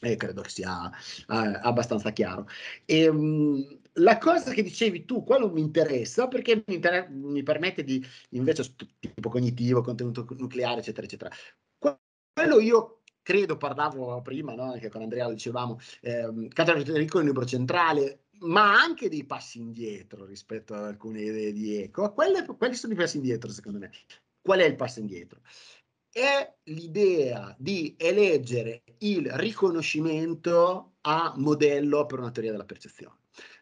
e credo che sia eh, abbastanza chiaro. E, ehm, mh, la cosa che dicevi tu, quello mi interessa perché mi, inter- mi permette di invece tipo cognitivo, contenuto nucleare, eccetera, eccetera. Quello io credo parlavo prima, no? anche con Andrea lo dicevamo, ehm, Federico è un libro centrale, ma anche dei passi indietro rispetto ad alcune idee di Eco. Quelle, quelli sono i passi indietro, secondo me. Qual è il passo indietro? È l'idea di eleggere il riconoscimento a modello per una teoria della percezione.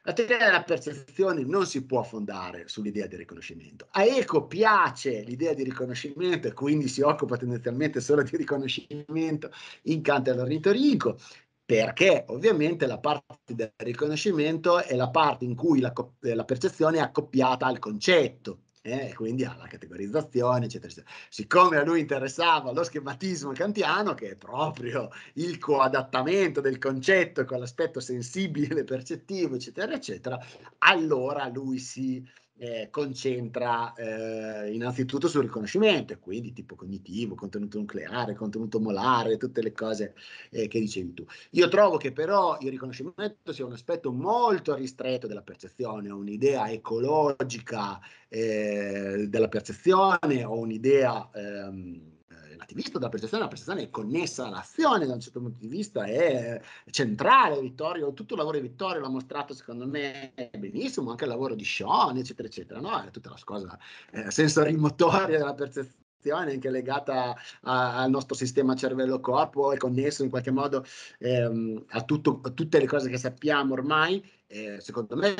La teoria della percezione non si può fondare sull'idea di riconoscimento. A Eco piace l'idea di riconoscimento e quindi si occupa tendenzialmente solo di riconoscimento in Kant e all'ornitorico, perché ovviamente la parte del riconoscimento è la parte in cui la, la percezione è accoppiata al concetto eh, quindi alla categorizzazione, eccetera, eccetera. Siccome a lui interessava lo schematismo kantiano, che è proprio il coadattamento del concetto con l'aspetto sensibile, percettivo, eccetera, eccetera, allora lui si eh, concentra eh, innanzitutto sul riconoscimento, quindi tipo cognitivo, contenuto nucleare, contenuto molare, tutte le cose eh, che dicevi tu. Io trovo che però il riconoscimento sia un aspetto molto ristretto della percezione, ho un'idea ecologica eh, della percezione ho un'idea... Ehm, relativista, la percezione, la percezione è connessa all'azione da un certo punto di vista, è centrale, Vittorio, tutto il lavoro di Vittorio l'ha mostrato secondo me benissimo, anche il lavoro di Sean, eccetera, eccetera, no? È tutta la cosa eh, sensorimotoria della percezione anche legata a, al nostro sistema cervello-corpo e connesso in qualche modo ehm, a, tutto, a tutte le cose che sappiamo ormai. Eh, secondo me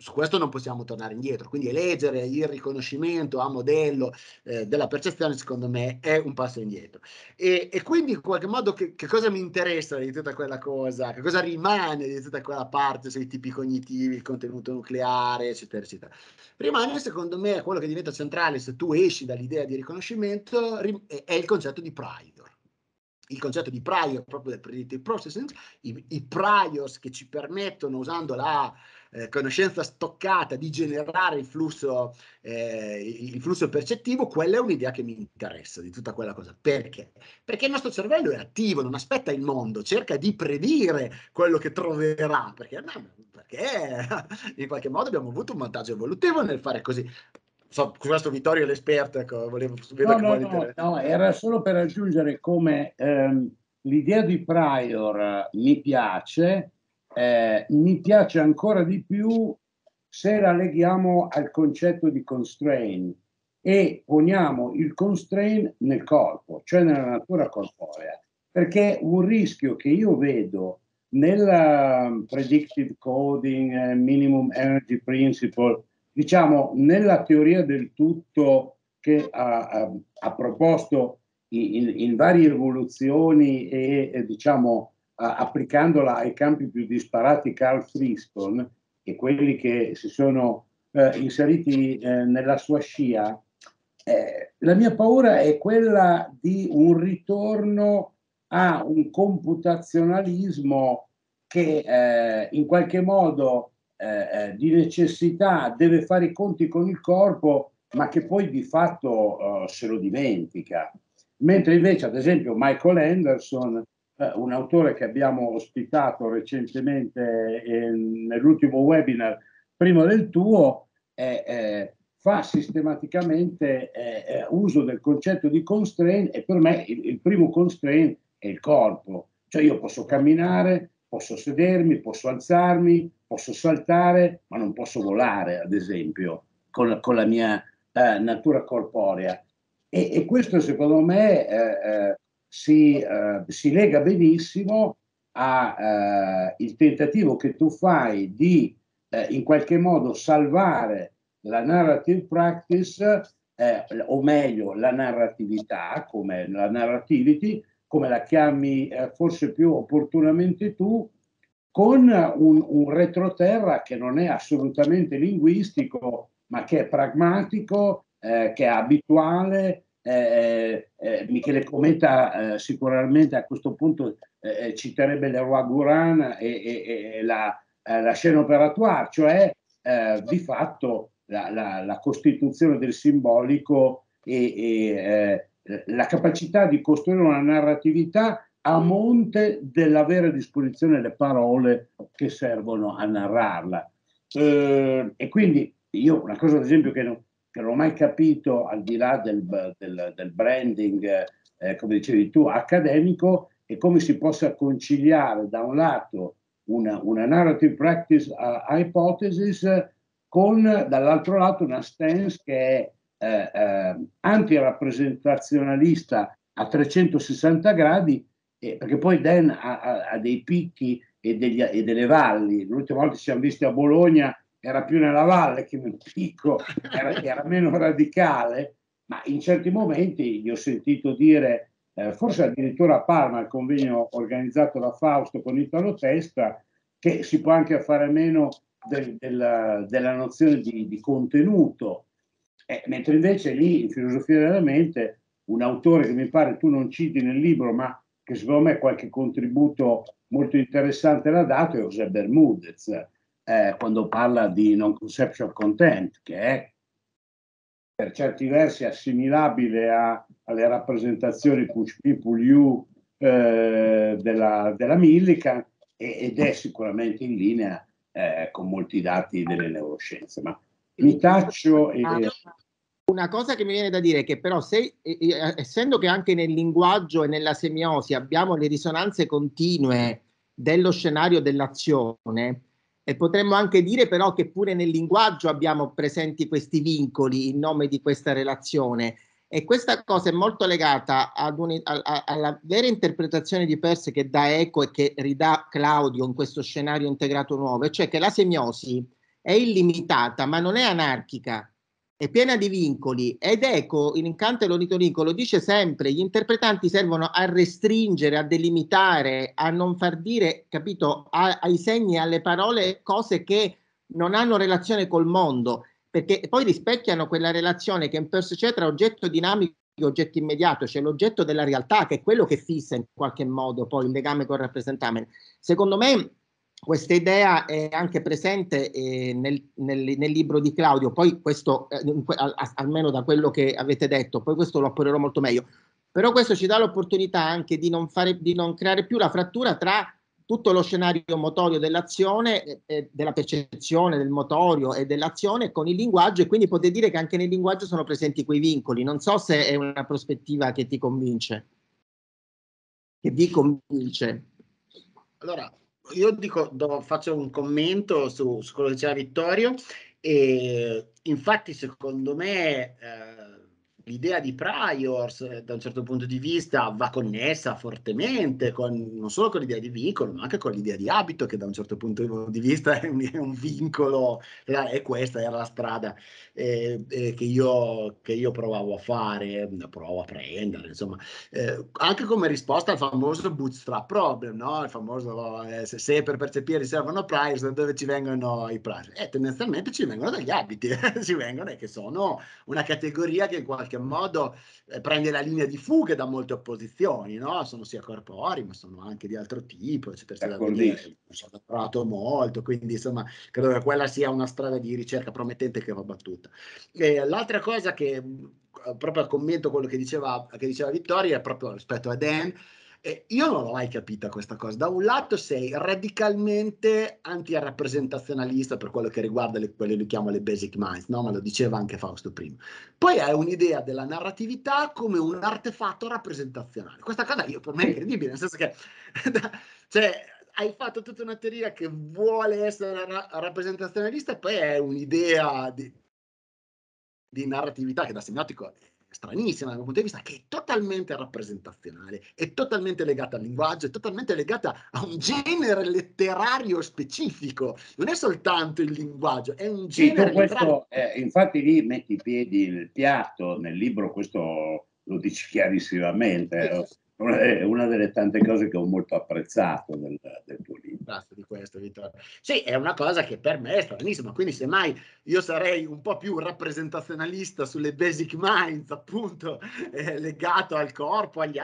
su questo non possiamo tornare indietro, quindi eleggere il riconoscimento a modello eh, della percezione secondo me è un passo indietro. E, e quindi in qualche modo che, che, cosa mi interessa di tutta quella cosa, che cosa rimane di tutta quella parte sui tipi cognitivi, il contenuto nucleare, eccetera, eccetera. Rimane secondo me quello che diventa centrale se tu esci dall'idea di riconoscimento è il concetto di prior il concetto di prior proprio del predictive processing, i, i priors che ci permettono usando la eh, conoscenza stoccata di generare il flusso, eh, il flusso percettivo, quella è un'idea che mi interessa di tutta quella cosa. Perché? Perché il nostro cervello è attivo, non aspetta il mondo, cerca di predire quello che troverà, perché, perché *laughs* in qualche modo abbiamo avuto un vantaggio evolutivo nel fare così. So, questo Vittorio è l'esperto, ecco, volevo, vedo no, che no, no, no, era solo per aggiungere come ehm, l'idea di Prior eh, mi piace, eh, mi piace ancora di più se la leghiamo al concetto di constraint e poniamo il constraint nel corpo, cioè nella natura corporea, perché un rischio che io vedo nel ehm, predictive coding, eh, minimum energy principle, diciamo nella teoria del tutto che ha, ha, proposto in, in, varie evoluzioni e, e diciamo applicandola ai campi più disparati Carl Friston e quelli che si sono eh, inseriti eh, nella sua scia, eh, la mia paura è quella di un ritorno a un computazionalismo che eh, in qualche modo eh, eh, di necessità deve fare i conti con il corpo, ma che poi di fatto se lo dimentica. Mentre invece, ad esempio, Michael Anderson eh, un autore che abbiamo ospitato recentemente eh, nell'ultimo webinar, prima del tuo, eh, fa sistematicamente uso del concetto di constraint e per me il primo constraint è il corpo. Cioè io posso camminare, posso sedermi, posso alzarmi, posso saltare, ma non posso volare, ad esempio, con la, con la mia eh, natura corporea. E, e, questo secondo me eh, si, eh, si lega benissimo al eh, tentativo che tu fai di eh, in qualche modo salvare la narrative practice, eh, o meglio la narratività, come la narrativity, come la chiami eh, forse più opportunamente tu, con un, un retroterra che non è assolutamente linguistico, ma che è pragmatico, eh, che è abituale, eh, eh, eh, Michele Cometa eh, sicuramente a questo punto eh, eh, citerebbe Leroy Guran e, e, e la, la, scena operatoire, cioè di fatto la, la, la, costituzione del simbolico e, e la capacità di costruire una narratività a monte dell'avere a disposizione le parole che servono a narrarla. e quindi io una cosa ad esempio che non, che non ho mai capito, al di là del, del, del branding, eh, come dicevi tu, accademico, e come si possa conciliare da un lato una, una narrative practice a, eh, a hypothesis con dall'altro lato una stance che è eh, eh, antirappresentazionalista a 360 gradi, eh, perché poi Dan ha, ha, ha dei picchi e, degli, e, delle valli. L'ultima volta ci siamo visti a Bologna era più nella valle che nel picco, era, era meno radicale, ma in certi momenti gli ho sentito dire, eh, forse addirittura a Parma, al convegno organizzato da Fausto con Italo Testa, che si può anche fare meno del, della, della, nozione di, di contenuto, eh, mentre invece lì in filosofia della mente un autore che mi pare tu non citi nel libro, ma che secondo me qualche contributo molto interessante l'ha dato è José Bermudez eh, quando parla di non conceptual content, che è per certi versi assimilabile a, alle rappresentazioni push people you eh, della, della Millikan ed è sicuramente in linea eh, con molti dati delle neuroscienze. Ma mi taccio e... Ah, una cosa che mi viene da dire è che però se, essendo che anche nel linguaggio e nella semiosi abbiamo le risonanze continue dello scenario dell'azione, e potremmo anche dire però che pure nel linguaggio abbiamo presenti questi vincoli in nome di questa relazione. E questa cosa è molto legata un, a, a, alla vera interpretazione di Peirce che dà Eco e che ridà Claudio in questo scenario integrato nuovo, cioè che la semiosi è illimitata ma non è anarchica, è piena di vincoli ed Eco in Incanto e l'Oritorinco lo dice sempre, gli interpretanti servono a restringere, a delimitare, a non far dire, capito, a, ai segni, alle parole cose che non hanno relazione col mondo, perché poi rispecchiano quella relazione che in Perse c'è tra oggetto dinamico e oggetto immediato, cioè l'oggetto della realtà che è quello che fissa in qualche modo poi il legame col rappresentamento. Secondo me questa idea è anche presente eh, nel, nel, nel, libro di Claudio, poi questo, eh, almeno da quello che avete detto, poi questo lo apporerò molto meglio, però questo ci dà l'opportunità anche di non, fare, di non creare più la frattura tra tutto lo scenario motorio dell'azione, eh, eh della percezione del motorio e dell'azione con il linguaggio e quindi potete dire che anche nel linguaggio sono presenti quei vincoli. Non so se è una prospettiva che ti convince, che vi convince. Allora, io dico, do, faccio un commento su, su, quello che diceva Vittorio e infatti secondo me eh, l'idea di Priors eh, da un certo punto di vista va connessa fortemente con, non solo con l'idea di vincolo ma anche con l'idea di abito che da un certo punto di vista *laughs* è un, è un vincolo e questa era la strada eh, eh, che, io, che, io, provavo a fare provo a prendere insomma eh, anche come risposta al famoso bootstrap problem no? il famoso eh, se, se, per percepire servono Priors da dove ci vengono i Priors? Eh, tendenzialmente ci vengono dagli abiti *laughs* ci vengono e che sono una categoria che in qualche qualche modo eh, prende la linea di fuga da molte opposizioni, no? sono sia corpori ma sono anche di altro tipo, eccetera, eccetera. Sono provato molto, quindi insomma credo che quella sia una strada di ricerca promettente che va battuta. E l'altra cosa che mm, proprio commento quello che diceva, che diceva Vittoria è proprio rispetto a Dan, e io non l'ho mai capita questa cosa. Da un lato sei radicalmente anti-rappresentazionalista per quello che riguarda le, quelle che chiamo le basic minds, no? ma lo diceva anche Fausto prima. Poi hai un'idea della narratività come un artefatto rappresentazionale. Questa cosa io, per me è incredibile, nel senso che... *laughs* cioè, hai fatto tutta una teoria che vuole essere ra- rappresentazionalista e poi è un'idea di, di narratività che da semiotico stranissima dal un punto di vista che è totalmente rappresentazionale, è totalmente legata al linguaggio, è totalmente legata a un genere letterario specifico, non è soltanto il linguaggio, è un genere questo, eh, infatti lì metti i piedi nel piatto, nel libro questo lo dici chiarissimamente, eh è una delle tante cose che ho molto apprezzato del, del tuo libro. Grazie di questo, Vittorio. Sì, è una cosa che per me è stranissima, quindi semmai io sarei un po' più rappresentazionalista sulle basic minds, appunto, eh, legato al corpo, agli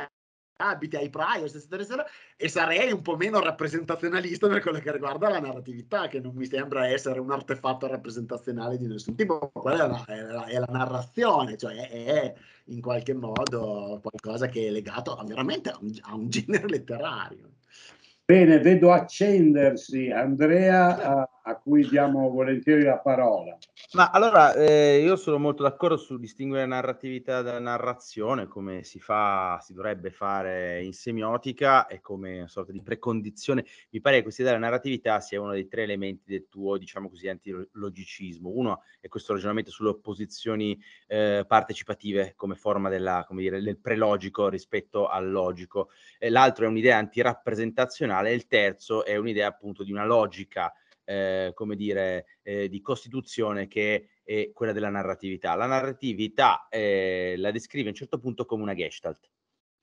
abiti, ai priors, eccetera, eccetera, e sarei un po' meno rappresentazionalista per quello che riguarda la narratività, che non mi sembra essere un artefatto rappresentazionale di nessun tipo, quella è la, è la, è la narrazione, cioè è, è, in qualche modo qualcosa che è legato a, veramente a un, a un genere letterario. Bene, vedo accendersi Andrea ah, a cui diamo volentieri la parola. Ma allora eh, io sono molto d'accordo su distinguere narratività da narrazione, come si fa, si dovrebbe fare in semiotica e come una sorta di precondizione. Mi pare che questa idea della narratività sia uno dei tre elementi del tuo, diciamo così, antilogicismo. Uno è questo ragionamento sulle opposizioni eh, partecipative come forma della, come dire, del prelogico rispetto al logico. l'altro è un'idea antirappresentazionale e il terzo è un'idea appunto di una logica eh, come dire, eh, di costituzione che è quella della narratività. La narratività eh, la descrive a un certo punto come una gestalt.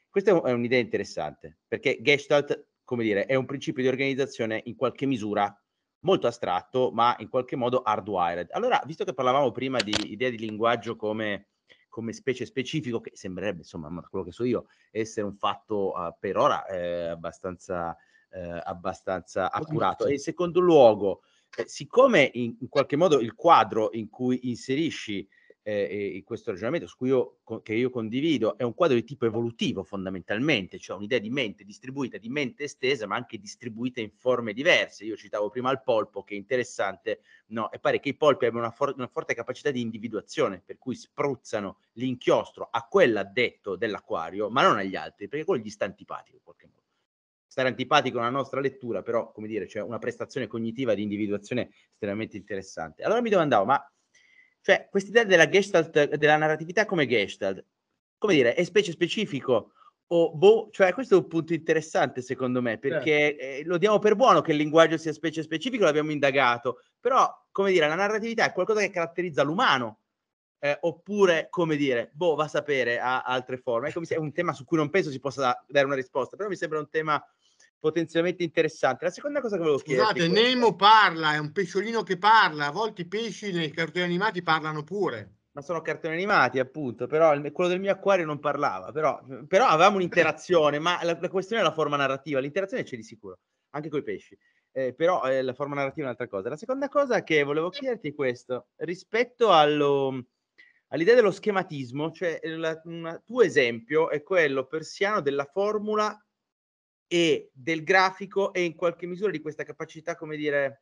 Questa è un'idea interessante, perché gestalt, come dire, è un principio di organizzazione in qualche misura molto astratto, ma in qualche modo hardwired. Allora, visto che parlavamo prima di idea di linguaggio come come specie specifico, che sembrerebbe, insomma, quello che so io, essere un fatto uh, per ora eh, abbastanza eh, abbastanza accurato. E in secondo luogo, eh, siccome in, in, qualche modo il quadro in cui inserisci eh, questo ragionamento, su cui io, che io condivido, è un quadro di tipo evolutivo fondamentalmente, cioè un'idea di mente distribuita, di mente estesa, ma anche distribuita in forme diverse. Io citavo prima il polpo, che è interessante, no? E pare che i polpi abbiano una, for- una forte capacità di individuazione, per cui spruzzano l'inchiostro a quell'addetto dell'acquario, ma non agli altri, perché quello gli sta antipatico in qualche modo stare antipatico alla nostra lettura, però, come dire, c'è cioè una prestazione cognitiva di individuazione estremamente interessante. Allora mi domandavo, ma cioè, idea della gestalt, della narratività come gestalt, come dire, è specie specifico o boh, cioè questo è un punto interessante secondo me, certo. perché eh. Eh, lo diamo per buono che il linguaggio sia specie specifico, l'abbiamo indagato, però, come dire, la narratività è qualcosa che caratterizza l'umano, eh, oppure, come dire, boh, va a sapere, ha altre forme. Ecco, è un tema su cui non penso si possa dare una risposta, però mi sembra un tema potenzialmente interessante. La seconda cosa che volevo chiedere. chiederti... Scusate, Nemo parla, è un pesciolino che parla, a volte i pesci nei cartoni animati parlano pure. Ma sono cartoni animati, appunto, però il, quello del mio acquario non parlava, però, però avevamo un'interazione, ma la, la, questione è la forma narrativa, l'interazione c'è di sicuro, anche con i pesci. Eh, però eh, la forma narrativa è un'altra cosa. La seconda cosa che volevo chiederti è questo, rispetto allo, all'idea dello schematismo, cioè il tuo esempio è quello persiano della formula e del grafico e in qualche misura di questa capacità, come dire,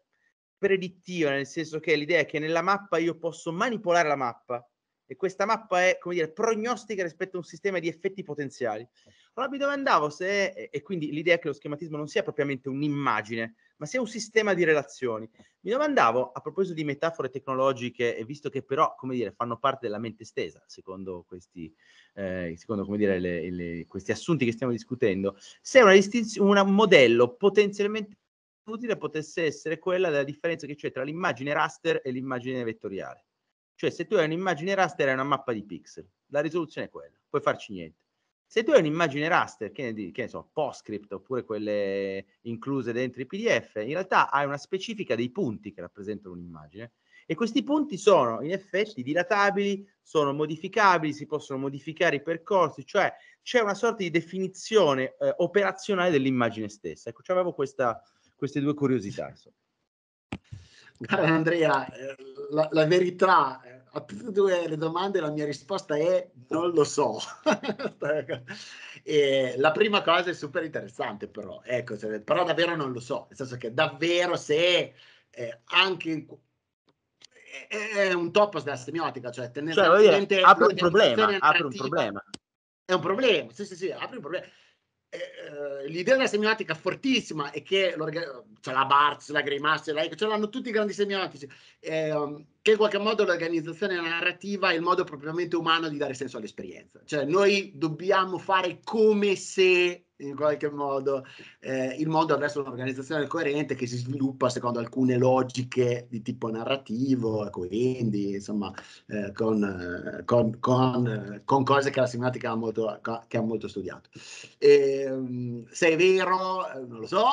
predittiva, nel senso che l'idea è che nella mappa io posso manipolare la mappa e questa mappa è, come dire, prognostica rispetto a un sistema di effetti potenziali. Allora mi domandavo se, e quindi l'idea è che lo schematismo non sia propriamente un'immagine, ma sia un sistema di relazioni. Mi domandavo, a proposito di metafore tecnologiche, e visto che però, come dire, fanno parte della mente stesa, secondo questi, eh, secondo, come dire, le, le, questi assunti che stiamo discutendo, se una distinz- un modello potenzialmente utile potesse essere quella della differenza che c'è tra l'immagine raster e l'immagine vettoriale. Cioè, se tu hai un'immagine raster, è una mappa di pixel. La risoluzione è quella, puoi farci niente. Se tu hai un'immagine raster, che ne, che ne so, PostScript oppure quelle incluse dentro i PDF, in realtà hai una specifica dei punti che rappresentano un'immagine e questi punti sono in effetti dilatabili, sono modificabili, si possono modificare i percorsi, cioè c'è una sorta di definizione eh, operazionale dell'immagine stessa. Ecco, cioè avevo questa, queste due curiosità. Insomma. Andrea, eh, la, la verità eh, a tutte e due le domande la mia risposta è non lo so. *laughs* la prima cosa è super interessante però, ecco, se, però davvero non lo so, nel senso che davvero se eh, anche è, è, un topos della semiotica, cioè tendenzialmente cioè, apre un problema, apre un problema. È un problema, sì sì sì, apre un problema. Eh, eh, l'idea della semiotica fortissima è che c'è cioè la Barz, la Grimace, la Eco, ce l'hanno tutti i grandi semiotici, ehm, che in qualche modo l'organizzazione narrativa è il modo propriamente umano di dare senso all'esperienza. Cioè noi dobbiamo fare come se in qualche modo eh, il mondo adesso è un'organizzazione coerente che si sviluppa secondo alcune logiche di tipo narrativo, quindi insomma eh, con, eh, con, con, eh, con, cose che la semantica ha molto, che ha molto studiato. E, ehm, se è vero, eh, non lo so,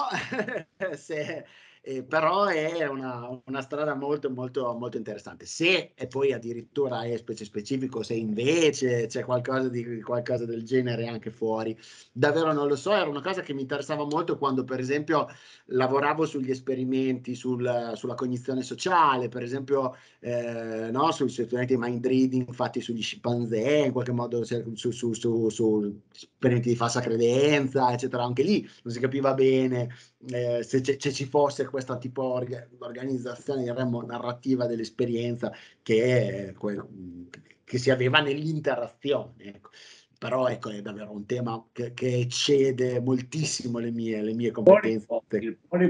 *laughs* se eh, però è una, una, strada molto, molto, molto interessante. Se e poi addirittura è specie specifico, se invece c'è qualcosa, di, qualcosa del genere anche fuori, davvero non lo so. Era una cosa che mi interessava molto quando, per esempio, lavoravo sugli esperimenti sul, sulla cognizione sociale, per esempio, eh, no, sugli esperimenti mind reading fatti sugli scimpanzé, in qualche modo su, su, su, su esperimenti di falsa credenza, eccetera. Anche lì non si capiva bene eh, se, c- se, ci fosse questa tipo orga- organizzazione diremmo, narrativa dell'esperienza che, que- che, si aveva nell'interazione. Ecco. Però ecco, è davvero un tema che, che eccede moltissimo le mie, le mie competenze. Il cuore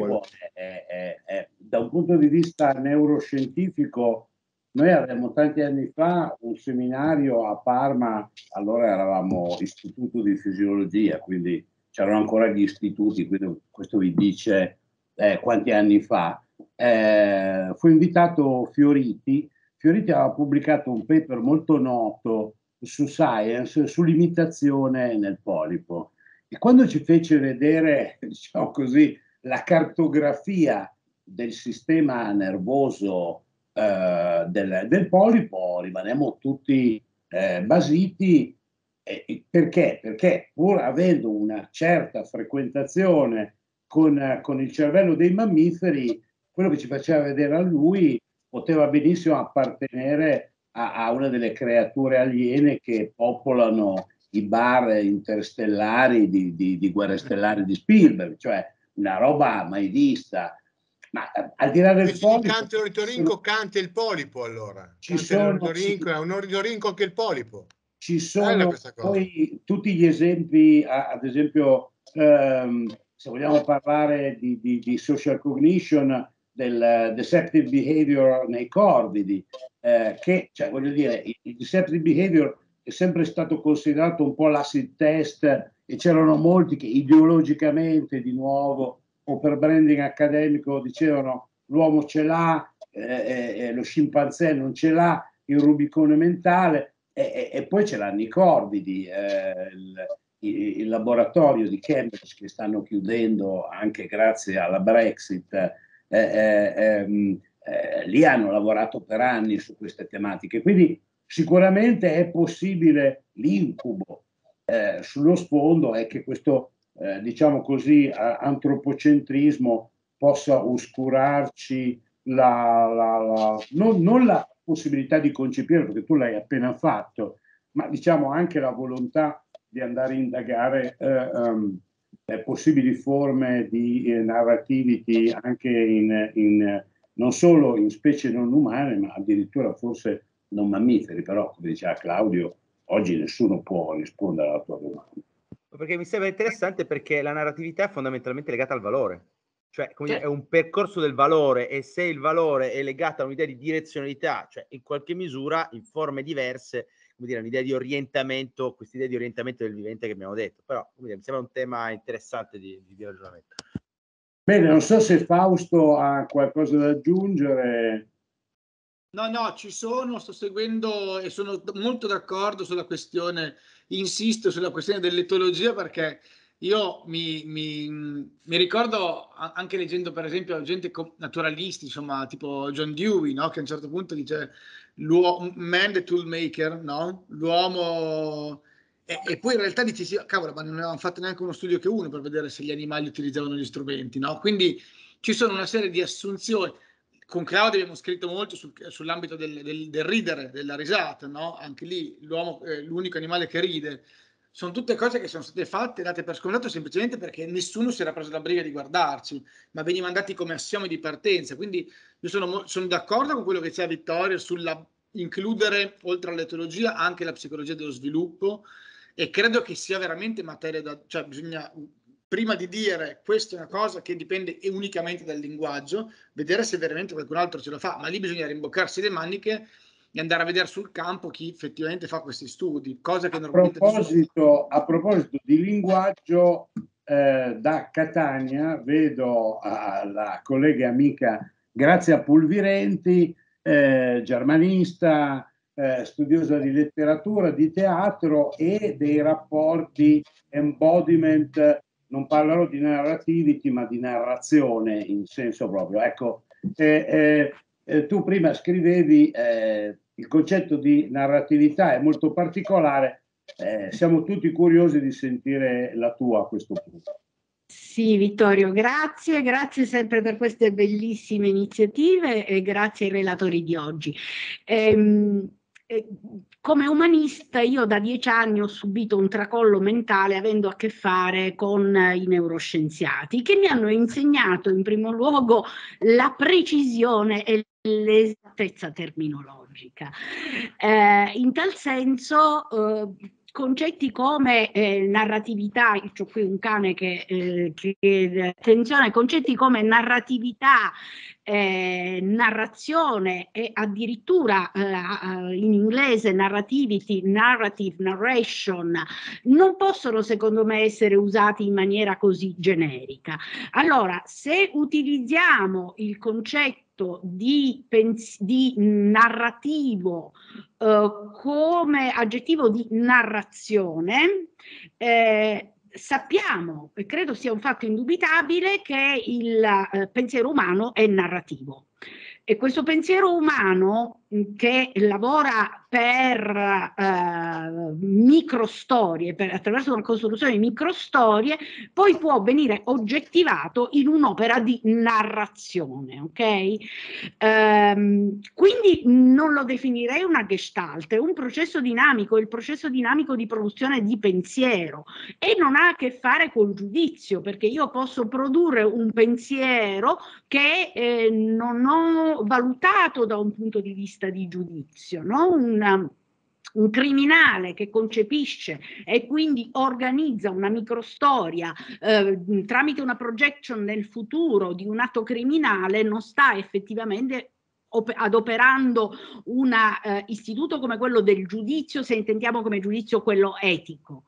è, è, è, da un punto di vista neuroscientifico, noi avremmo tanti anni fa un seminario a Parma, allora eravamo istituto di fisiologia, quindi c'erano ancora gli istituti, quindi questo vi dice eh, quanti anni fa, eh, fu invitato Fioriti. Fioriti aveva pubblicato un paper molto noto su Science sull'imitazione nel polipo. E quando ci fece vedere, *laughs* diciamo così, la cartografia del sistema nervoso eh, del, del, polipo, rimanemmo tutti eh, basiti eh, perché? Perché pur avendo una certa frequentazione con, eh, con, il cervello dei mammiferi, quello che ci faceva vedere a lui poteva benissimo appartenere a, a una delle creature aliene che popolano i bar interstellari di, di, di Guerre Stellari di Spielberg, cioè una roba mai vista. Ma eh, al di là del Invece polipo... Canta l'oritorinco, sono... canta il polipo allora. Ci canta sono... l'oritorinco, è un oritorinco anche il polipo. Ci sono poi tutti gli esempi, ad esempio, ehm, se vogliamo parlare di, di, di social cognition, del deceptive behavior nei cordidi, eh, che, cioè, voglio dire, il deceptive behavior è sempre stato considerato un po' l'acid test e c'erano molti che ideologicamente, di nuovo, o per branding accademico dicevano l'uomo ce l'ha, eh, eh, eh lo scimpanzé non ce l'ha, il rubicone mentale, e, e, e poi ce l'hanno i Corvidi, eh, il, il, il, laboratorio di Cambridge che stanno chiudendo anche grazie alla Brexit. Eh, eh ehm, eh, lì hanno lavorato per anni su queste tematiche, quindi sicuramente è possibile l'incubo eh, sullo sfondo è che questo, diciamo così, antropocentrismo possa oscurarci la, la, la, non, non, la, possibilità di concepire, perché tu l'hai appena fatto, ma diciamo anche la volontà di andare a indagare eh, um, possibili forme di eh, narrativity anche in, in, non solo in specie non umane, ma addirittura forse non mammiferi, però come diceva Claudio, oggi nessuno può rispondere alla tua domanda. Perché mi sembra interessante perché la narratività è fondamentalmente legata al valore. Cioè, come certo. dire, cioè è un percorso del valore e se il valore è legato a un'idea di direzionalità, cioè in qualche misura in forme diverse, come dire, un'idea di orientamento, questa idea di orientamento del vivente che abbiamo detto. Però, dire, mi sembra un tema interessante di, di ragionamento. Bene, non so se Fausto ha qualcosa da aggiungere. No, no, ci sono, sto seguendo e sono molto d'accordo sulla questione, insisto sulla questione dell'etologia perché io mi, mi, mi, ricordo anche leggendo, per esempio, gente naturalista, insomma, tipo John Dewey, no? che a un certo punto dice man the toolmaker, no? l'uomo. E, e, poi in realtà dici, sì, cavolo, ma non avevamo fatto neanche uno studio che uno per vedere se gli animali utilizzavano gli strumenti. No? Quindi ci sono una serie di assunzioni. Con Claudio abbiamo scritto molto sul, sull'ambito del, del, del, ridere, della risata, no? anche lì l'uomo è eh, l'unico animale che ride sono tutte cose che sono state fatte, date per scontato semplicemente perché nessuno si era preso la briga di guardarci, ma venivano dati come assiomi di partenza. Quindi io sono, sono d'accordo con quello che c'è a Vittorio sull'includere, oltre all'etologia, anche la psicologia dello sviluppo e credo che sia veramente materia da... cioè bisogna prima di dire questa è una cosa che dipende unicamente dal linguaggio, vedere se veramente qualcun altro ce lo fa, ma lì bisogna rimboccarsi le maniche e andare a vedere sul campo chi effettivamente fa questi studi, cosa che a normalmente... Proposito, a proposito di linguaggio, eh, da Catania vedo la collega e amica Grazia Pulvirenti, eh, germanista, eh, studiosa di letteratura, di teatro e dei rapporti embodiment, non parlerò di narrativity ma di narrazione in senso proprio. Ecco, eh, eh, eh tu prima scrivevi eh, il concetto di narratività è molto particolare, eh, siamo tutti curiosi di sentire la tua a questo punto. Sì, Vittorio, grazie, grazie sempre per queste bellissime iniziative e grazie ai relatori di oggi. Ehm, eh, come umanista io da dieci anni ho subito un tracollo mentale avendo a che fare con i neuroscienziati che mi hanno insegnato in primo luogo la precisione e l'esattezza terminologica logica. Eh, in tal senso, eh, concetti come eh, narratività, ho qui un cane che, eh, che eh, attenzione, concetti come narratività, eh, narrazione e addirittura eh, eh, in inglese narrativity, narrative, narration, non possono secondo me essere usati in maniera così generica. Allora, se utilizziamo il concetto concetto di, pens- di narrativo eh, come aggettivo di narrazione, eh, sappiamo, e credo sia un fatto indubitabile, che il eh, pensiero umano è narrativo. E questo pensiero umano mm, che lavora per eh, microstorie, per, attraverso una costruzione di microstorie, poi può venire oggettivato in un'opera di narrazione, ok? Ehm, quindi non lo definirei una gestalt, è un processo dinamico, il processo dinamico di produzione di pensiero e non ha a che fare col giudizio, perché io posso produrre un pensiero che eh, non ho valutato, da un punto di vista di giudizio, no? Una, um, un criminale che concepisce e quindi organizza una microstoria eh, tramite una projection nel futuro di un atto criminale non sta effettivamente adoperando un eh, istituto come quello del giudizio, se intendiamo come giudizio quello etico.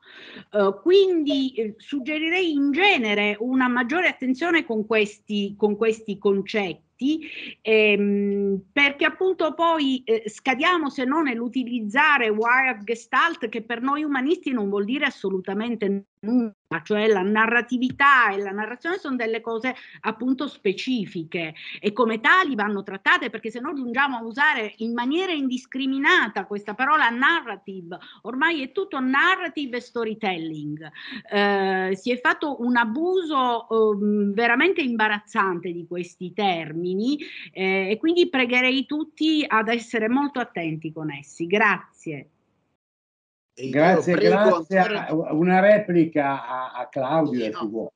Eh, quindi eh, suggerirei in genere una maggiore attenzione con questi, con questi concetti effetti, ehm, perché appunto poi eh, scadiamo se non nell'utilizzare Wired Gestalt che per noi umanisti non vuol dire assolutamente nulla cioè la narratività e la narrazione sono delle cose appunto specifiche e come tali vanno trattate perché se no giungiamo a usare in maniera indiscriminata questa parola narrative, ormai è tutto narrative e storytelling. Eh, si è fatto un abuso eh, veramente imbarazzante di questi termini eh, e quindi pregherei tutti ad essere molto attenti con essi. Grazie. E grazie, grazie. Ancora... Ah, una replica a, a Claudio. Sì, no.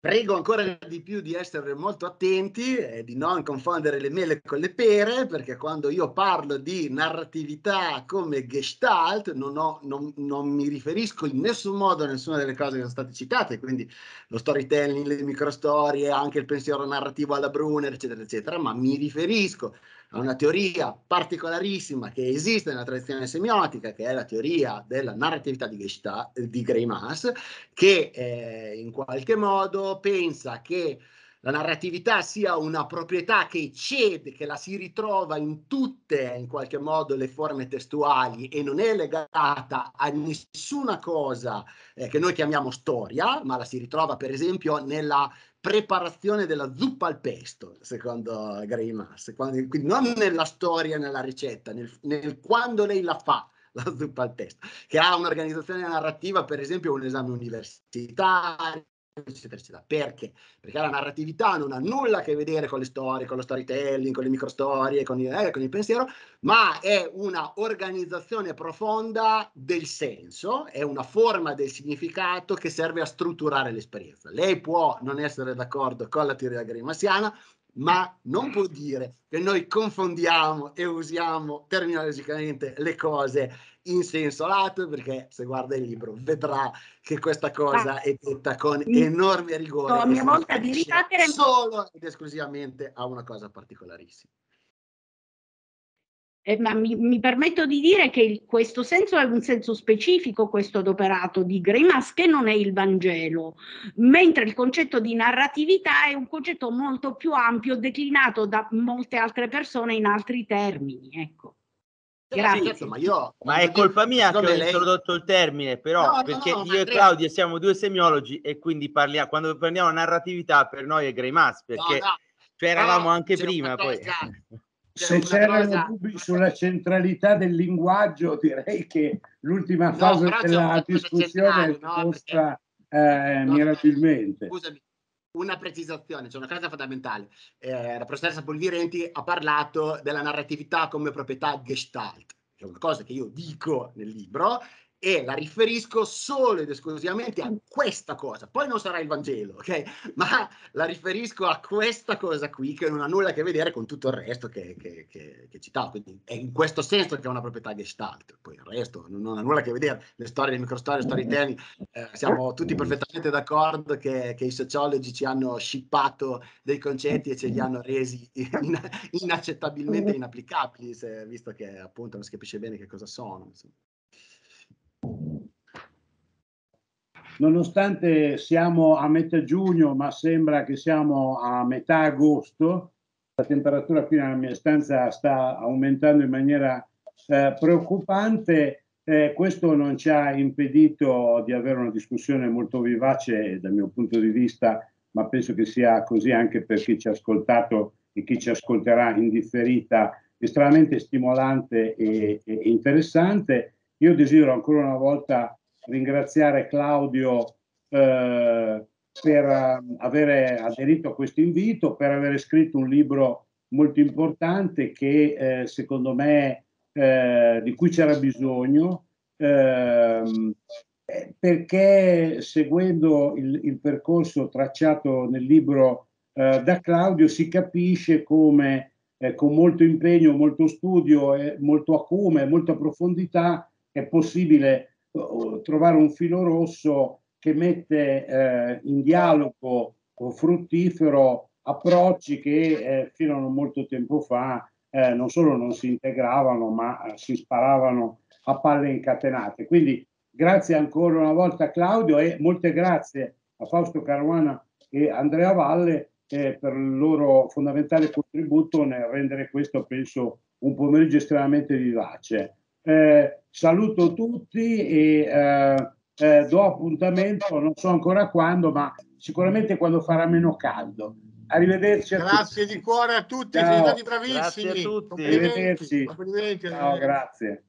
Prego ancora di più di essere molto attenti e di non confondere le mele con le pere, perché quando io parlo di narratività come gestalt non, ho, non, non mi riferisco in nessun modo a nessuna delle cose che sono state citate, quindi lo storytelling, le microstorie, anche il pensiero narrativo alla Brunner, eccetera, eccetera, ma mi riferisco a una teoria particolarissima che esiste nella tradizione semiotica, che è la teoria della narratività di, Gestalt, di Greimas, che eh, in qualche modo pensa che la narratività sia una proprietà che cede, che la si ritrova in tutte in qualche modo le forme testuali e non è legata a nessuna cosa eh, che noi chiamiamo storia, ma la si ritrova per esempio nella preparazione della zuppa al pesto, secondo Greimas, quindi non nella storia, nella ricetta, nel, nel quando lei la fa *laughs* la zuppa al pesto, che ha un'organizzazione narrativa, per esempio un esame universitario, eccetera, eccetera. Perché? Perché la narratività non ha nulla a che vedere con le storie, con lo storytelling, con le microstorie, con, eh, con il pensiero, ma è una organizzazione profonda del senso, è una forma del significato che serve a strutturare l'esperienza. Lei può non essere d'accordo con la teoria grimassiana, ma non può dire che noi confondiamo e usiamo terminologicamente le cose in senso lato perché se guarda il libro vedrà che questa ah. cosa ah, è detta con mi, mm. enorme rigore no, mia volta di ripetere solo ed esclusivamente a una cosa particolarissima eh, ma mi, mi, permetto di dire che il, questo senso è un senso specifico, questo adoperato di Grimas, che non è il Vangelo, mentre il concetto di narratività è un concetto molto più ampio, declinato da molte altre persone in altri termini. Ecco. Grazie. Sì, insomma, io, ma è colpa mia che ho lei... introdotto il termine, però no, perché no, io e Claudia siamo due semiologi e quindi parliamo, quando prendiamo narratività per noi è Grey Mass, perché no, cioè, eravamo eh, anche prima. Poi. *laughs* Se c'erano dubbi sulla centralità del linguaggio, direi che l'ultima fase della discussione è risposta eh, mirabilmente. Scusami, una precisazione, c'è cioè una cosa fondamentale. Eh, la professoressa Polvirenti ha parlato della narratività come proprietà gestalt, è una cosa che io dico nel libro e la riferisco solo ed esclusivamente a certo. questa cosa. Poi non sarà il Vangelo, ok? *laughs* Ma la riferisco a questa cosa qui che non ha nulla a che vedere con tutto il resto che, che, che, che citavo. Quindi è in questo senso che è una proprietà gestalt. Poi il resto non ha nulla a che vedere. Le storie, le microstorie, certo. storytelling, eh, siamo tutti perfettamente d'accordo che, i sociologi ci hanno scippato dei concetti e ce li hanno resi in, *laughs* inaccettabilmente inapplicabili, se, visto che appunto non si capisce bene che cosa sono. Insomma. Nonostante siamo a metà giugno, ma sembra che siamo a metà agosto, la temperatura qui nella mia stanza sta aumentando in maniera eh, preoccupante. Eh, questo non ci ha impedito di avere una discussione molto vivace dal mio punto di vista, ma penso che sia così anche per chi ci ha ascoltato e chi ci ascolterà in differita, estremamente stimolante e, e interessante. Io desidero ancora una volta ringraziare Claudio eh, per eh, aver aderito a questo invito, per aver scritto un libro molto importante che eh, secondo me eh, di cui c'era bisogno ehm, perché seguendo il, il, percorso tracciato nel libro eh, da Claudio si capisce come eh, con molto impegno, molto studio, molto acume, molta profondità è possibile trovare un filo rosso che mette eh, in dialogo fruttifero approcci che eh, fino a non molto tempo fa eh, non solo non si integravano ma eh, si sparavano a palle incatenate. Quindi grazie ancora una volta Claudio e molte grazie a Fausto Caruana e Andrea Valle eh, per il loro fondamentale contributo nel rendere questo penso un pomeriggio estremamente vivace. Eh, saluto tutti e eh, eh, do appuntamento, non so ancora quando, ma sicuramente quando farà meno caldo. Arrivederci. grazie di cuore a tutti, siete stati bravissimi. Grazie a tutti. Complimenti. Arrivederci. Complimenti. Ciao, grazie.